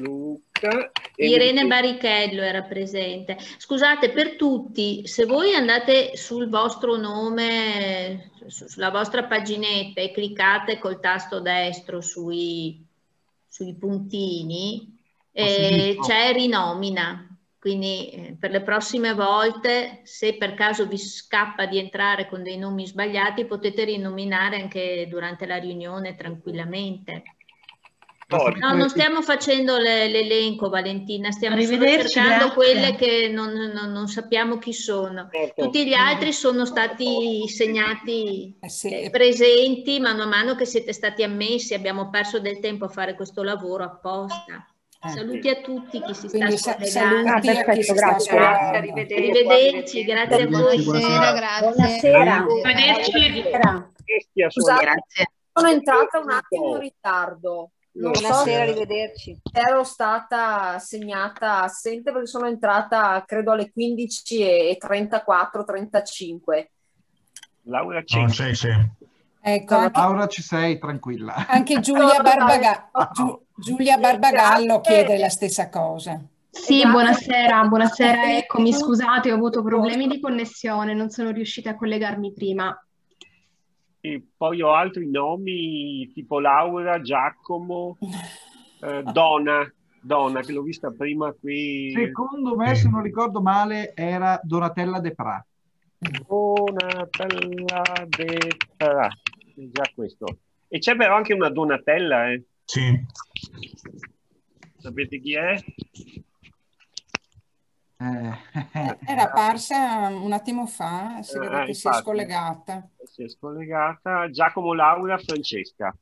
Luca. Irene mi... Barichello era presente. Scusate, per tutti, se voi andate sul vostro nome, sulla vostra paginetta e cliccate col tasto destro sui, sui puntini, eh, c'è rinomina, quindi eh, per le prossime volte, se per caso vi scappa di entrare con dei nomi sbagliati, potete rinominare anche durante la riunione tranquillamente. no, non stiamo facendo l'elenco, Valentina, stiamo cercando grazie. quelle che non, non, non, sappiamo chi sono. Certo. Tutti gli altri sono stati segnati eh eh, presenti mano a mano che siete stati ammessi, abbiamo perso del tempo a fare questo lavoro apposta. Eh, saluti a tutti chi si Quindi ah, sta collegando. Ah, perfetto, grazie. grazie. Arrivederci, grazie a voi. Buonasera, grazie. Buonasera. Buonasera. Scusate, grazie. sono entrata un attimo in ritardo. Non Buonasera, so arrivederci. Ero stata segnata assente perché sono entrata credo alle 15.34-35. Laura Cinque. Oh, sì, sì. Ecco, anche, Laura ci sei, tranquilla. Anche Giulia, Barbaga- Giul- Giulia Barbagallo chiede la stessa cosa. Sì, esatto. buonasera, buonasera, ecco, scusate, ho avuto problemi di connessione, non sono riuscita a collegarmi prima. E poi ho altri nomi tipo Laura, Giacomo, eh, Donna, Donna, che l'ho vista prima qui. Secondo me, se non ricordo male, era Donatella De Pra. Donatella De Pra già questo. E c'è però anche una Donatella, eh? Sì. Sapete chi è? Eh. Era apparsa un attimo fa, si vede ah, che infatti, si è scollegata. Si è scollegata Giacomo Laura Francesca.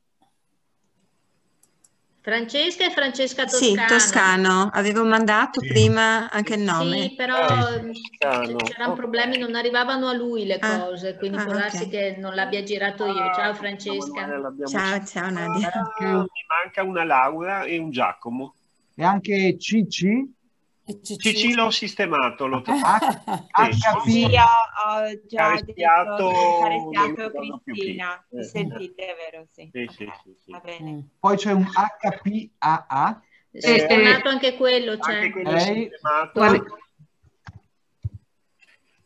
Francesca e Francesca Toscano. Sì, Toscano, avevo mandato sì. prima anche il nome. Sì, però Toscano. c'erano problemi, non arrivavano a lui le ah. cose, quindi ah, può darsi okay. che non l'abbia girato io. Ah, ciao Francesca. Ciao, ciao, ciao ah, Nadia. Mi manca una Laura e un Giacomo. E anche Cici? Cicillo sistemato, l'ho trovato. Ah, ah, sì, sì, ho già carezziato, carezziato Cristina, mi eh. sentite vero? Sì, sì, sì, sì, sì. Va bene. Mm. Poi c'è un HPAA. Eh, sistemato anche quello, c'è. Anche quello sistemato.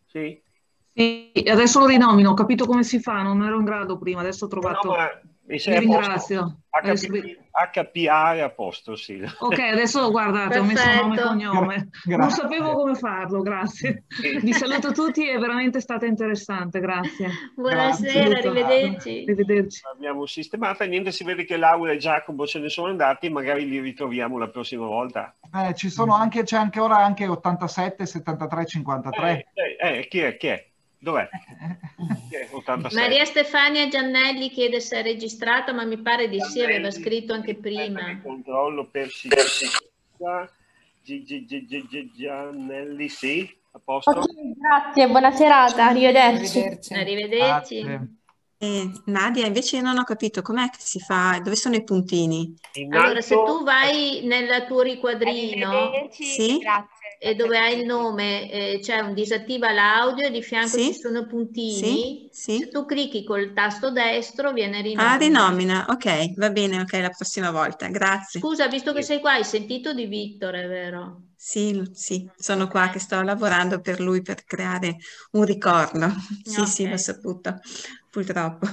Sì. Sì, adesso lo rinomino, ho capito come si fa, non ero in grado prima, adesso ho trovato... No, mi sei ringrazio. a posto, apostrofo. Ok, adesso guardate, Perfetto. ho messo nome e cognome. Grazie. Non sapevo come farlo, grazie. Vi saluto tutti, è veramente stata interessante, grazie. Buonasera, grazie. arrivederci. arrivederci. L'abbiamo sistemata, niente, si vede che Laura e Giacomo ce ne sono andati, magari li ritroviamo la prossima volta. Eh, ci sono anche, c'è anche ora anche 87, 73, 53. Eh, eh, eh chi è? Chi è? Dov'è? Maria Stefania Giannelli chiede se è registrata, ma mi pare di Giannelli, sì, aveva scritto anche prima. Controllo per sicurezza. Giannelli sì, a posto. Okay, grazie, buona serata, arrivederci. Arrivederci. arrivederci. Eh, Nadia, invece io non ho capito com'è che si fa, dove sono i puntini? Innanzo... Allora, se tu vai nel tuo riquadrino sì? e dove hai il nome, eh, c'è un disattiva l'audio e di fianco sì? ci sono puntini. Sì? Se tu clicchi col tasto destro viene ah, rinomina. Ah, rinomina, ok, va bene, ok, la prossima volta, grazie. Scusa, visto che sei qua, hai sentito di Vittore, vero? Sì, sì, sono qua che sto lavorando per lui per creare un ricordo. sì, okay. sì, l'ho saputo, purtroppo.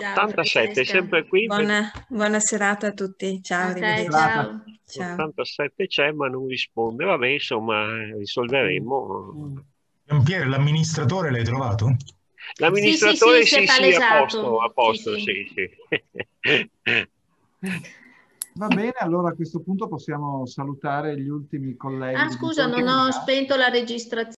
Ciao, 87, sempre qui. Buona, buona, serata a tutti, ciao, okay, ciao. ciao. 87 c'è ma non risponde, vabbè, insomma, risolveremo. Mm. Giampiero, l'amministratore l'hai trovato? L'amministratore sì, sì, sì, sì, sì, sì, a posto, a posto, sì, sì. sì. Va bene, allora a questo punto possiamo salutare gli ultimi colleghi. Ah, scusa, non ho spento la registrazione.